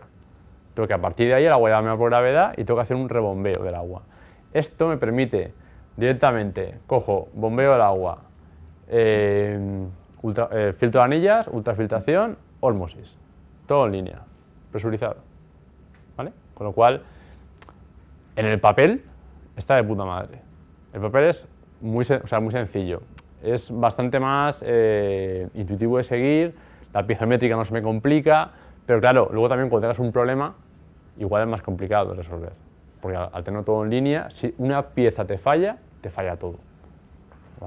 Tengo que a partir de ahí el agua ya me por gravedad y tengo que hacer un rebombeo del agua. Esto me permite directamente, cojo, bombeo el agua, eh, eh, filtro de anillas, ultrafiltración, hormosis, Todo en línea, presurizado. ¿Vale? Con lo cual, en el papel está de puta madre. El papel es muy, sencillo. Es bastante más eh, intuitivo de seguir, la pieza métrica no se me complica, pero claro, luego también cuando tengas un problema, igual es más complicado de resolver. Porque al, tener todo en línea, si una pieza te falla, te falla todo.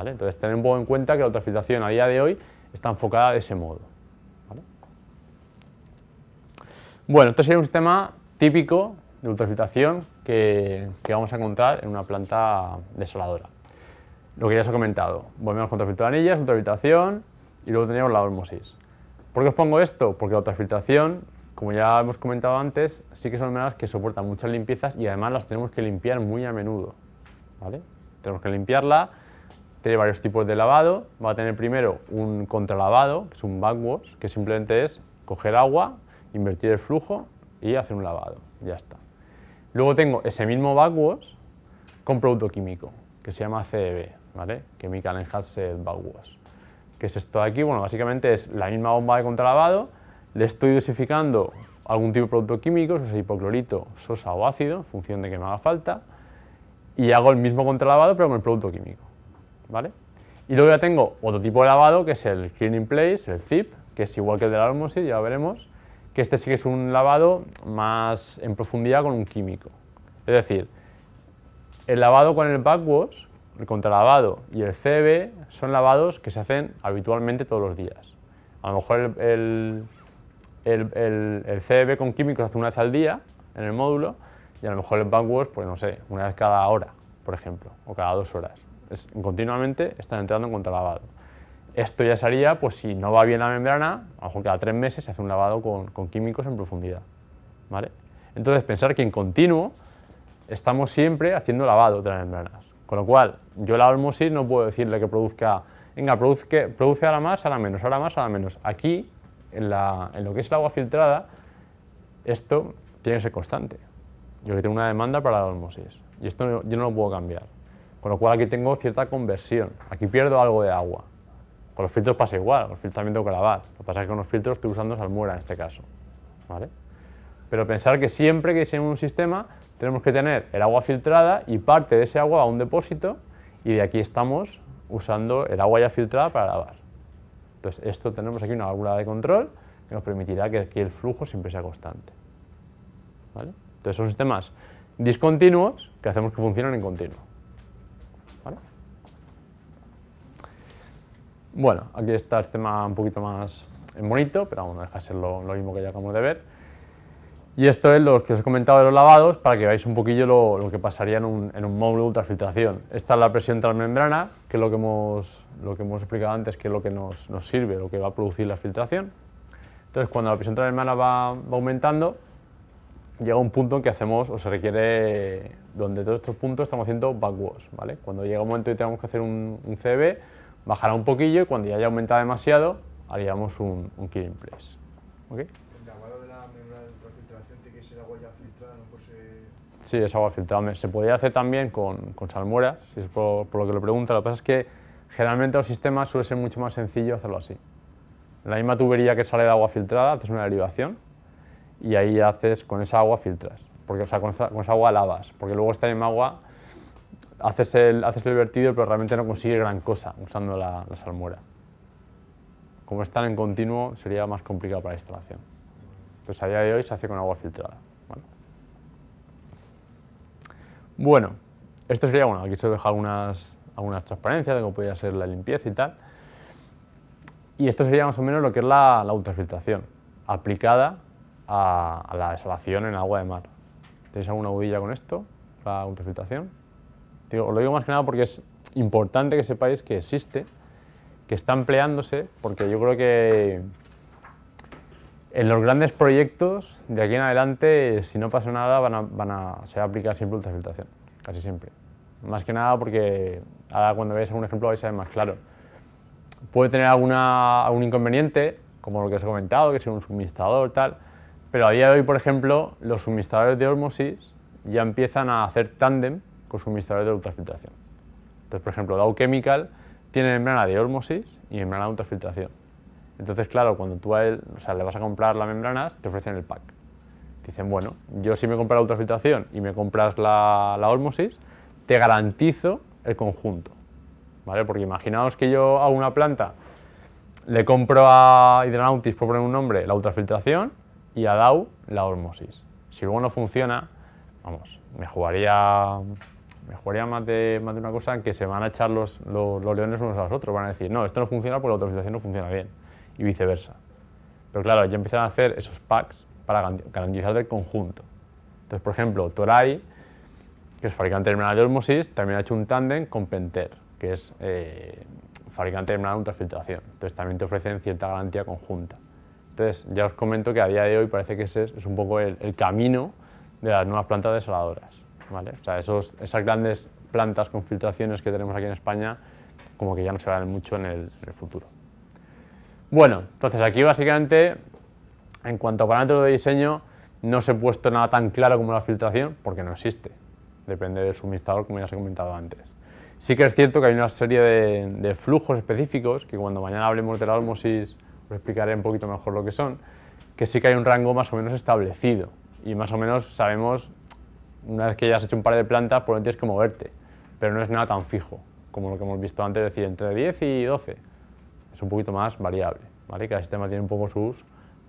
Entonces, tener en cuenta que la ultrafiltración, a día de hoy está enfocada de ese modo. Bueno, esto sería un sistema típico de ultrafiltración que, vamos a encontrar en una planta desoladora Lo que ya os he comentado, volvemos con otra filtración y luego tenemos la osmosis. ¿Por qué os pongo esto? Porque la otra filtración, como ya hemos comentado antes, sí que son las que soportan muchas limpiezas y además las tenemos que limpiar muy a menudo. ¿vale? Tenemos que limpiarla, tiene varios tipos de lavado, va a tener primero un contralavado, que es un backwash, que simplemente es coger agua, invertir el flujo y hacer un lavado. Ya está. Luego tengo ese mismo backwash con producto químico, que se llama CEB, ¿vale? Chemical Enhanced Backwash. Que es esto de aquí? Bueno, básicamente es la misma bomba de contralavado, le estoy dosificando algún tipo de producto químico, es hipoclorito, sosa o ácido, en función de que me haga falta, y hago el mismo contralavado pero con el producto químico, ¿vale? Y luego ya tengo otro tipo de lavado que es el clean place, el zip, que es igual que el de la ya veremos, que este sí que es un lavado más en profundidad con un químico. Es decir, el lavado con el backwash, el contralavado y el CB son lavados que se hacen habitualmente todos los días. A lo mejor el, el, el, el CB con químicos se hace una vez al día en el módulo y a lo mejor el backwash, pues no sé, una vez cada hora, por ejemplo, o cada dos horas. continuamente están entrando en contralavado. Esto ya se pues si no va bien la membrana, a lo mejor cada tres meses se hace un lavado con, químicos en profundidad. ¿vale? Entonces pensar que en continuo estamos siempre haciendo lavado de las membranas. Con lo cual, yo la hormosis no puedo decirle que produzca, venga, produzca, produce ahora más, ahora menos, ahora más, ahora menos. Aquí, en, lo que es el agua filtrada, esto tiene que ser constante. Yo que tengo una demanda para la hormosis y esto yo no lo puedo cambiar. Con lo cual aquí tengo cierta conversión, aquí pierdo algo de agua. Con los filtros pasa igual, los filtros también tengo que lavar. Lo que pasa es que con los filtros estoy usando salmuera en este caso. Pero pensar que siempre que diseñemos un sistema tenemos que tener el agua filtrada y parte de ese agua a un depósito y de aquí estamos usando el agua ya filtrada para lavar. Entonces esto tenemos aquí una válvula de control que nos permitirá que aquí el flujo siempre sea constante. Entonces son sistemas discontinuos que hacemos que funcionen en continuo. Bueno, aquí está este tema un poquito más bonito, pero vamos, no deja de ser lo, mismo que ya acabamos de ver. Y esto es lo que os he comentado de los lavados, para que veáis un poquillo lo, que pasaría en un, módulo de ultrafiltración. Esta es la presión transmembrana, que es lo que hemos, lo que hemos explicado antes, que es lo que nos, sirve, lo que va a producir la filtración. Entonces, cuando la presión transmembrana va, va aumentando, llega un punto en que hacemos, o se requiere, donde todos estos puntos estamos haciendo backwash, ¿vale? Cuando llega un momento y tenemos que hacer un, un CB, bajará un poquillo y cuando ya haya aumentado demasiado haríamos un, un kill in place. ¿Okay? El agua de la membrana de ultrafiltración tiene que ser agua ya filtrada, Sí, es agua filtrada. Se podría hacer también con, con salmuera, si es por, lo que lo pregunta. Lo que pasa es que generalmente los sistemas suele ser mucho más sencillo hacerlo así. En la misma tubería que sale de agua filtrada haces una derivación y ahí haces, con esa agua filtras, porque, o sea, con con esa agua lavas, porque luego esta misma agua haces el, haces vertido, pero realmente no consigues gran cosa usando la, salmuera. Como están en continuo, sería más complicado para la instalación. Entonces, a día de hoy se hace con agua filtrada. Bueno, esto sería, bueno, aquí se deja algunas, algunas transparencias de cómo podría ser la limpieza y tal. Y esto sería más o menos lo que es la, ultrafiltración, aplicada a, la desalación en agua de mar. ¿Tenéis alguna dudilla con esto, la ultrafiltración? Os lo digo más que nada porque es importante que sepáis que existe, que está empleándose, porque yo creo que en los grandes proyectos, de aquí en adelante, si no pasa nada, van a, se va a aplicar siempre ultrafiltración, casi siempre. Más que nada porque ahora cuando veáis algún ejemplo vais a ver más claro. Puede tener alguna, algún inconveniente, como lo que os he comentado, que sea un suministrador, tal, pero a día de hoy, por ejemplo, los suministradores de hormosis ya empiezan a hacer tándem un suministradores de ultrafiltración. Entonces, por ejemplo, Dow Chemical tiene membrana de hormosis y membrana de ultrafiltración. Entonces, claro, cuando tú a él, sea, le vas a comprar las membranas, te ofrecen el pack. dicen, bueno, yo si me compro la ultrafiltración y me compras la, la te garantizo el conjunto. ¿Vale? Porque imaginaos que yo hago una planta le compro a Hydranautis, por poner un nombre, la ultrafiltración y a Dow la hormosis. Si luego no funciona, vamos, me jugaría mejoría más de, más de una cosa en que se van a echar los, los, leones unos a los otros. Van a decir, no, esto no funciona porque la otra filtración no funciona bien. Y viceversa. Pero claro, ya empiezan a hacer esos packs para garantizar el conjunto. Entonces, por ejemplo, Toray, que es fabricante terminal de osmosis, también ha hecho un tándem con Penter, que es eh, fabricante terminal de ultrafiltración. Entonces, también te ofrecen cierta garantía conjunta. Entonces, ya os comento que a día de hoy parece que ese es un poco el, el camino de las nuevas plantas desaladoras. O sea, esos, esas grandes plantas con filtraciones que tenemos aquí en España, como que ya no se van mucho en el, futuro. Bueno, entonces aquí básicamente, en cuanto a parámetros de diseño, no se ha puesto nada tan claro como la filtración, porque no existe. Depende del suministrador, como ya os he comentado antes. Sí que es cierto que hay una serie de, flujos específicos, que cuando mañana hablemos de la osmosis os explicaré un poquito mejor lo que son, que sí que hay un rango más o menos establecido y más o menos sabemos una vez que ya has hecho un par de plantas, pues tienes que moverte, pero no es nada tan fijo como lo que hemos visto antes, es decir, entre 10 y 12. Es un poquito más variable, ¿vale? Cada sistema tiene un poco sus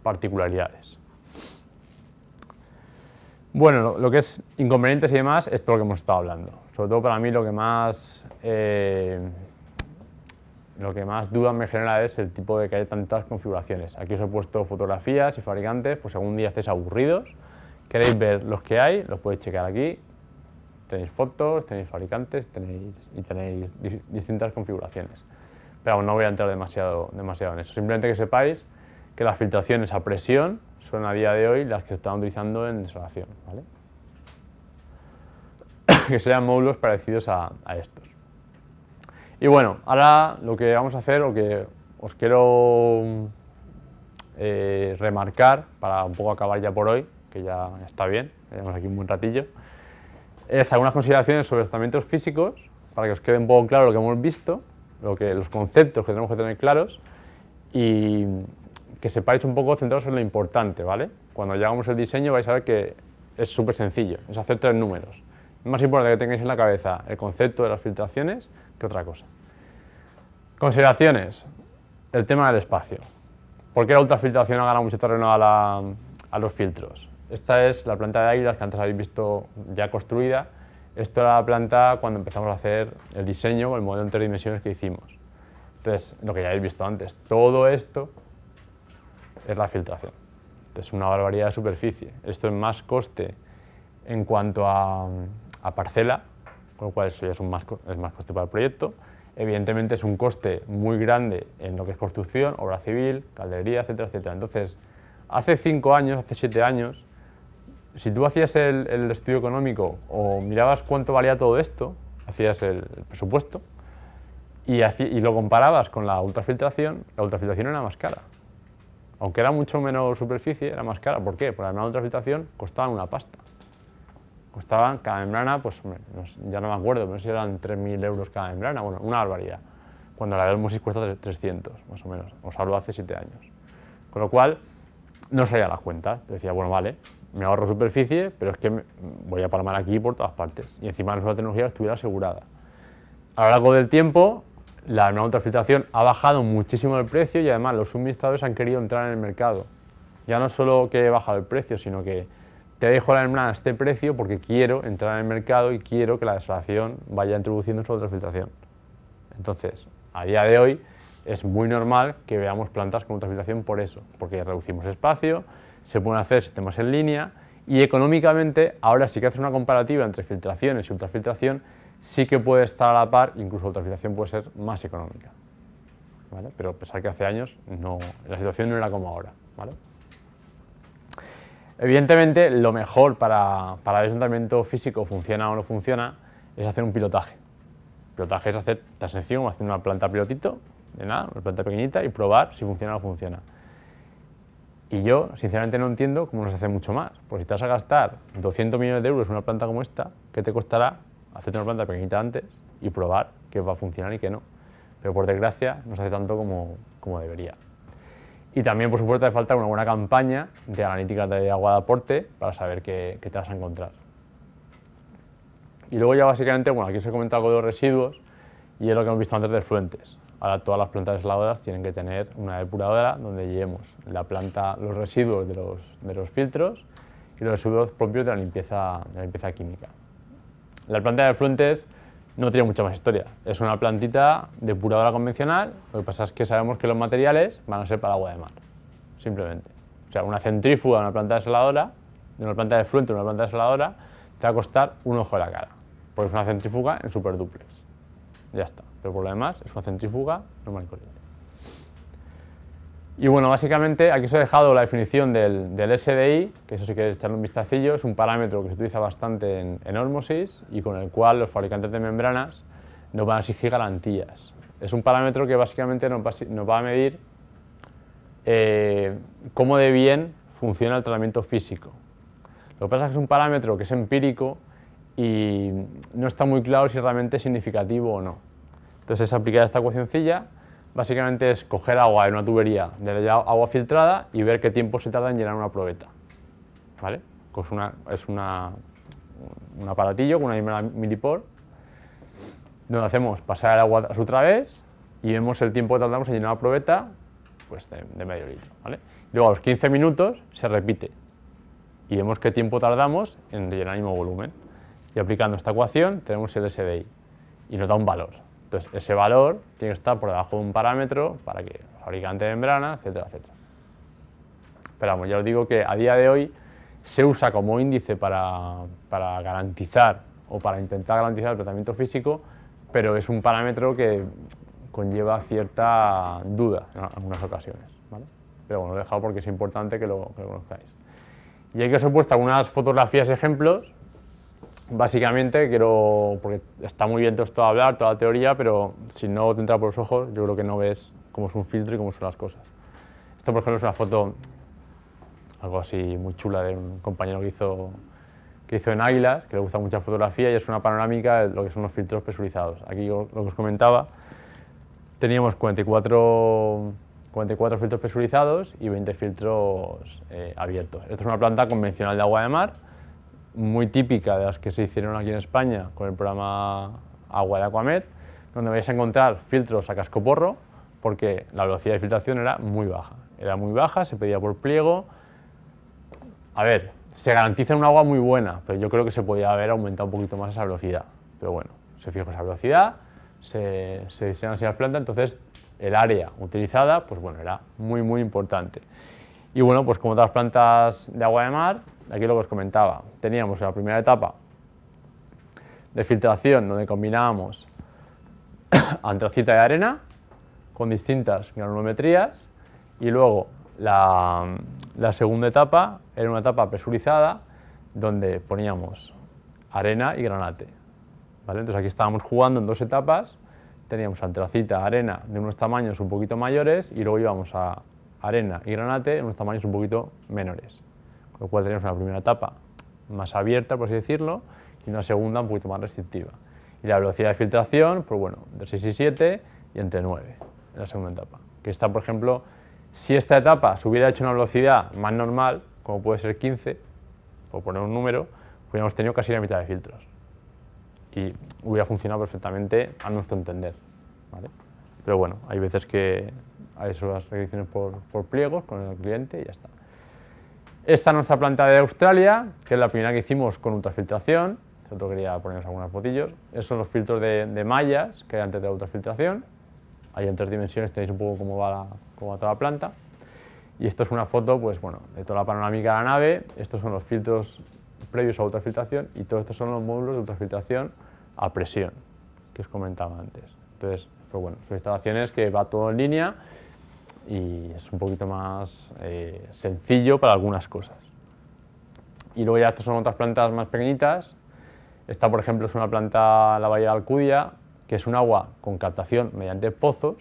particularidades. Bueno, lo, que es inconvenientes y demás es todo lo que hemos estado hablando. Sobre todo para mí lo que más, eh, lo que más dudas me genera es el tipo de que hay tantas configuraciones. Aquí os he puesto fotografías y fabricantes, pues algún día estéis aburridos queréis ver los que hay, los podéis checar aquí. Tenéis fotos, tenéis fabricantes tenéis, y tenéis distintas configuraciones. Pero no voy a entrar demasiado, demasiado en eso. Simplemente que sepáis que las filtraciones a presión son a día de hoy las que se están utilizando en desolación. que sean módulos parecidos a, estos. Y bueno, ahora lo que vamos a hacer, lo que os quiero eh, remarcar, para un poco acabar ya por hoy, que ya está bien, tenemos aquí un buen ratillo, es algunas consideraciones sobre tratamientos físicos, para que os quede un poco claro lo que hemos visto, lo que, los conceptos que tenemos que tener claros y que sepáis un poco centrados en lo importante, ¿vale? Cuando lleguemos el diseño vais a ver que es súper sencillo, es hacer tres números. Es más importante que tengáis en la cabeza el concepto de las filtraciones que otra cosa. Consideraciones. El tema del espacio. ¿Por qué la ultrafiltración ha ganado mucho terreno a, a los filtros? Esta es la planta de águilas que antes habéis visto ya construida. Esto era la planta cuando empezamos a hacer el diseño, o el modelo en tres dimensiones que hicimos. Entonces, lo que ya habéis visto antes, todo esto es la filtración. Es una barbaridad de superficie. Esto es más coste en cuanto a, parcela, con lo cual eso ya es, un más, es más coste para el proyecto. Evidentemente es un coste muy grande en lo que es construcción, obra civil, caldería, etcétera, etcétera. Entonces, hace cinco años, hace siete años, si tú hacías el, estudio económico o mirabas cuánto valía todo esto, hacías el presupuesto y, lo comparabas con la ultrafiltración, la ultrafiltración era más cara. Aunque era mucho menos superficie, era más cara. ¿Por qué? Porque la ultrafiltración costaba una pasta. Costaban cada membrana, pues ya no me acuerdo, pero si eran 3.000 euros cada membrana, bueno, una barbaridad. Cuando la de cuesta 300, más o menos. Os hablo hace 7 años. Con lo cual, no salía a la cuenta. Te decía, bueno, vale, me ahorro superficie, pero es que voy a palmar aquí por todas partes. Y encima nuestra tecnología estuviera asegurada. A lo largo del tiempo, la nueva ultrafiltración ha bajado muchísimo el precio y además los suministradores han querido entrar en el mercado. Ya no solo que he bajado el precio, sino que te dejo la hermana a este precio porque quiero entrar en el mercado y quiero que la desalación vaya introduciendo su ultrafiltración. Entonces, a día de hoy es muy normal que veamos plantas con ultrafiltración por eso, porque reducimos espacio, se pueden hacer sistemas en línea y económicamente, ahora sí que haces una comparativa entre filtraciones y ultrafiltración, sí que puede estar a la par, incluso ultrafiltración puede ser más económica. Pero a pesar que hace años no, la situación no era como ahora. Evidentemente, lo mejor para, para ver si un tratamiento físico funciona o no funciona es hacer un pilotaje. Pilotaje es hacer tan o hacer una planta pilotito, de nada, una planta pequeñita y probar si funciona o no funciona. Y yo, sinceramente, no entiendo cómo nos hace mucho más. porque si te vas a gastar 200 millones de euros en una planta como esta, ¿qué te costará hacerte una planta pequeñita antes y probar qué va a funcionar y qué no? Pero por desgracia, no se hace tanto como, debería. Y también, por supuesto, hace falta una buena campaña de analítica de agua de aporte para saber qué, te vas a encontrar. Y luego ya básicamente, bueno, aquí se he comentado algo de los residuos y es lo que hemos visto antes de fluentes. Ahora todas las plantas desaladoras tienen que tener una depuradora donde llevemos la planta, los residuos de los, filtros y los residuos propios de la limpieza, de limpieza química. La planta de fluentes no tiene mucha más historia. Es una plantita depuradora convencional, lo que pasa es que sabemos que los materiales van a ser para agua de mar, simplemente. O sea, una centrífuga, una planta desaladora, de una planta de fluente, una planta desaladora, te va a costar un ojo de la cara, porque es una centrífuga en superduple ya está. Pero por lo demás es una centrífuga normal y corriente. Y bueno, básicamente aquí os he dejado la definición del, SDI, que eso si queréis echarle un vistacillo, es un parámetro que se utiliza bastante en, en y con el cual los fabricantes de membranas nos van a exigir garantías. Es un parámetro que básicamente nos va, a medir eh, cómo de bien funciona el tratamiento físico. Lo que pasa es que es un parámetro que es empírico y no está muy claro si realmente es significativo o no. Entonces aplicar esta ecuacióncilla, básicamente es coger agua de una tubería de agua filtrada y ver qué tiempo se tarda en llenar una probeta. ¿Vale? Es, una, es un aparatillo con una misma milipor donde hacemos pasar el agua a su través y vemos el tiempo que tardamos en llenar una probeta pues de, medio litro. ¿vale? Luego a los 15 minutos se repite y vemos qué tiempo tardamos en llenar el mismo volumen y aplicando esta ecuación tenemos el SDI y nos da un valor. Entonces, ese valor tiene que estar por debajo de un parámetro para que el fabricante de membrana, etcétera, etcétera. Pero vamos, ya os digo que a día de hoy se usa como índice para, garantizar o para intentar garantizar el tratamiento físico, pero es un parámetro que conlleva cierta duda en algunas ocasiones. Pero bueno, lo he dejado porque es importante que lo, conozcáis. Y hay que os he puesto algunas fotografías ejemplos básicamente quiero, porque está muy bien todo esto de hablar, toda la teoría, pero si no te entra por los ojos, yo creo que no ves cómo es un filtro y cómo son las cosas. Esto, por ejemplo, es una foto, algo así muy chula de un compañero que hizo, que hizo en Águilas, que le gusta mucha fotografía y es una panorámica de lo que son los filtros presurizados. Aquí lo que os comentaba, teníamos 44, 44 filtros presurizados y 20 filtros eh, abiertos. Esto es una planta convencional de agua de mar, muy típica de las que se hicieron aquí en España con el programa Agua de Aquamed, donde vais a encontrar filtros a cascoporro porque la velocidad de filtración era muy baja. Era muy baja, se pedía por pliego. A ver, se garantiza un agua muy buena, pero yo creo que se podía haber aumentado un poquito más esa velocidad. Pero bueno, se fijó esa velocidad, se, se diseñaron así las plantas, entonces el área utilizada, pues bueno, era muy, muy importante. Y bueno, pues como otras plantas de agua de mar, aquí lo que os comentaba, teníamos la primera etapa de filtración donde combinábamos antracita de arena con distintas granulometrías y luego la, segunda etapa era una etapa presurizada donde poníamos arena y granate. Entonces aquí estábamos jugando en dos etapas, teníamos antracita, arena de unos tamaños un poquito mayores y luego íbamos a arena y granate de unos tamaños un poquito menores lo cual tenemos una primera etapa más abierta, por así decirlo, y una segunda un poquito más restrictiva. Y la velocidad de filtración, pues bueno, entre 6 y 7 y entre 9, en la segunda etapa. Que está, por ejemplo, si esta etapa se hubiera hecho una velocidad más normal, como puede ser 15, por poner un número, hubiéramos tenido casi la mitad de filtros. Y hubiera funcionado perfectamente a nuestro entender. Pero bueno, hay veces que hay esas restricciones por, por pliegos con el cliente y ya está. Esta es nuestra planta de Australia, que es la primera que hicimos con ultrafiltración. Yo quería poneros algunos potillos. Esos son los filtros de, mallas que hay antes de la ultrafiltración. Ahí en tres dimensiones tenéis un poco cómo va, toda la planta. Y esto es una foto pues, bueno, de toda la panorámica de la nave. Estos son los filtros previos a ultrafiltración y todos estos son los módulos de ultrafiltración a presión que os comentaba antes. Entonces, pues bueno, son instalaciones que va todo en línea y es un poquito más eh, sencillo para algunas cosas. Y luego ya estas son otras plantas más pequeñitas. Esta, por ejemplo, es una planta, la Bahía de Alcudia, que es un agua con captación mediante pozos,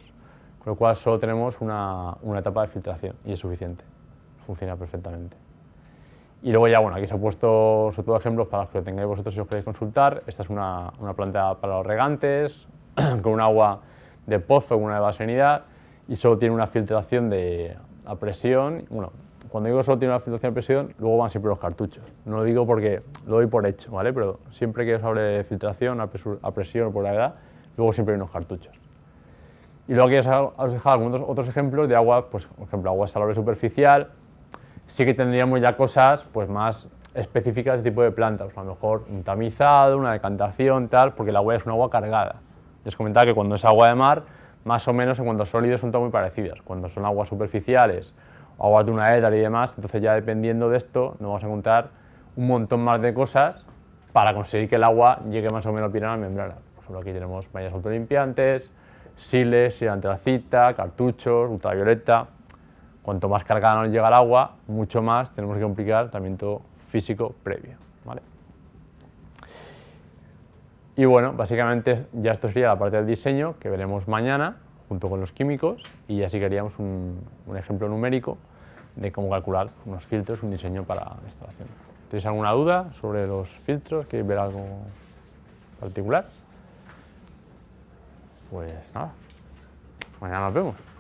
con lo cual solo tenemos una, una etapa de filtración y es suficiente, funciona perfectamente. Y luego ya, bueno, aquí se han puesto sobre todo ejemplos para los que lo tengáis vosotros si os queréis consultar. Esta es una, una planta para los regantes, con un agua de pozo, con una de basenidad, y solo tiene una filtración de, a presión. Bueno, cuando digo solo tiene una filtración a presión, luego van siempre los cartuchos. No lo digo porque lo doy por hecho, ¿vale? Pero siempre que os hable de filtración a, presión por la edad, luego siempre hay unos cartuchos. Y luego aquí os dejado algunos otros ejemplos de agua, pues, por ejemplo, agua salable superficial. Sí que tendríamos ya cosas pues, más específicas de tipo de plantas, a lo mejor un tamizado, una decantación, tal, porque la agua es un agua cargada. Les comentaba que cuando es agua de mar, más o menos en cuanto a sólidos son todo muy parecidas. Cuando son aguas superficiales, aguas de una edad y demás, entonces ya dependiendo de esto nos vamos a encontrar un montón más de cosas para conseguir que el agua llegue más o menos bien a la membrana. Por ejemplo, aquí tenemos mallas autolimpiantes, siles, antracita, cartuchos, ultravioleta. Cuanto más cargada nos llega el agua, mucho más tenemos que complicar el tratamiento físico previo. Y bueno, básicamente ya esto sería la parte del diseño que veremos mañana junto con los químicos y así queríamos un, un ejemplo numérico de cómo calcular unos filtros, un diseño para la instalación. ¿Tenéis alguna duda sobre los filtros? quieres ver algo particular? Pues nada, mañana nos vemos.